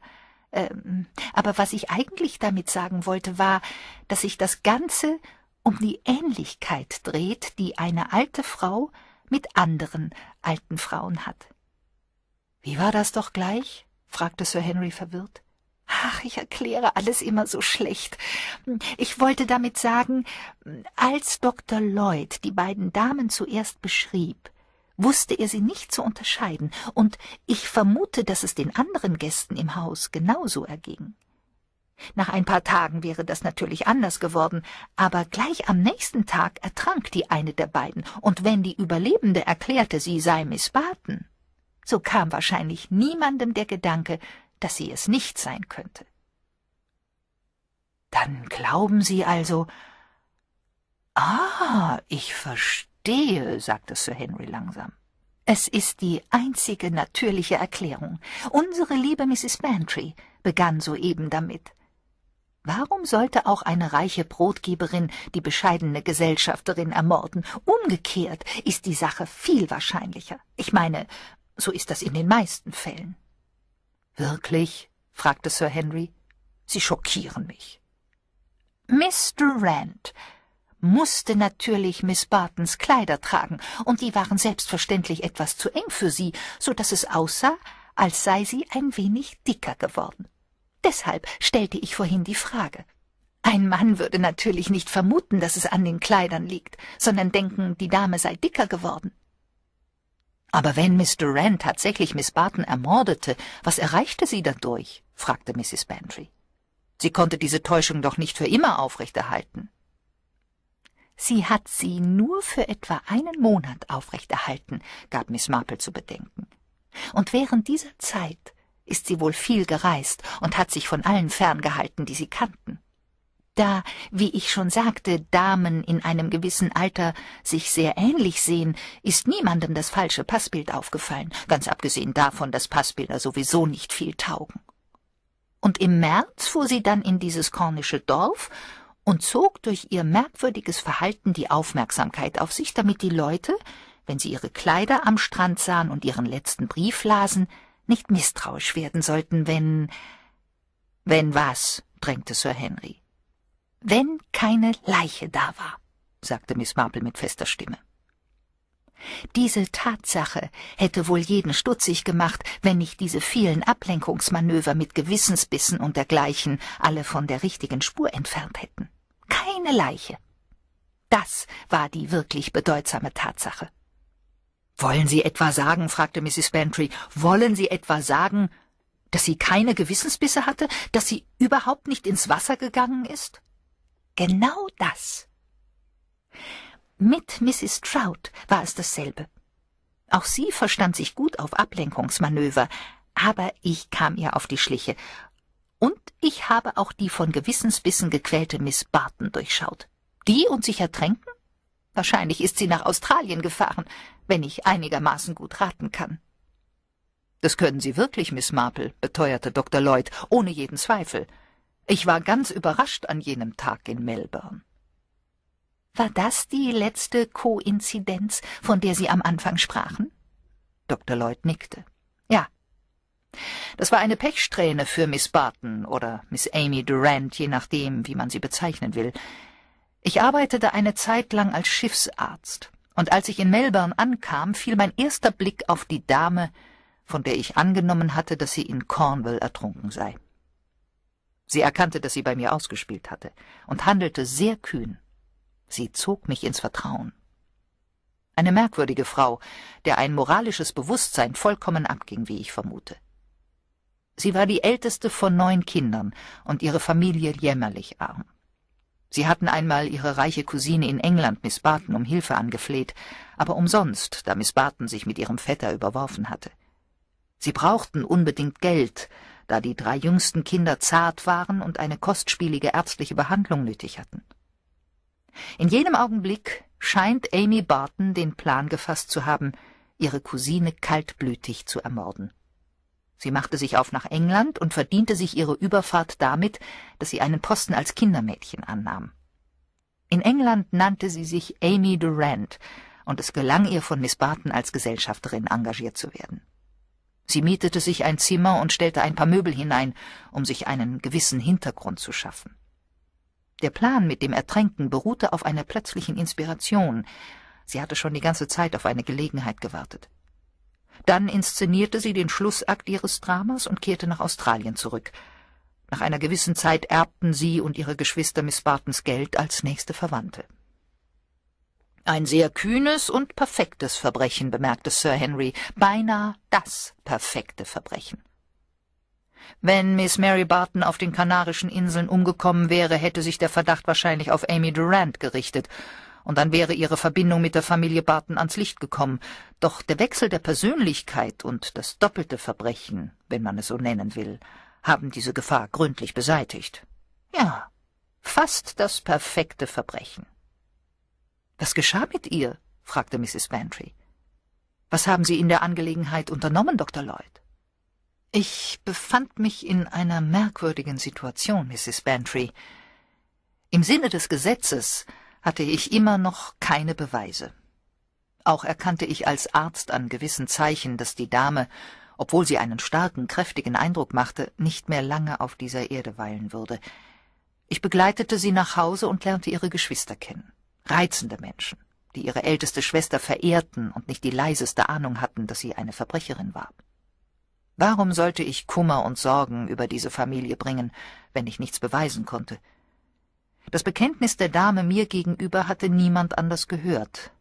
Ähm, aber was ich eigentlich damit sagen wollte, war, dass sich das Ganze um die Ähnlichkeit dreht, die eine alte Frau mit anderen alten Frauen hat. Wie war das doch gleich? fragte Sir Henry verwirrt. Ach, ich erkläre alles immer so schlecht. Ich wollte damit sagen, als Dr. Lloyd die beiden Damen zuerst beschrieb, wusste er sie nicht zu unterscheiden, und ich vermute, dass es den anderen Gästen im Haus genauso erging. Nach ein paar Tagen wäre das natürlich anders geworden, aber gleich am nächsten Tag ertrank die eine der beiden, und wenn die Überlebende erklärte, sie sei Miss Barton, so kam wahrscheinlich niemandem der Gedanke, dass sie es nicht sein könnte. Dann glauben Sie also. Ah, ich verstehe, sagte Sir Henry langsam. Es ist die einzige natürliche Erklärung. Unsere liebe Mrs. Bantry begann soeben damit. Warum sollte auch eine reiche Brotgeberin die bescheidene Gesellschafterin ermorden? Umgekehrt ist die Sache viel wahrscheinlicher. Ich meine, so ist das in den meisten Fällen. Wirklich? fragte Sir Henry. Sie schockieren mich. Mr. Rand musste natürlich Miss Bartons Kleider tragen, und die waren selbstverständlich etwas zu eng für sie, so dass es aussah, als sei sie ein wenig dicker geworden. Deshalb stellte ich vorhin die Frage. Ein Mann würde natürlich nicht vermuten, dass es an den Kleidern liegt, sondern denken, die Dame sei dicker geworden. Aber wenn Miss Durant tatsächlich Miss Barton ermordete, was erreichte sie dadurch? fragte Mrs. Bantry. Sie konnte diese Täuschung doch nicht für immer aufrechterhalten. Sie hat sie nur für etwa einen Monat aufrechterhalten, gab Miss Marple zu bedenken. Und während dieser Zeit ist sie wohl viel gereist und hat sich von allen ferngehalten, die sie kannten da, wie ich schon sagte, Damen in einem gewissen Alter sich sehr ähnlich sehen, ist niemandem das falsche Passbild aufgefallen, ganz abgesehen davon, dass Passbilder sowieso nicht viel taugen. Und im März fuhr sie dann in dieses kornische Dorf und zog durch ihr merkwürdiges Verhalten die Aufmerksamkeit auf sich, damit die Leute, wenn sie ihre Kleider am Strand sahen und ihren letzten Brief lasen, nicht misstrauisch werden sollten, wenn. Wenn was? drängte Sir Henry wenn keine Leiche da war, sagte Miss Marple mit fester Stimme. Diese Tatsache hätte wohl jeden stutzig gemacht, wenn nicht diese vielen Ablenkungsmanöver mit Gewissensbissen und dergleichen alle von der richtigen Spur entfernt hätten. Keine Leiche. Das war die wirklich bedeutsame Tatsache. Wollen Sie etwa sagen, fragte Mrs. Bantry, wollen Sie etwa sagen, dass sie keine Gewissensbisse hatte, dass sie überhaupt nicht ins Wasser gegangen ist? Genau das. Mit Mrs. Trout war es dasselbe. Auch sie verstand sich gut auf Ablenkungsmanöver, aber ich kam ihr auf die Schliche. Und ich habe auch die von Gewissensbissen gequälte Miss Barton durchschaut. Die und sich ertränken? Wahrscheinlich ist sie nach Australien gefahren, wenn ich einigermaßen gut raten kann. Das können Sie wirklich, Miss Marple, beteuerte Dr. Lloyd, ohne jeden Zweifel. Ich war ganz überrascht an jenem Tag in Melbourne. War das die letzte Koinzidenz, von der Sie am Anfang sprachen? Dr. Lloyd nickte. Ja. Das war eine Pechsträhne für Miss Barton oder Miss Amy Durant, je nachdem, wie man sie bezeichnen will. Ich arbeitete eine Zeit lang als Schiffsarzt, und als ich in Melbourne ankam, fiel mein erster Blick auf die Dame, von der ich angenommen hatte, dass sie in Cornwall ertrunken sei. Sie erkannte, dass sie bei mir ausgespielt hatte, und handelte sehr kühn. Sie zog mich ins Vertrauen. Eine merkwürdige Frau, der ein moralisches Bewusstsein vollkommen abging, wie ich vermute. Sie war die älteste von neun Kindern und ihre Familie jämmerlich arm. Sie hatten einmal ihre reiche Cousine in England, Miss Barton, um Hilfe angefleht, aber umsonst, da Miss Barton sich mit ihrem Vetter überworfen hatte. Sie brauchten unbedingt Geld, da die drei jüngsten Kinder zart waren und eine kostspielige ärztliche Behandlung nötig hatten. In jenem Augenblick scheint Amy Barton den Plan gefasst zu haben, ihre Cousine kaltblütig zu ermorden. Sie machte sich auf nach England und verdiente sich ihre Überfahrt damit, dass sie einen Posten als Kindermädchen annahm. In England nannte sie sich Amy Durant, und es gelang ihr, von Miss Barton als Gesellschafterin engagiert zu werden. Sie mietete sich ein Zimmer und stellte ein paar Möbel hinein, um sich einen gewissen Hintergrund zu schaffen. Der Plan mit dem Ertränken beruhte auf einer plötzlichen Inspiration. Sie hatte schon die ganze Zeit auf eine Gelegenheit gewartet. Dann inszenierte sie den Schlussakt ihres Dramas und kehrte nach Australien zurück. Nach einer gewissen Zeit erbten sie und ihre Geschwister Miss Bartons Geld als nächste Verwandte. Ein sehr kühnes und perfektes Verbrechen, bemerkte Sir Henry, beinahe das perfekte Verbrechen. Wenn Miss Mary Barton auf den Kanarischen Inseln umgekommen wäre, hätte sich der Verdacht wahrscheinlich auf Amy Durant gerichtet, und dann wäre ihre Verbindung mit der Familie Barton ans Licht gekommen. Doch der Wechsel der Persönlichkeit und das doppelte Verbrechen, wenn man es so nennen will, haben diese Gefahr gründlich beseitigt. Ja, fast das perfekte Verbrechen. Was geschah mit ihr? fragte Mrs. Bantry. Was haben Sie in der Angelegenheit unternommen, Dr. Lloyd? Ich befand mich in einer merkwürdigen Situation, Mrs. Bantry. Im Sinne des Gesetzes hatte ich immer noch keine Beweise. Auch erkannte ich als Arzt an gewissen Zeichen, dass die Dame, obwohl sie einen starken, kräftigen Eindruck machte, nicht mehr lange auf dieser Erde weilen würde. Ich begleitete sie nach Hause und lernte ihre Geschwister kennen reizende Menschen, die ihre älteste Schwester verehrten und nicht die leiseste Ahnung hatten, dass sie eine Verbrecherin war. Warum sollte ich Kummer und Sorgen über diese Familie bringen, wenn ich nichts beweisen konnte? Das Bekenntnis der Dame mir gegenüber hatte niemand anders gehört.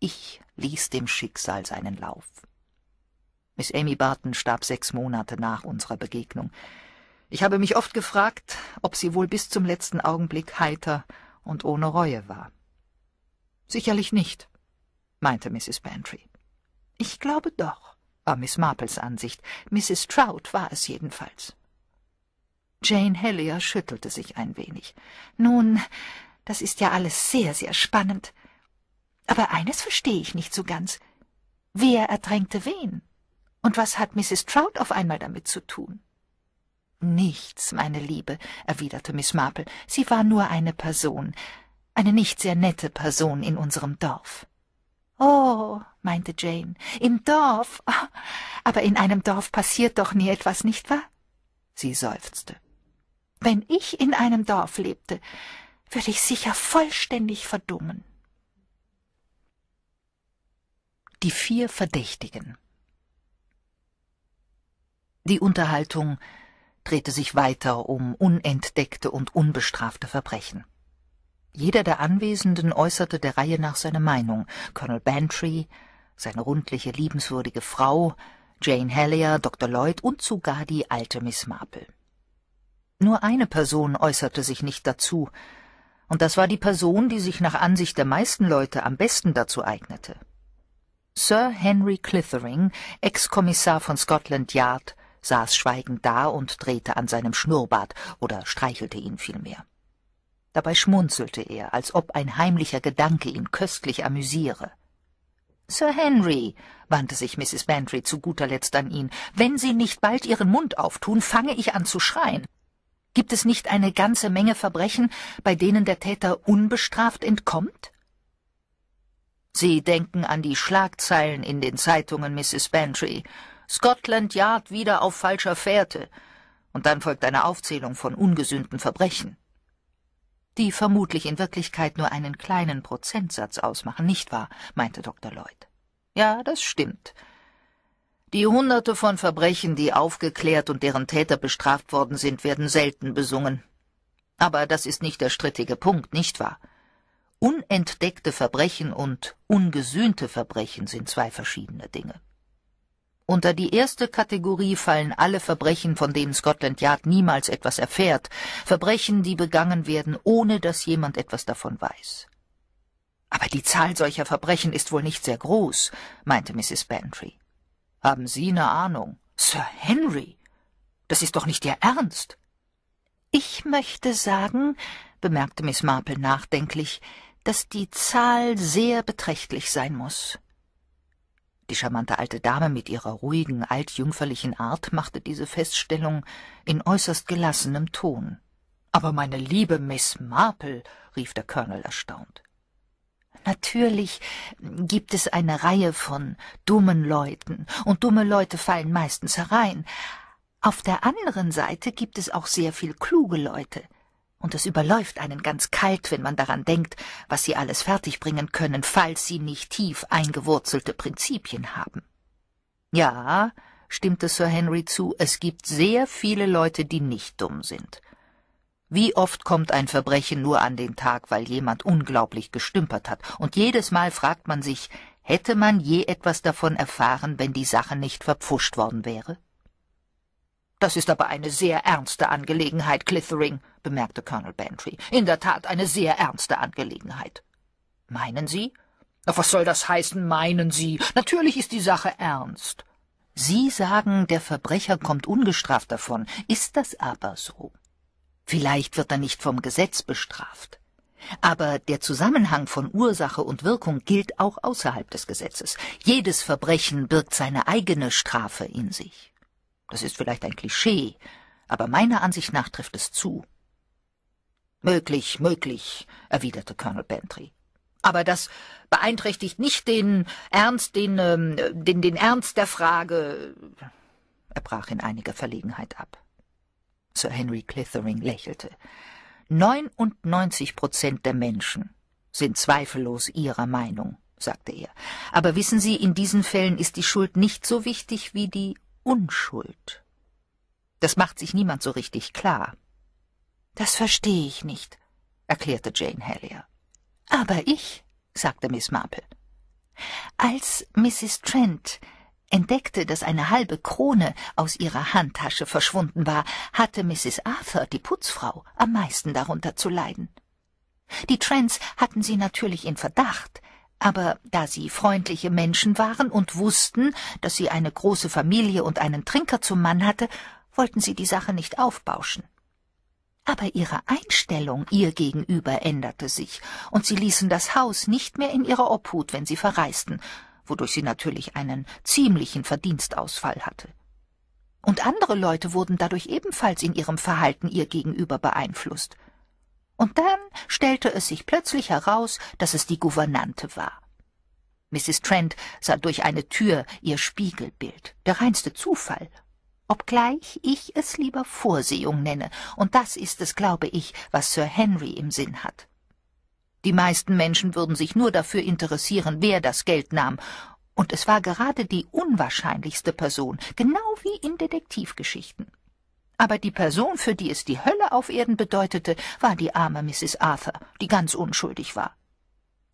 Ich ließ dem Schicksal seinen Lauf. Miss Amy Barton starb sechs Monate nach unserer Begegnung. Ich habe mich oft gefragt, ob sie wohl bis zum letzten Augenblick heiter und ohne Reue war. Sicherlich nicht, meinte Mrs. Bantry. Ich glaube doch, war Miss Marples Ansicht. Mrs. Trout war es jedenfalls. Jane Hellier schüttelte sich ein wenig. Nun, das ist ja alles sehr, sehr spannend. Aber eines verstehe ich nicht so ganz. Wer ertränkte wen? Und was hat Mrs. Trout auf einmal damit zu tun? Nichts, meine Liebe, erwiderte Miss Marple, sie war nur eine Person, eine nicht sehr nette Person in unserem Dorf. Oh, meinte Jane, im Dorf. Aber in einem Dorf passiert doch nie etwas, nicht wahr? Sie seufzte. Wenn ich in einem Dorf lebte, würde ich sicher vollständig verdummen. Die vier Verdächtigen Die Unterhaltung drehte sich weiter um unentdeckte und unbestrafte Verbrechen. Jeder der Anwesenden äußerte der Reihe nach seine Meinung. Colonel Bantry, seine rundliche, liebenswürdige Frau, Jane Hallier, Dr. Lloyd und sogar die alte Miss Marple. Nur eine Person äußerte sich nicht dazu, und das war die Person, die sich nach Ansicht der meisten Leute am besten dazu eignete. Sir Henry Clithering, Ex-Kommissar von Scotland Yard, saß schweigend da und drehte an seinem Schnurrbart oder streichelte ihn vielmehr. Dabei schmunzelte er, als ob ein heimlicher Gedanke ihn köstlich amüsiere. Sir Henry, wandte sich Mrs. Bantry zu guter Letzt an ihn, wenn Sie nicht bald Ihren Mund auftun, fange ich an zu schreien. Gibt es nicht eine ganze Menge Verbrechen, bei denen der Täter unbestraft entkommt? Sie denken an die Schlagzeilen in den Zeitungen, Mrs. Bantry, Scotland Yard wieder auf falscher Fährte. Und dann folgt eine Aufzählung von ungesühnten Verbrechen, die vermutlich in Wirklichkeit nur einen kleinen Prozentsatz ausmachen, nicht wahr? meinte Dr. Lloyd. Ja, das stimmt. Die Hunderte von Verbrechen, die aufgeklärt und deren Täter bestraft worden sind, werden selten besungen. Aber das ist nicht der strittige Punkt, nicht wahr? Unentdeckte Verbrechen und ungesühnte Verbrechen sind zwei verschiedene Dinge. Unter die erste Kategorie fallen alle Verbrechen, von denen Scotland Yard niemals etwas erfährt, Verbrechen, die begangen werden, ohne dass jemand etwas davon weiß. Aber die Zahl solcher Verbrechen ist wohl nicht sehr groß, meinte Mrs. Bantry. Haben Sie eine Ahnung? Sir Henry, das ist doch nicht Ihr Ernst. Ich möchte sagen, bemerkte Miss Marple nachdenklich, dass die Zahl sehr beträchtlich sein muss. Die charmante alte Dame mit ihrer ruhigen, altjüngferlichen Art machte diese Feststellung in äußerst gelassenem Ton. »Aber meine liebe Miss Marple«, rief der Colonel erstaunt. Natürlich gibt es eine Reihe von dummen Leuten, und dumme Leute fallen meistens herein. Auf der anderen Seite gibt es auch sehr viel kluge Leute, und es überläuft einen ganz kalt, wenn man daran denkt, was sie alles fertigbringen können, falls sie nicht tief eingewurzelte Prinzipien haben. Ja, stimmte Sir Henry zu, es gibt sehr viele Leute, die nicht dumm sind. Wie oft kommt ein Verbrechen nur an den Tag, weil jemand unglaublich gestümpert hat, und jedes Mal fragt man sich, hätte man je etwas davon erfahren, wenn die Sache nicht verpfuscht worden wäre? Das ist aber eine sehr ernste Angelegenheit, Clithering, bemerkte Colonel Bantry. In der Tat eine sehr ernste Angelegenheit. Meinen Sie? Was soll das heißen, meinen Sie? Natürlich ist die Sache ernst. Sie sagen, der Verbrecher kommt ungestraft davon. Ist das aber so? Vielleicht wird er nicht vom Gesetz bestraft. Aber der Zusammenhang von Ursache und Wirkung gilt auch außerhalb des Gesetzes. Jedes Verbrechen birgt seine eigene Strafe in sich. Das ist vielleicht ein Klischee, aber meiner Ansicht nach trifft es zu. Möglich, möglich, erwiderte Colonel Bentry. Aber das beeinträchtigt nicht den Ernst, den, ähm, den, den Ernst der Frage. Er brach in einiger Verlegenheit ab. Sir Henry Clithering lächelte. 99 Prozent der Menschen sind zweifellos ihrer Meinung, sagte er. Aber wissen Sie, in diesen Fällen ist die Schuld nicht so wichtig wie die Unschuld. Das macht sich niemand so richtig klar. Das verstehe ich nicht, erklärte Jane Hellier. Aber ich, sagte Miss Marple. Als Mrs. Trent entdeckte, dass eine halbe Krone aus ihrer Handtasche verschwunden war, hatte Mrs. Arthur, die Putzfrau, am meisten darunter zu leiden. Die Trents hatten sie natürlich in Verdacht, aber da sie freundliche Menschen waren und wussten, dass sie eine große Familie und einen Trinker zum Mann hatte, wollten sie die Sache nicht aufbauschen. Aber ihre Einstellung ihr gegenüber änderte sich, und sie ließen das Haus nicht mehr in ihrer Obhut, wenn sie verreisten, wodurch sie natürlich einen ziemlichen Verdienstausfall hatte. Und andere Leute wurden dadurch ebenfalls in ihrem Verhalten ihr gegenüber beeinflusst. Und dann stellte es sich plötzlich heraus, dass es die Gouvernante war. Mrs. Trent sah durch eine Tür ihr Spiegelbild. Der reinste Zufall. Obgleich ich es lieber Vorsehung nenne, und das ist es, glaube ich, was Sir Henry im Sinn hat. Die meisten Menschen würden sich nur dafür interessieren, wer das Geld nahm, und es war gerade die unwahrscheinlichste Person, genau wie in Detektivgeschichten aber die Person, für die es die Hölle auf Erden bedeutete, war die arme Mrs. Arthur, die ganz unschuldig war.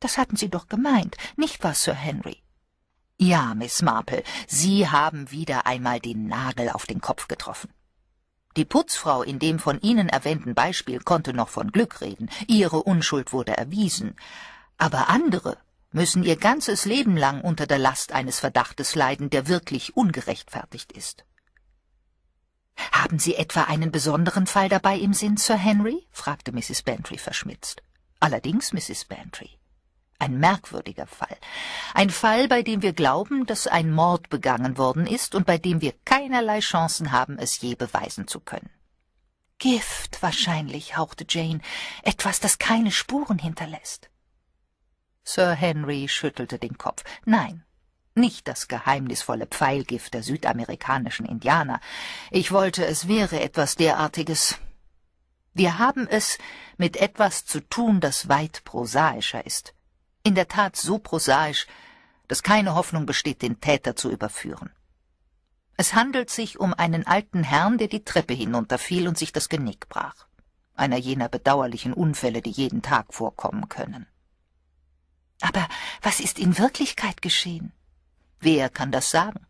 Das hatten Sie doch gemeint, nicht wahr, Sir Henry? Ja, Miss Marple, Sie haben wieder einmal den Nagel auf den Kopf getroffen. Die Putzfrau in dem von Ihnen erwähnten Beispiel konnte noch von Glück reden, ihre Unschuld wurde erwiesen, aber andere müssen ihr ganzes Leben lang unter der Last eines Verdachtes leiden, der wirklich ungerechtfertigt ist. Haben Sie etwa einen besonderen Fall dabei im Sinn, Sir Henry? fragte Mrs. Bantry verschmitzt. Allerdings, Mrs. Bantry. Ein merkwürdiger Fall. Ein Fall, bei dem wir glauben, dass ein Mord begangen worden ist und bei dem wir keinerlei Chancen haben, es je beweisen zu können. Gift wahrscheinlich, hauchte Jane, etwas, das keine Spuren hinterlässt. Sir Henry schüttelte den Kopf. Nein, nicht das geheimnisvolle Pfeilgift der südamerikanischen Indianer. Ich wollte, es wäre etwas derartiges. Wir haben es mit etwas zu tun, das weit prosaischer ist. In der Tat so prosaisch, dass keine Hoffnung besteht, den Täter zu überführen. Es handelt sich um einen alten Herrn, der die Treppe hinunterfiel und sich das Genick brach. Einer jener bedauerlichen Unfälle, die jeden Tag vorkommen können. Aber was ist in Wirklichkeit geschehen? Wer kann das sagen?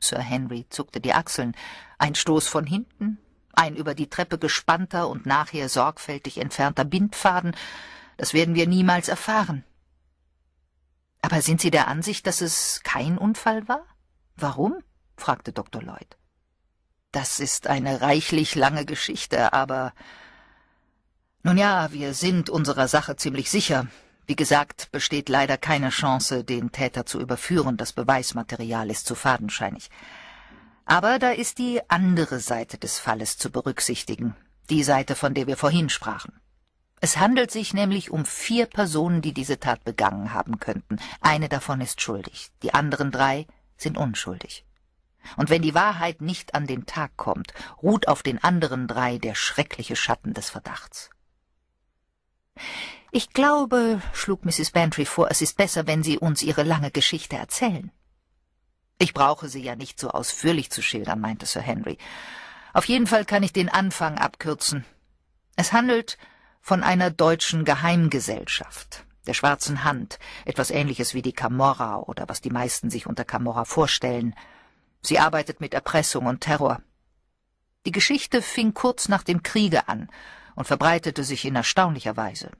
Sir Henry zuckte die Achseln. Ein Stoß von hinten, ein über die Treppe gespannter und nachher sorgfältig entfernter Bindfaden, das werden wir niemals erfahren. Aber sind Sie der Ansicht, dass es kein Unfall war? Warum? fragte Dr. Lloyd. Das ist eine reichlich lange Geschichte, aber nun ja, wir sind unserer Sache ziemlich sicher. Wie gesagt, besteht leider keine Chance, den Täter zu überführen. Das Beweismaterial ist zu fadenscheinig. Aber da ist die andere Seite des Falles zu berücksichtigen, die Seite, von der wir vorhin sprachen. Es handelt sich nämlich um vier Personen, die diese Tat begangen haben könnten. Eine davon ist schuldig, die anderen drei sind unschuldig. Und wenn die Wahrheit nicht an den Tag kommt, ruht auf den anderen drei der schreckliche Schatten des Verdachts. Ich glaube, schlug Mrs. Bantry vor, es ist besser, wenn Sie uns Ihre lange Geschichte erzählen. Ich brauche sie ja nicht so ausführlich zu schildern, meinte Sir Henry. Auf jeden Fall kann ich den Anfang abkürzen. Es handelt von einer deutschen Geheimgesellschaft, der Schwarzen Hand, etwas ähnliches wie die Camorra oder was die meisten sich unter Camorra vorstellen. Sie arbeitet mit Erpressung und Terror. Die Geschichte fing kurz nach dem Kriege an und verbreitete sich in erstaunlicher Weise.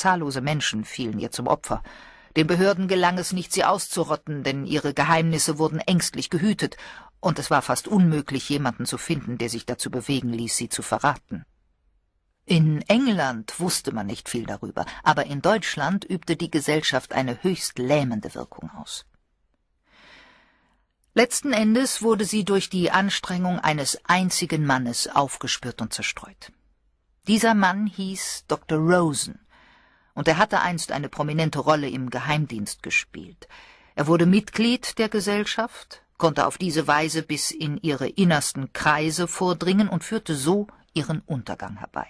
Zahllose Menschen fielen ihr zum Opfer. Den Behörden gelang es nicht, sie auszurotten, denn ihre Geheimnisse wurden ängstlich gehütet, und es war fast unmöglich, jemanden zu finden, der sich dazu bewegen ließ, sie zu verraten. In England wusste man nicht viel darüber, aber in Deutschland übte die Gesellschaft eine höchst lähmende Wirkung aus. Letzten Endes wurde sie durch die Anstrengung eines einzigen Mannes aufgespürt und zerstreut. Dieser Mann hieß Dr. Rosen, und er hatte einst eine prominente Rolle im Geheimdienst gespielt. Er wurde Mitglied der Gesellschaft, konnte auf diese Weise bis in ihre innersten Kreise vordringen und führte so ihren Untergang herbei.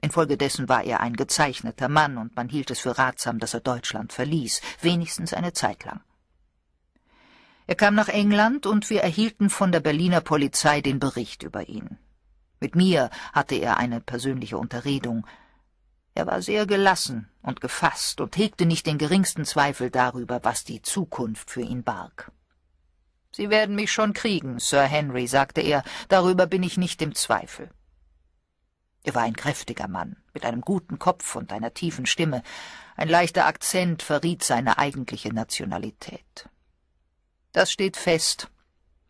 Infolgedessen war er ein gezeichneter Mann und man hielt es für ratsam, dass er Deutschland verließ, wenigstens eine Zeit lang. Er kam nach England und wir erhielten von der Berliner Polizei den Bericht über ihn. Mit mir hatte er eine persönliche Unterredung, er war sehr gelassen und gefasst und hegte nicht den geringsten Zweifel darüber, was die Zukunft für ihn barg. Sie werden mich schon kriegen, Sir Henry, sagte er, darüber bin ich nicht im Zweifel. Er war ein kräftiger Mann, mit einem guten Kopf und einer tiefen Stimme. Ein leichter Akzent verriet seine eigentliche Nationalität. Das steht fest.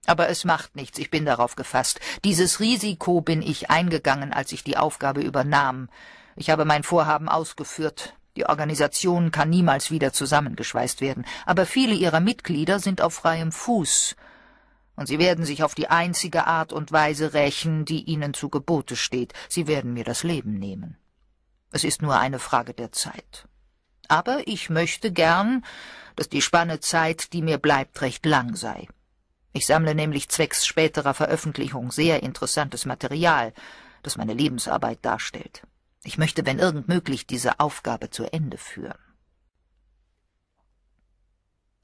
Aber es macht nichts, ich bin darauf gefasst. Dieses Risiko bin ich eingegangen, als ich die Aufgabe übernahm. Ich habe mein Vorhaben ausgeführt. Die Organisation kann niemals wieder zusammengeschweißt werden, aber viele ihrer Mitglieder sind auf freiem Fuß, und sie werden sich auf die einzige Art und Weise rächen, die ihnen zu Gebote steht. Sie werden mir das Leben nehmen. Es ist nur eine Frage der Zeit. Aber ich möchte gern, dass die Spanne Zeit, die mir bleibt, recht lang sei. Ich sammle nämlich zwecks späterer Veröffentlichung sehr interessantes Material, das meine Lebensarbeit darstellt. Ich möchte, wenn irgend möglich, diese Aufgabe zu Ende führen.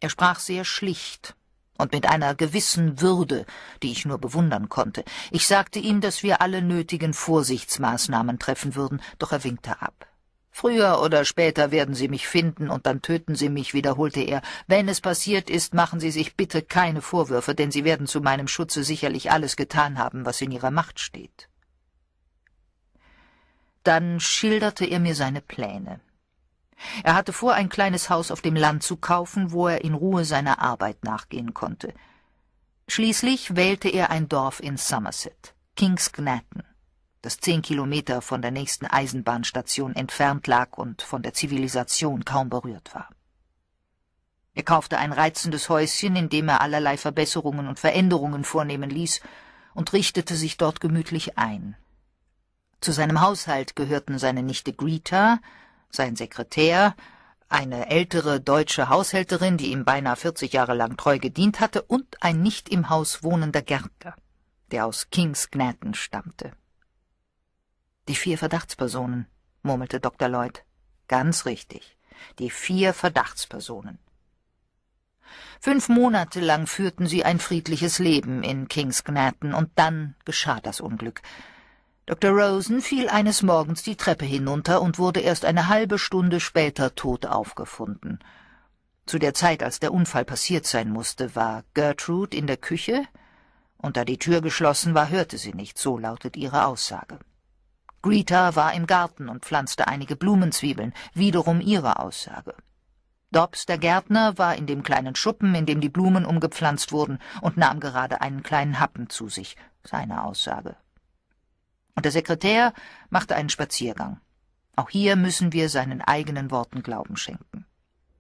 Er sprach sehr schlicht und mit einer gewissen Würde, die ich nur bewundern konnte. Ich sagte ihm, dass wir alle nötigen Vorsichtsmaßnahmen treffen würden, doch er winkte ab. Früher oder später werden Sie mich finden und dann töten Sie mich, wiederholte er. Wenn es passiert ist, machen Sie sich bitte keine Vorwürfe, denn Sie werden zu meinem Schutze sicherlich alles getan haben, was in Ihrer Macht steht. Dann schilderte er mir seine Pläne. Er hatte vor, ein kleines Haus auf dem Land zu kaufen, wo er in Ruhe seiner Arbeit nachgehen konnte. Schließlich wählte er ein Dorf in Somerset, King's Gnatten, das zehn Kilometer von der nächsten Eisenbahnstation entfernt lag und von der Zivilisation kaum berührt war. Er kaufte ein reizendes Häuschen, in dem er allerlei Verbesserungen und Veränderungen vornehmen ließ, und richtete sich dort gemütlich ein. Zu seinem Haushalt gehörten seine Nichte Greta, sein Sekretär, eine ältere deutsche Haushälterin, die ihm beinahe vierzig Jahre lang treu gedient hatte, und ein nicht im Haus wohnender Gärtner, der aus Kings Gnaden stammte. Die vier Verdachtspersonen, murmelte Dr. Lloyd. Ganz richtig. Die vier Verdachtspersonen. Fünf Monate lang führten sie ein friedliches Leben in Kings Gnaden, und dann geschah das Unglück. Dr. Rosen fiel eines Morgens die Treppe hinunter und wurde erst eine halbe Stunde später tot aufgefunden. Zu der Zeit, als der Unfall passiert sein musste, war Gertrude in der Küche, und da die Tür geschlossen war, hörte sie nicht, so lautet ihre Aussage. Greta war im Garten und pflanzte einige Blumenzwiebeln, wiederum ihre Aussage. Dobbs, der Gärtner, war in dem kleinen Schuppen, in dem die Blumen umgepflanzt wurden, und nahm gerade einen kleinen Happen zu sich, seine Aussage und der Sekretär machte einen Spaziergang. Auch hier müssen wir seinen eigenen Worten Glauben schenken.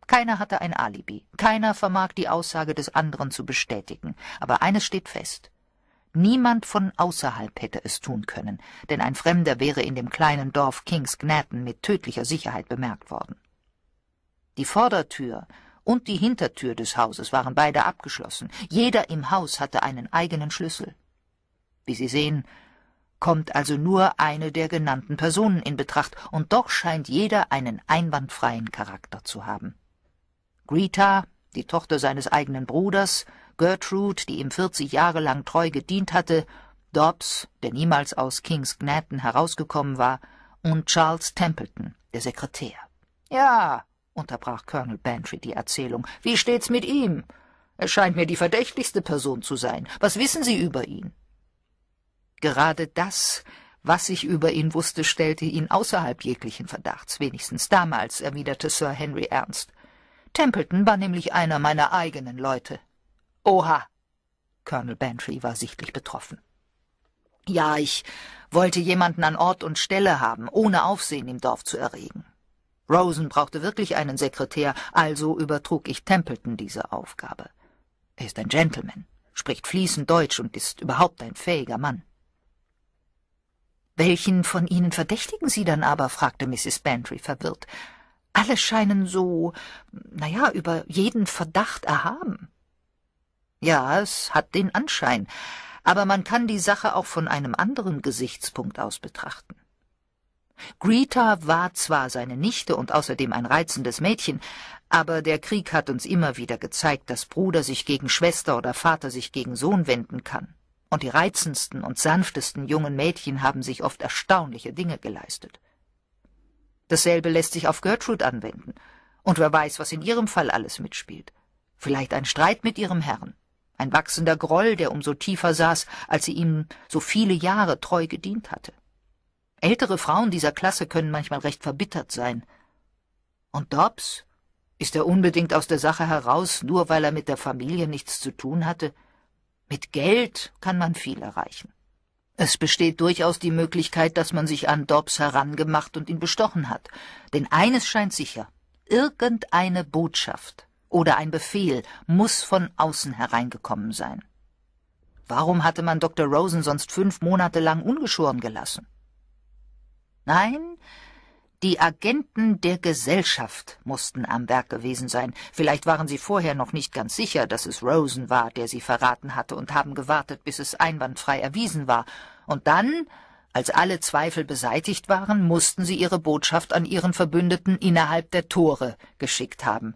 Keiner hatte ein Alibi, keiner vermag die Aussage des anderen zu bestätigen, aber eines steht fest. Niemand von außerhalb hätte es tun können, denn ein Fremder wäre in dem kleinen Dorf Kings Gnaden mit tödlicher Sicherheit bemerkt worden. Die Vordertür und die Hintertür des Hauses waren beide abgeschlossen. Jeder im Haus hatte einen eigenen Schlüssel. Wie Sie sehen, kommt also nur eine der genannten Personen in Betracht, und doch scheint jeder einen einwandfreien Charakter zu haben. Greta, die Tochter seines eigenen Bruders, Gertrude, die ihm vierzig Jahre lang treu gedient hatte, Dobbs, der niemals aus Kings Gnaden herausgekommen war, und Charles Templeton, der Sekretär. Ja, unterbrach Colonel Bantry die Erzählung, wie steht's mit ihm? Er scheint mir die verdächtigste Person zu sein. Was wissen Sie über ihn? Gerade das, was ich über ihn wusste, stellte ihn außerhalb jeglichen Verdachts, wenigstens damals, erwiderte Sir Henry ernst. Templeton war nämlich einer meiner eigenen Leute. Oha! Colonel Bantry war sichtlich betroffen. Ja, ich wollte jemanden an Ort und Stelle haben, ohne Aufsehen im Dorf zu erregen. Rosen brauchte wirklich einen Sekretär, also übertrug ich Templeton diese Aufgabe. Er ist ein Gentleman, spricht fließend Deutsch und ist überhaupt ein fähiger Mann. Welchen von ihnen verdächtigen Sie dann aber? fragte Mrs. Bantry verwirrt. Alle scheinen so, na ja, über jeden Verdacht erhaben. Ja, es hat den Anschein, aber man kann die Sache auch von einem anderen Gesichtspunkt aus betrachten. Greta war zwar seine Nichte und außerdem ein reizendes Mädchen, aber der Krieg hat uns immer wieder gezeigt, dass Bruder sich gegen Schwester oder Vater sich gegen Sohn wenden kann und die reizendsten und sanftesten jungen Mädchen haben sich oft erstaunliche Dinge geleistet. Dasselbe lässt sich auf Gertrude anwenden, und wer weiß, was in ihrem Fall alles mitspielt. Vielleicht ein Streit mit ihrem Herrn, ein wachsender Groll, der umso tiefer saß, als sie ihm so viele Jahre treu gedient hatte. Ältere Frauen dieser Klasse können manchmal recht verbittert sein. Und Dobbs? Ist er unbedingt aus der Sache heraus, nur weil er mit der Familie nichts zu tun hatte? Mit Geld kann man viel erreichen. Es besteht durchaus die Möglichkeit, dass man sich an Dobbs herangemacht und ihn bestochen hat. Denn eines scheint sicher. Irgendeine Botschaft oder ein Befehl muss von außen hereingekommen sein. Warum hatte man Dr. Rosen sonst fünf Monate lang ungeschoren gelassen? Nein, die Agenten der Gesellschaft mussten am Werk gewesen sein. Vielleicht waren sie vorher noch nicht ganz sicher, dass es Rosen war, der sie verraten hatte, und haben gewartet, bis es einwandfrei erwiesen war. Und dann, als alle Zweifel beseitigt waren, mussten sie ihre Botschaft an ihren Verbündeten innerhalb der Tore geschickt haben.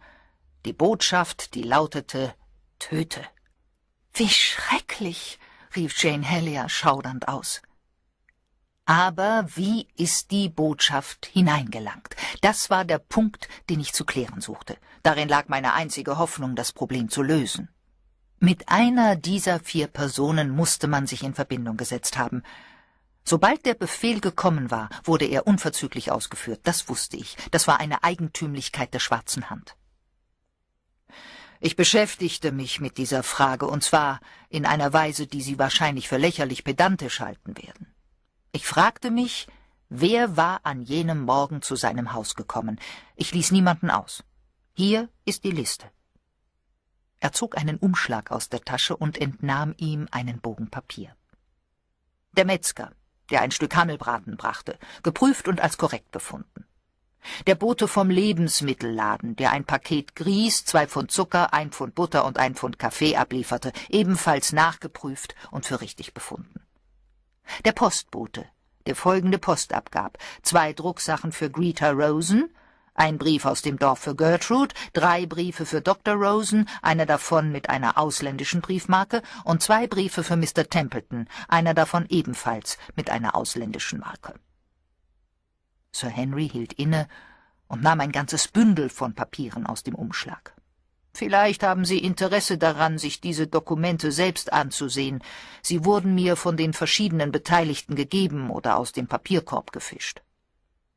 Die Botschaft, die lautete Töte. Wie schrecklich, rief Jane Hellier schaudernd aus. Aber wie ist die Botschaft hineingelangt? Das war der Punkt, den ich zu klären suchte. Darin lag meine einzige Hoffnung, das Problem zu lösen. Mit einer dieser vier Personen musste man sich in Verbindung gesetzt haben. Sobald der Befehl gekommen war, wurde er unverzüglich ausgeführt, das wusste ich. Das war eine Eigentümlichkeit der schwarzen Hand. Ich beschäftigte mich mit dieser Frage, und zwar in einer Weise, die Sie wahrscheinlich für lächerlich pedantisch halten werden. Ich fragte mich, wer war an jenem Morgen zu seinem Haus gekommen. Ich ließ niemanden aus. Hier ist die Liste. Er zog einen Umschlag aus der Tasche und entnahm ihm einen Bogen Papier. Der Metzger, der ein Stück Hammelbraten brachte, geprüft und als korrekt befunden. Der Bote vom Lebensmittelladen, der ein Paket Grieß, zwei Pfund Zucker, ein Pfund Butter und ein Pfund Kaffee ablieferte, ebenfalls nachgeprüft und für richtig befunden. Der Postbote, der folgende Post abgab. Zwei Drucksachen für Greta Rosen, ein Brief aus dem Dorf für Gertrude, drei Briefe für Dr. Rosen, einer davon mit einer ausländischen Briefmarke, und zwei Briefe für Mr. Templeton, einer davon ebenfalls mit einer ausländischen Marke. Sir Henry hielt inne und nahm ein ganzes Bündel von Papieren aus dem Umschlag. Vielleicht haben Sie Interesse daran, sich diese Dokumente selbst anzusehen. Sie wurden mir von den verschiedenen Beteiligten gegeben oder aus dem Papierkorb gefischt.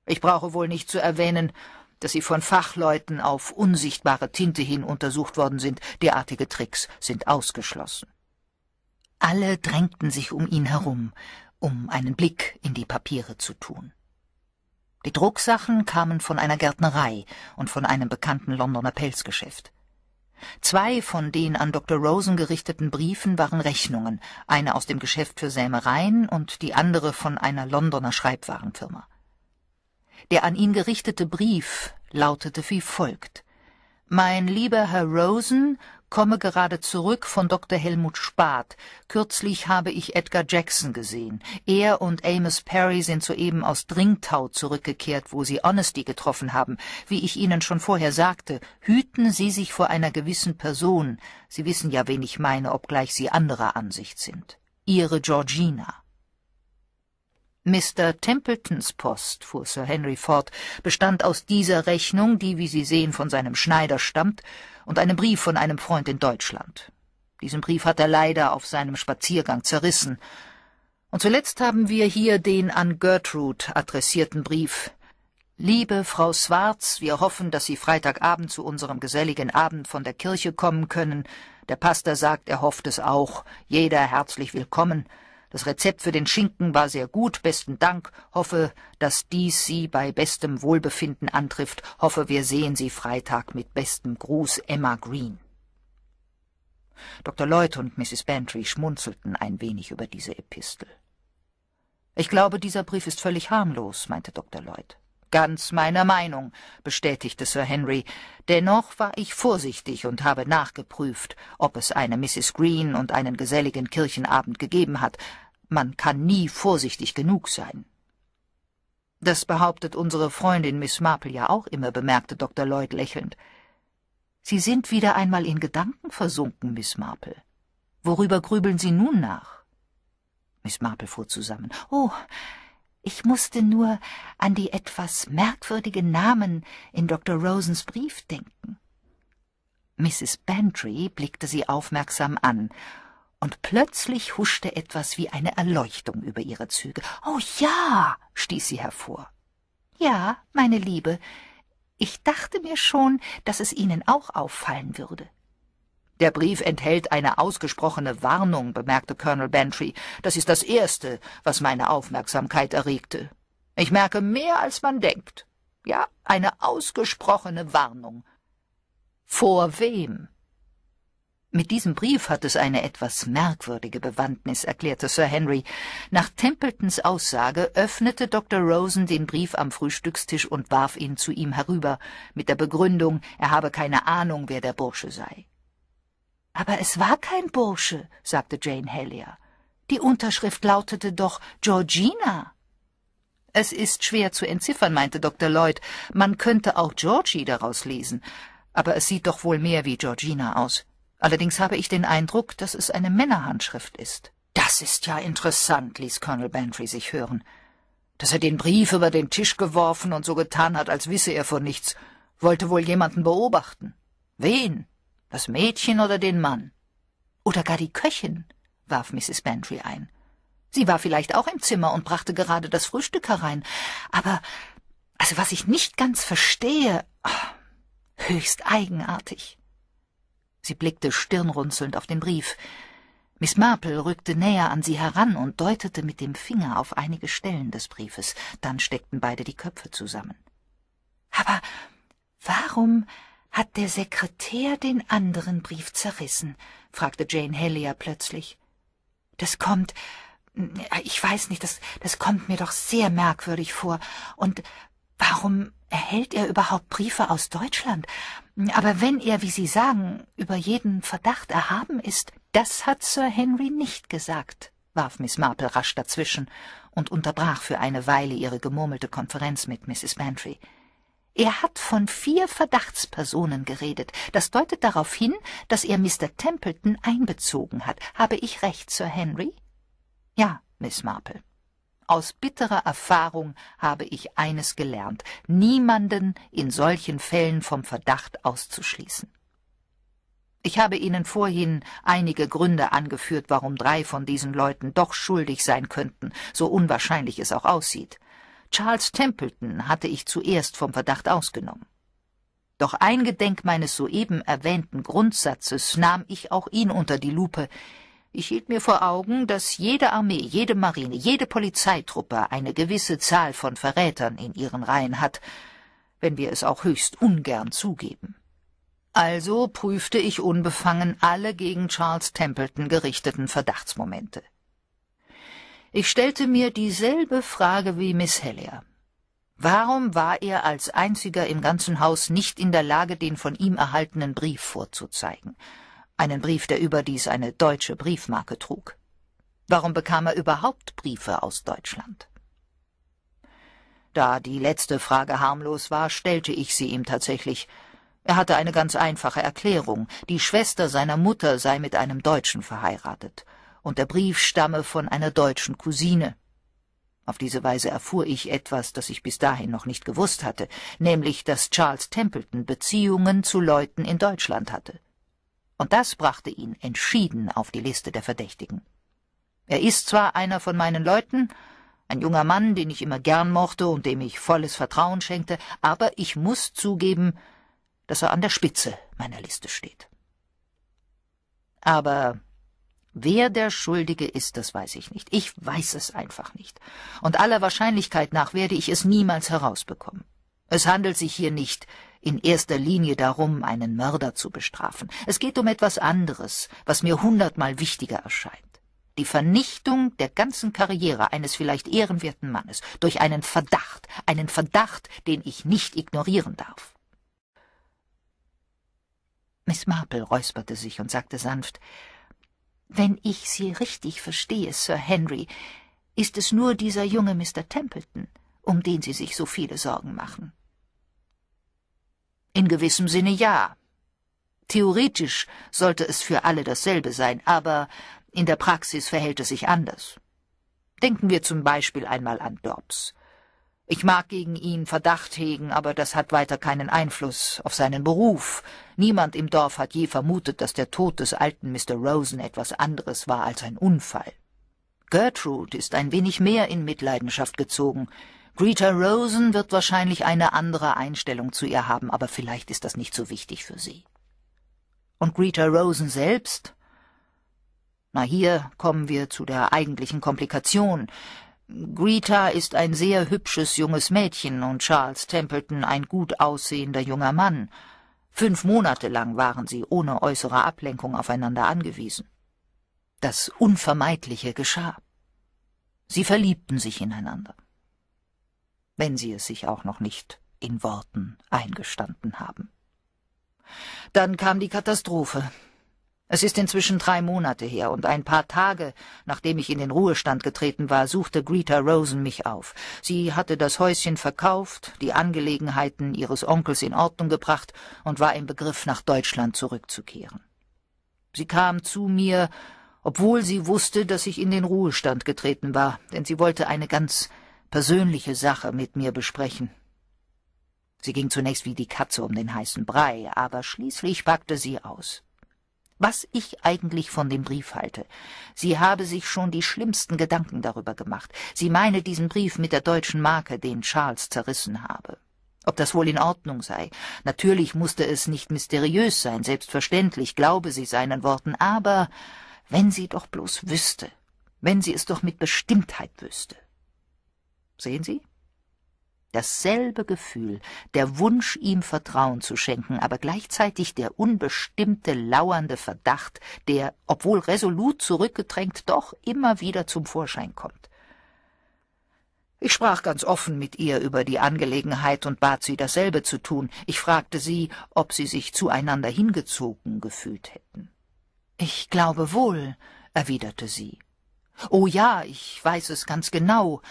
Ich brauche wohl nicht zu erwähnen, dass sie von Fachleuten auf unsichtbare Tinte hin untersucht worden sind. Derartige Tricks sind ausgeschlossen. Alle drängten sich um ihn herum, um einen Blick in die Papiere zu tun. Die Drucksachen kamen von einer Gärtnerei und von einem bekannten Londoner Pelzgeschäft. Zwei von den an Dr. Rosen gerichteten Briefen waren Rechnungen, eine aus dem Geschäft für Sämereien und die andere von einer Londoner Schreibwarenfirma. Der an ihn gerichtete Brief lautete wie folgt Mein lieber Herr Rosen, komme gerade zurück von Dr. Helmut Spath. Kürzlich habe ich Edgar Jackson gesehen. Er und Amos Perry sind soeben aus Dringtau zurückgekehrt, wo sie Honesty getroffen haben. Wie ich Ihnen schon vorher sagte, hüten Sie sich vor einer gewissen Person. Sie wissen ja, wen ich meine, obgleich Sie anderer Ansicht sind. Ihre Georgina. Mr. Templetons Post, fuhr Sir Henry fort, bestand aus dieser Rechnung, die, wie Sie sehen, von seinem Schneider stammt, und einem Brief von einem Freund in Deutschland. Diesen Brief hat er leider auf seinem Spaziergang zerrissen. Und zuletzt haben wir hier den an Gertrude adressierten Brief. Liebe Frau Schwarz, wir hoffen, dass Sie Freitagabend zu unserem geselligen Abend von der Kirche kommen können. Der Pastor sagt, er hofft es auch. Jeder herzlich willkommen. Das Rezept für den Schinken war sehr gut, besten Dank, hoffe, dass dies Sie bei bestem Wohlbefinden antrifft, hoffe, wir sehen Sie Freitag mit bestem Gruß, Emma Green. Dr. Lloyd und Mrs. Bantry schmunzelten ein wenig über diese Epistel. Ich glaube, dieser Brief ist völlig harmlos, meinte Dr. Lloyd. Ganz meiner Meinung, bestätigte Sir Henry. Dennoch war ich vorsichtig und habe nachgeprüft, ob es eine Mrs. Green und einen geselligen Kirchenabend gegeben hat. Man kann nie vorsichtig genug sein. Das behauptet unsere Freundin Miss Marple ja auch immer, bemerkte Dr. Lloyd lächelnd. Sie sind wieder einmal in Gedanken versunken, Miss Marple. Worüber grübeln Sie nun nach? Miss Marple fuhr zusammen. Oh, ich musste nur an die etwas merkwürdigen Namen in Dr. Rosens Brief denken. Mrs. Bantry blickte sie aufmerksam an und plötzlich huschte etwas wie eine Erleuchtung über ihre Züge. Oh ja, stieß sie hervor. Ja, meine Liebe, ich dachte mir schon, dass es Ihnen auch auffallen würde. Der Brief enthält eine ausgesprochene Warnung, bemerkte Colonel Bantry. Das ist das Erste, was meine Aufmerksamkeit erregte. Ich merke mehr, als man denkt. Ja, eine ausgesprochene Warnung. Vor wem? Mit diesem Brief hat es eine etwas merkwürdige Bewandtnis, erklärte Sir Henry. Nach Templetons Aussage öffnete Dr. Rosen den Brief am Frühstückstisch und warf ihn zu ihm herüber, mit der Begründung, er habe keine Ahnung, wer der Bursche sei. Aber es war kein Bursche, sagte Jane Hellier. Die Unterschrift lautete doch Georgina. Es ist schwer zu entziffern, meinte Dr. Lloyd. Man könnte auch Georgie daraus lesen. Aber es sieht doch wohl mehr wie Georgina aus. Allerdings habe ich den Eindruck, dass es eine Männerhandschrift ist. Das ist ja interessant, ließ Colonel Bantry sich hören. Dass er den Brief über den Tisch geworfen und so getan hat, als wisse er von nichts, wollte wohl jemanden beobachten. Wen? Das Mädchen oder den Mann? Oder gar die Köchin, warf Mrs. Bantry ein. Sie war vielleicht auch im Zimmer und brachte gerade das Frühstück herein. Aber, also was ich nicht ganz verstehe, ah, höchst eigenartig. Sie blickte stirnrunzelnd auf den Brief. Miss Marple rückte näher an sie heran und deutete mit dem Finger auf einige Stellen des Briefes. Dann steckten beide die Köpfe zusammen. Aber warum hat der Sekretär den anderen Brief zerrissen? fragte Jane Hellier plötzlich. Das kommt, ich weiß nicht, das, das kommt mir doch sehr merkwürdig vor. Und warum erhält er überhaupt Briefe aus Deutschland? Aber wenn er, wie Sie sagen, über jeden Verdacht erhaben ist, das hat Sir Henry nicht gesagt, warf Miss Marple rasch dazwischen und unterbrach für eine Weile ihre gemurmelte Konferenz mit Mrs. Bantry. Er hat von vier Verdachtspersonen geredet. Das deutet darauf hin, dass er Mr. Templeton einbezogen hat. Habe ich recht, Sir Henry? Ja, Miss Marple. Aus bitterer Erfahrung habe ich eines gelernt, niemanden in solchen Fällen vom Verdacht auszuschließen. Ich habe Ihnen vorhin einige Gründe angeführt, warum drei von diesen Leuten doch schuldig sein könnten, so unwahrscheinlich es auch aussieht. Charles Templeton hatte ich zuerst vom Verdacht ausgenommen. Doch eingedenk meines soeben erwähnten Grundsatzes nahm ich auch ihn unter die Lupe, ich hielt mir vor Augen, dass jede Armee, jede Marine, jede Polizeitruppe eine gewisse Zahl von Verrätern in ihren Reihen hat, wenn wir es auch höchst ungern zugeben. Also prüfte ich unbefangen alle gegen Charles Templeton gerichteten Verdachtsmomente. Ich stellte mir dieselbe Frage wie Miss Hellier. Warum war er als einziger im ganzen Haus nicht in der Lage, den von ihm erhaltenen Brief vorzuzeigen? einen Brief, der überdies eine deutsche Briefmarke trug. Warum bekam er überhaupt Briefe aus Deutschland? Da die letzte Frage harmlos war, stellte ich sie ihm tatsächlich. Er hatte eine ganz einfache Erklärung. Die Schwester seiner Mutter sei mit einem Deutschen verheiratet, und der Brief stamme von einer deutschen Cousine. Auf diese Weise erfuhr ich etwas, das ich bis dahin noch nicht gewusst hatte, nämlich, dass Charles Templeton Beziehungen zu Leuten in Deutschland hatte und das brachte ihn entschieden auf die Liste der Verdächtigen. Er ist zwar einer von meinen Leuten, ein junger Mann, den ich immer gern mochte und dem ich volles Vertrauen schenkte, aber ich muss zugeben, dass er an der Spitze meiner Liste steht. Aber wer der Schuldige ist, das weiß ich nicht. Ich weiß es einfach nicht. Und aller Wahrscheinlichkeit nach werde ich es niemals herausbekommen. Es handelt sich hier nicht in erster Linie darum, einen Mörder zu bestrafen. Es geht um etwas anderes, was mir hundertmal wichtiger erscheint. Die Vernichtung der ganzen Karriere eines vielleicht ehrenwerten Mannes durch einen Verdacht, einen Verdacht, den ich nicht ignorieren darf. Miss Marple räusperte sich und sagte sanft, wenn ich Sie richtig verstehe, Sir Henry, ist es nur dieser junge Mr. Templeton, um den Sie sich so viele Sorgen machen. In gewissem Sinne ja. Theoretisch sollte es für alle dasselbe sein, aber in der Praxis verhält es sich anders. Denken wir zum Beispiel einmal an Dobbs. Ich mag gegen ihn Verdacht hegen, aber das hat weiter keinen Einfluss auf seinen Beruf. Niemand im Dorf hat je vermutet, dass der Tod des alten Mr. Rosen etwas anderes war als ein Unfall. Gertrude ist ein wenig mehr in Mitleidenschaft gezogen. Greta Rosen wird wahrscheinlich eine andere Einstellung zu ihr haben, aber vielleicht ist das nicht so wichtig für sie. Und Greta Rosen selbst? Na, hier kommen wir zu der eigentlichen Komplikation. Greta ist ein sehr hübsches junges Mädchen und Charles Templeton ein gut aussehender junger Mann. Fünf Monate lang waren sie ohne äußere Ablenkung aufeinander angewiesen. Das Unvermeidliche geschah. Sie verliebten sich ineinander wenn sie es sich auch noch nicht in Worten eingestanden haben. Dann kam die Katastrophe. Es ist inzwischen drei Monate her, und ein paar Tage, nachdem ich in den Ruhestand getreten war, suchte Greta Rosen mich auf. Sie hatte das Häuschen verkauft, die Angelegenheiten ihres Onkels in Ordnung gebracht und war im Begriff, nach Deutschland zurückzukehren. Sie kam zu mir, obwohl sie wusste, dass ich in den Ruhestand getreten war, denn sie wollte eine ganz persönliche Sache mit mir besprechen. Sie ging zunächst wie die Katze um den heißen Brei, aber schließlich packte sie aus. Was ich eigentlich von dem Brief halte. Sie habe sich schon die schlimmsten Gedanken darüber gemacht. Sie meine diesen Brief mit der deutschen Marke, den Charles zerrissen habe. Ob das wohl in Ordnung sei. Natürlich musste es nicht mysteriös sein, selbstverständlich glaube sie seinen Worten, aber wenn sie doch bloß wüsste, wenn sie es doch mit Bestimmtheit wüsste. Sehen Sie? Dasselbe Gefühl, der Wunsch, ihm Vertrauen zu schenken, aber gleichzeitig der unbestimmte, lauernde Verdacht, der, obwohl resolut zurückgedrängt, doch immer wieder zum Vorschein kommt. Ich sprach ganz offen mit ihr über die Angelegenheit und bat sie, dasselbe zu tun. Ich fragte sie, ob sie sich zueinander hingezogen gefühlt hätten. Ich glaube wohl, erwiderte sie. Oh ja, ich weiß es ganz genau.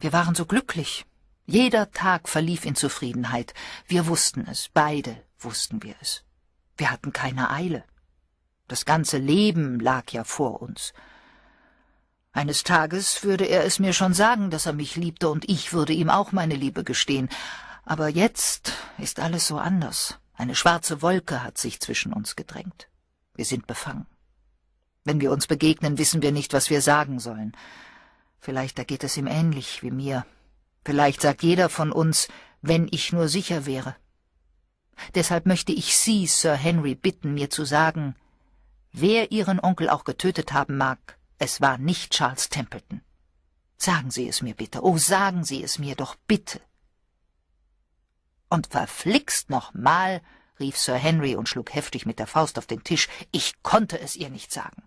Wir waren so glücklich. Jeder Tag verlief in Zufriedenheit. Wir wussten es, beide wussten wir es. Wir hatten keine Eile. Das ganze Leben lag ja vor uns. Eines Tages würde er es mir schon sagen, dass er mich liebte, und ich würde ihm auch meine Liebe gestehen. Aber jetzt ist alles so anders. Eine schwarze Wolke hat sich zwischen uns gedrängt. Wir sind befangen. Wenn wir uns begegnen, wissen wir nicht, was wir sagen sollen. Vielleicht da geht es ihm ähnlich wie mir. Vielleicht sagt jeder von uns, wenn ich nur sicher wäre. Deshalb möchte ich Sie, Sir Henry, bitten, mir zu sagen, wer Ihren Onkel auch getötet haben mag, es war nicht Charles Templeton. Sagen Sie es mir bitte, oh, sagen Sie es mir doch bitte. Und verflixt noch mal, rief Sir Henry und schlug heftig mit der Faust auf den Tisch, ich konnte es ihr nicht sagen.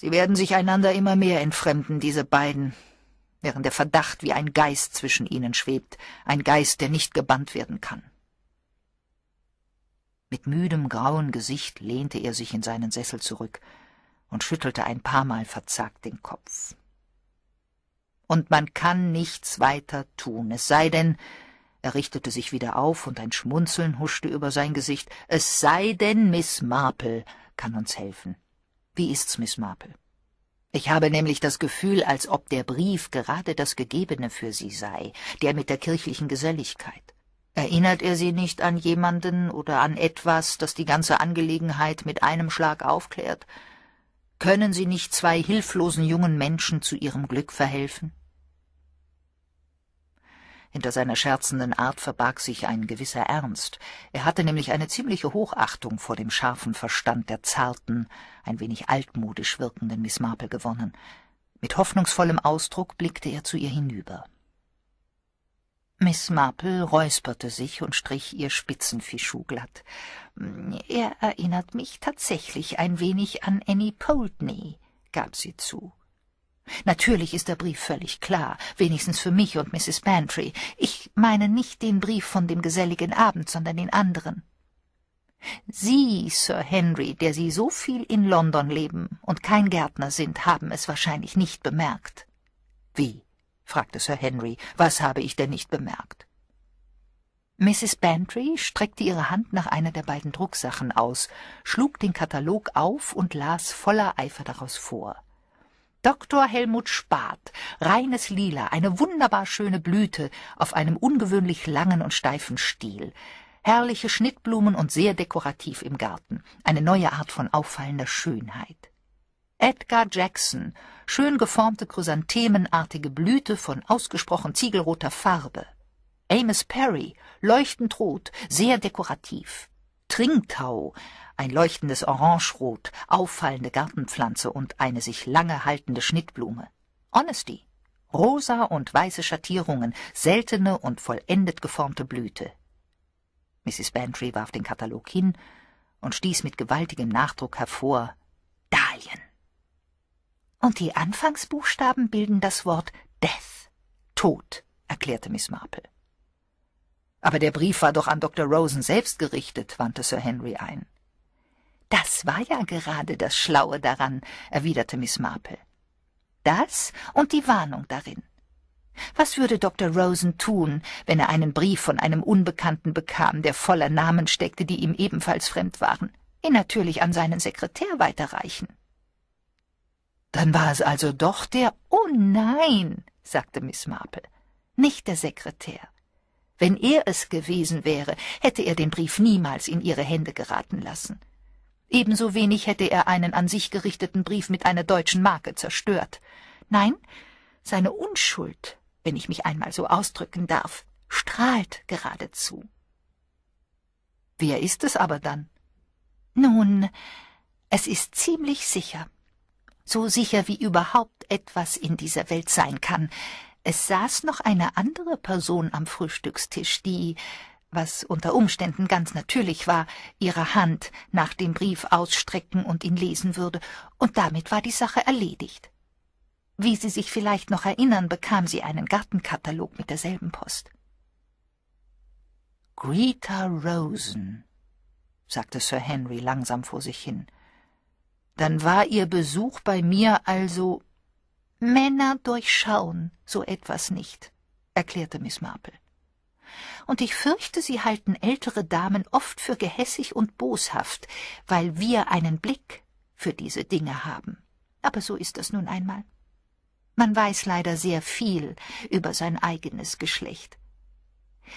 Sie werden sich einander immer mehr entfremden, diese beiden, während der Verdacht wie ein Geist zwischen ihnen schwebt, ein Geist, der nicht gebannt werden kann. Mit müdem grauen Gesicht lehnte er sich in seinen Sessel zurück und schüttelte ein paar Mal verzagt den Kopf. Und man kann nichts weiter tun, es sei denn, er richtete sich wieder auf und ein Schmunzeln huschte über sein Gesicht, es sei denn, Miss Marple kann uns helfen. Wie ist's, Miss Marple? Ich habe nämlich das Gefühl, als ob der Brief gerade das Gegebene für Sie sei, der mit der kirchlichen Geselligkeit. Erinnert er Sie nicht an jemanden oder an etwas, das die ganze Angelegenheit mit einem Schlag aufklärt? Können Sie nicht zwei hilflosen jungen Menschen zu ihrem Glück verhelfen? Hinter seiner scherzenden Art verbarg sich ein gewisser Ernst. Er hatte nämlich eine ziemliche Hochachtung vor dem scharfen Verstand der zarten, ein wenig altmodisch wirkenden Miss Marple gewonnen. Mit hoffnungsvollem Ausdruck blickte er zu ihr hinüber. Miss Marple räusperte sich und strich ihr Spitzenfischu glatt. Er erinnert mich tatsächlich ein wenig an Annie Poultney, gab sie zu. Natürlich ist der Brief völlig klar, wenigstens für mich und Mrs. Bantry. Ich meine nicht den Brief von dem geselligen Abend, sondern den anderen. Sie, Sir Henry, der Sie so viel in London leben und kein Gärtner sind, haben es wahrscheinlich nicht bemerkt. Wie? fragte Sir Henry, was habe ich denn nicht bemerkt? Mrs. Bantry streckte ihre Hand nach einer der beiden Drucksachen aus, schlug den Katalog auf und las voller Eifer daraus vor. Dr. Helmut Spat, reines Lila, eine wunderbar schöne Blüte auf einem ungewöhnlich langen und steifen Stiel, herrliche Schnittblumen und sehr dekorativ im Garten, eine neue Art von auffallender Schönheit. Edgar Jackson, schön geformte chrysanthemenartige Blüte von ausgesprochen ziegelroter Farbe. Amos Perry, leuchtend rot, sehr dekorativ. Trinktau, ein leuchtendes Orangerot, auffallende Gartenpflanze und eine sich lange haltende Schnittblume. Honesty, rosa und weiße Schattierungen, seltene und vollendet geformte Blüte. Mrs. Bantry warf den Katalog hin und stieß mit gewaltigem Nachdruck hervor Dahlien. Und die Anfangsbuchstaben bilden das Wort Death, Tod, erklärte Miss Marple. Aber der Brief war doch an Dr. Rosen selbst gerichtet, wandte Sir Henry ein. Das war ja gerade das Schlaue daran, erwiderte Miss Marple. Das und die Warnung darin. Was würde Dr. Rosen tun, wenn er einen Brief von einem Unbekannten bekam, der voller Namen steckte, die ihm ebenfalls fremd waren? Ihn natürlich an seinen Sekretär weiterreichen. Dann war es also doch der. Oh nein, sagte Miss Marple. Nicht der Sekretär. Wenn er es gewesen wäre, hätte er den Brief niemals in ihre Hände geraten lassen. Ebenso wenig hätte er einen an sich gerichteten Brief mit einer deutschen Marke zerstört. Nein, seine Unschuld, wenn ich mich einmal so ausdrücken darf, strahlt geradezu. Wer ist es aber dann? Nun, es ist ziemlich sicher, so sicher wie überhaupt etwas in dieser Welt sein kann, es saß noch eine andere Person am Frühstückstisch, die, was unter Umständen ganz natürlich war, ihre Hand nach dem Brief ausstrecken und ihn lesen würde, und damit war die Sache erledigt. Wie Sie sich vielleicht noch erinnern, bekam sie einen Gartenkatalog mit derselben Post. Greta Rosen, sagte Sir Henry langsam vor sich hin. Dann war Ihr Besuch bei mir also Männer durchschauen so etwas nicht, erklärte Miss Marple. Und ich fürchte, sie halten ältere Damen oft für gehässig und boshaft, weil wir einen Blick für diese Dinge haben. Aber so ist das nun einmal. Man weiß leider sehr viel über sein eigenes Geschlecht.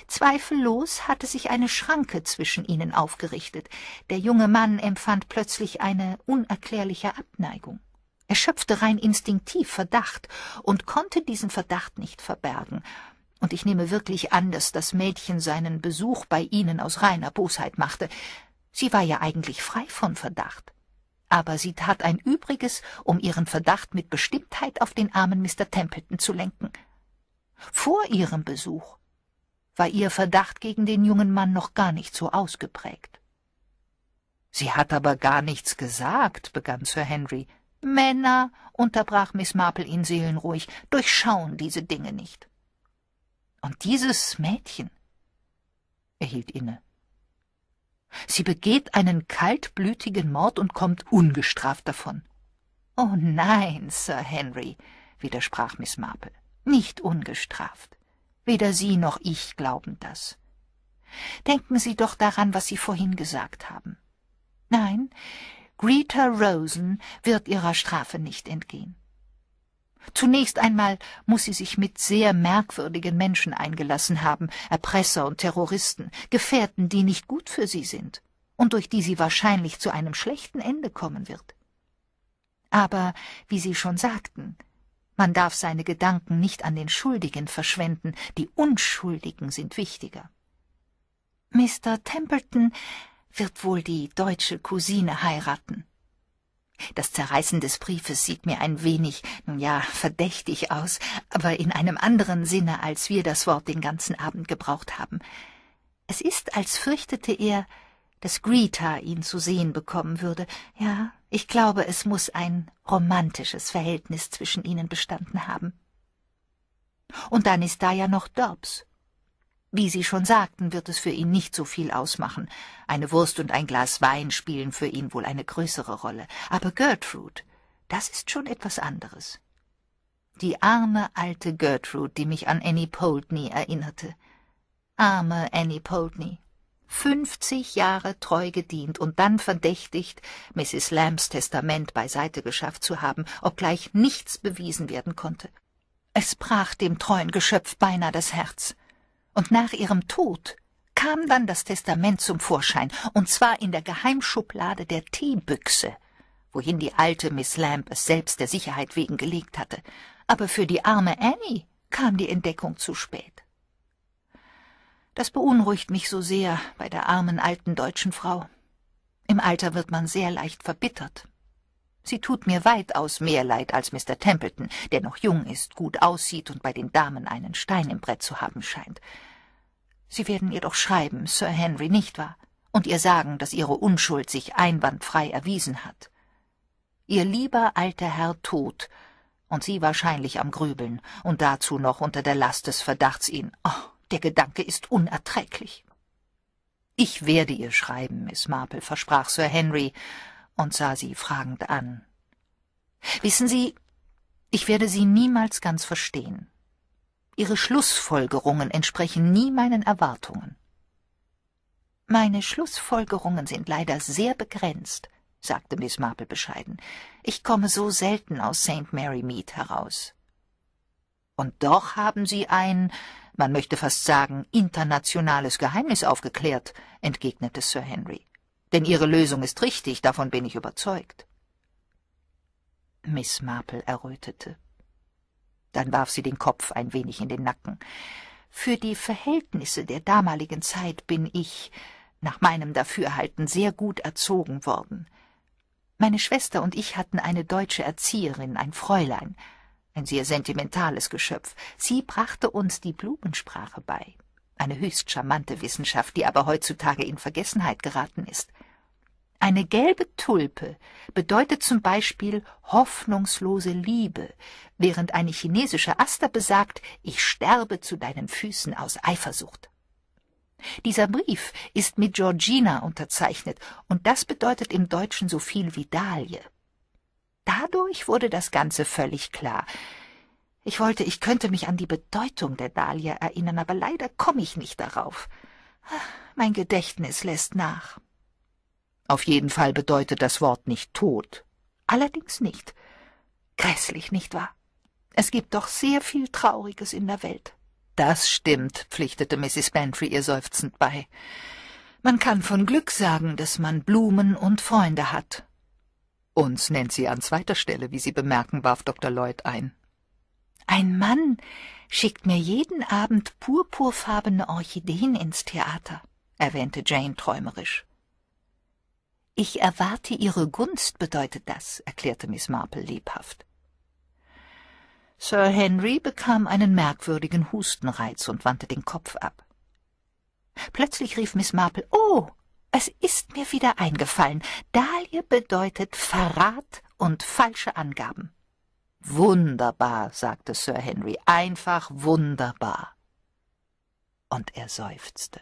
Zweifellos hatte sich eine Schranke zwischen ihnen aufgerichtet. Der junge Mann empfand plötzlich eine unerklärliche Abneigung. Er schöpfte rein instinktiv Verdacht und konnte diesen Verdacht nicht verbergen. Und ich nehme wirklich an, dass das Mädchen seinen Besuch bei Ihnen aus reiner Bosheit machte. Sie war ja eigentlich frei von Verdacht. Aber sie tat ein Übriges, um ihren Verdacht mit Bestimmtheit auf den armen Mr. Templeton zu lenken. Vor ihrem Besuch war ihr Verdacht gegen den jungen Mann noch gar nicht so ausgeprägt. Sie hat aber gar nichts gesagt, begann Sir Henry. Männer, unterbrach Miss Marple ihn seelenruhig, durchschauen diese Dinge nicht. Und dieses Mädchen. Er hielt inne. Sie begeht einen kaltblütigen Mord und kommt ungestraft davon. Oh nein, Sir Henry, widersprach Miss Marple, nicht ungestraft. Weder Sie noch ich glauben das. Denken Sie doch daran, was Sie vorhin gesagt haben. Nein, Rita Rosen wird ihrer Strafe nicht entgehen. Zunächst einmal muss sie sich mit sehr merkwürdigen Menschen eingelassen haben, Erpresser und Terroristen, Gefährten, die nicht gut für sie sind und durch die sie wahrscheinlich zu einem schlechten Ende kommen wird. Aber, wie Sie schon sagten, man darf seine Gedanken nicht an den Schuldigen verschwenden, die Unschuldigen sind wichtiger. Mr. Templeton wird wohl die deutsche Cousine heiraten. Das Zerreißen des Briefes sieht mir ein wenig, nun ja, verdächtig aus, aber in einem anderen Sinne, als wir das Wort den ganzen Abend gebraucht haben. Es ist, als fürchtete er, dass Greta ihn zu sehen bekommen würde. Ja, ich glaube, es muss ein romantisches Verhältnis zwischen ihnen bestanden haben. Und dann ist da ja noch Dobbs. Wie Sie schon sagten, wird es für ihn nicht so viel ausmachen. Eine Wurst und ein Glas Wein spielen für ihn wohl eine größere Rolle. Aber Gertrude, das ist schon etwas anderes. Die arme alte Gertrude, die mich an Annie Poultney erinnerte. Arme Annie Poultney. Fünfzig Jahre treu gedient und dann verdächtigt, Mrs. Lambs Testament beiseite geschafft zu haben, obgleich nichts bewiesen werden konnte. Es brach dem treuen Geschöpf beinahe das Herz. Und nach ihrem Tod kam dann das Testament zum Vorschein, und zwar in der Geheimschublade der Teebüchse, wohin die alte Miss Lamb es selbst der Sicherheit wegen gelegt hatte. Aber für die arme Annie kam die Entdeckung zu spät. Das beunruhigt mich so sehr bei der armen alten deutschen Frau. Im Alter wird man sehr leicht verbittert. Sie tut mir weitaus mehr leid als Mr. Templeton, der noch jung ist, gut aussieht und bei den Damen einen Stein im Brett zu haben scheint. Sie werden ihr doch schreiben, Sir Henry, nicht wahr? Und ihr sagen, dass ihre Unschuld sich einwandfrei erwiesen hat. Ihr lieber alter Herr tot, und sie wahrscheinlich am Grübeln, und dazu noch unter der Last des Verdachts ihn. Oh, der Gedanke ist unerträglich. Ich werde ihr schreiben, Miss Marple, versprach Sir Henry, und sah sie fragend an. Wissen Sie, ich werde Sie niemals ganz verstehen. Ihre Schlussfolgerungen entsprechen nie meinen Erwartungen. Meine Schlussfolgerungen sind leider sehr begrenzt, sagte Miss Marple bescheiden. Ich komme so selten aus St. Mary Mead heraus. Und doch haben Sie ein, man möchte fast sagen, internationales Geheimnis aufgeklärt, entgegnete Sir Henry. Denn Ihre Lösung ist richtig, davon bin ich überzeugt. Miss Marple errötete. Dann warf sie den Kopf ein wenig in den Nacken. Für die Verhältnisse der damaligen Zeit bin ich, nach meinem Dafürhalten, sehr gut erzogen worden. Meine Schwester und ich hatten eine deutsche Erzieherin, ein Fräulein, ein sehr sentimentales Geschöpf. Sie brachte uns die Blumensprache bei, eine höchst charmante Wissenschaft, die aber heutzutage in Vergessenheit geraten ist. Eine gelbe Tulpe bedeutet zum Beispiel hoffnungslose Liebe, während eine chinesische Aster besagt, ich sterbe zu deinen Füßen aus Eifersucht. Dieser Brief ist mit Georgina unterzeichnet, und das bedeutet im Deutschen so viel wie Dahlie. Dadurch wurde das Ganze völlig klar. Ich wollte, ich könnte mich an die Bedeutung der Dahlie erinnern, aber leider komme ich nicht darauf. Mein Gedächtnis lässt nach. Auf jeden Fall bedeutet das Wort nicht Tod. Allerdings nicht. Grässlich, nicht wahr? Es gibt doch sehr viel Trauriges in der Welt. Das stimmt, pflichtete Mrs. Bantry ihr seufzend bei. Man kann von Glück sagen, dass man Blumen und Freunde hat. Uns nennt sie an zweiter Stelle, wie Sie bemerken, warf Dr. Lloyd ein. Ein Mann schickt mir jeden Abend purpurfarbene Orchideen ins Theater, erwähnte Jane träumerisch. Ich erwarte Ihre Gunst, bedeutet das, erklärte Miss Marple lebhaft. Sir Henry bekam einen merkwürdigen Hustenreiz und wandte den Kopf ab. Plötzlich rief Miss Marple, »Oh, es ist mir wieder eingefallen. Dahlie bedeutet Verrat und falsche Angaben.« »Wunderbar«, sagte Sir Henry, »einfach wunderbar.« Und er seufzte.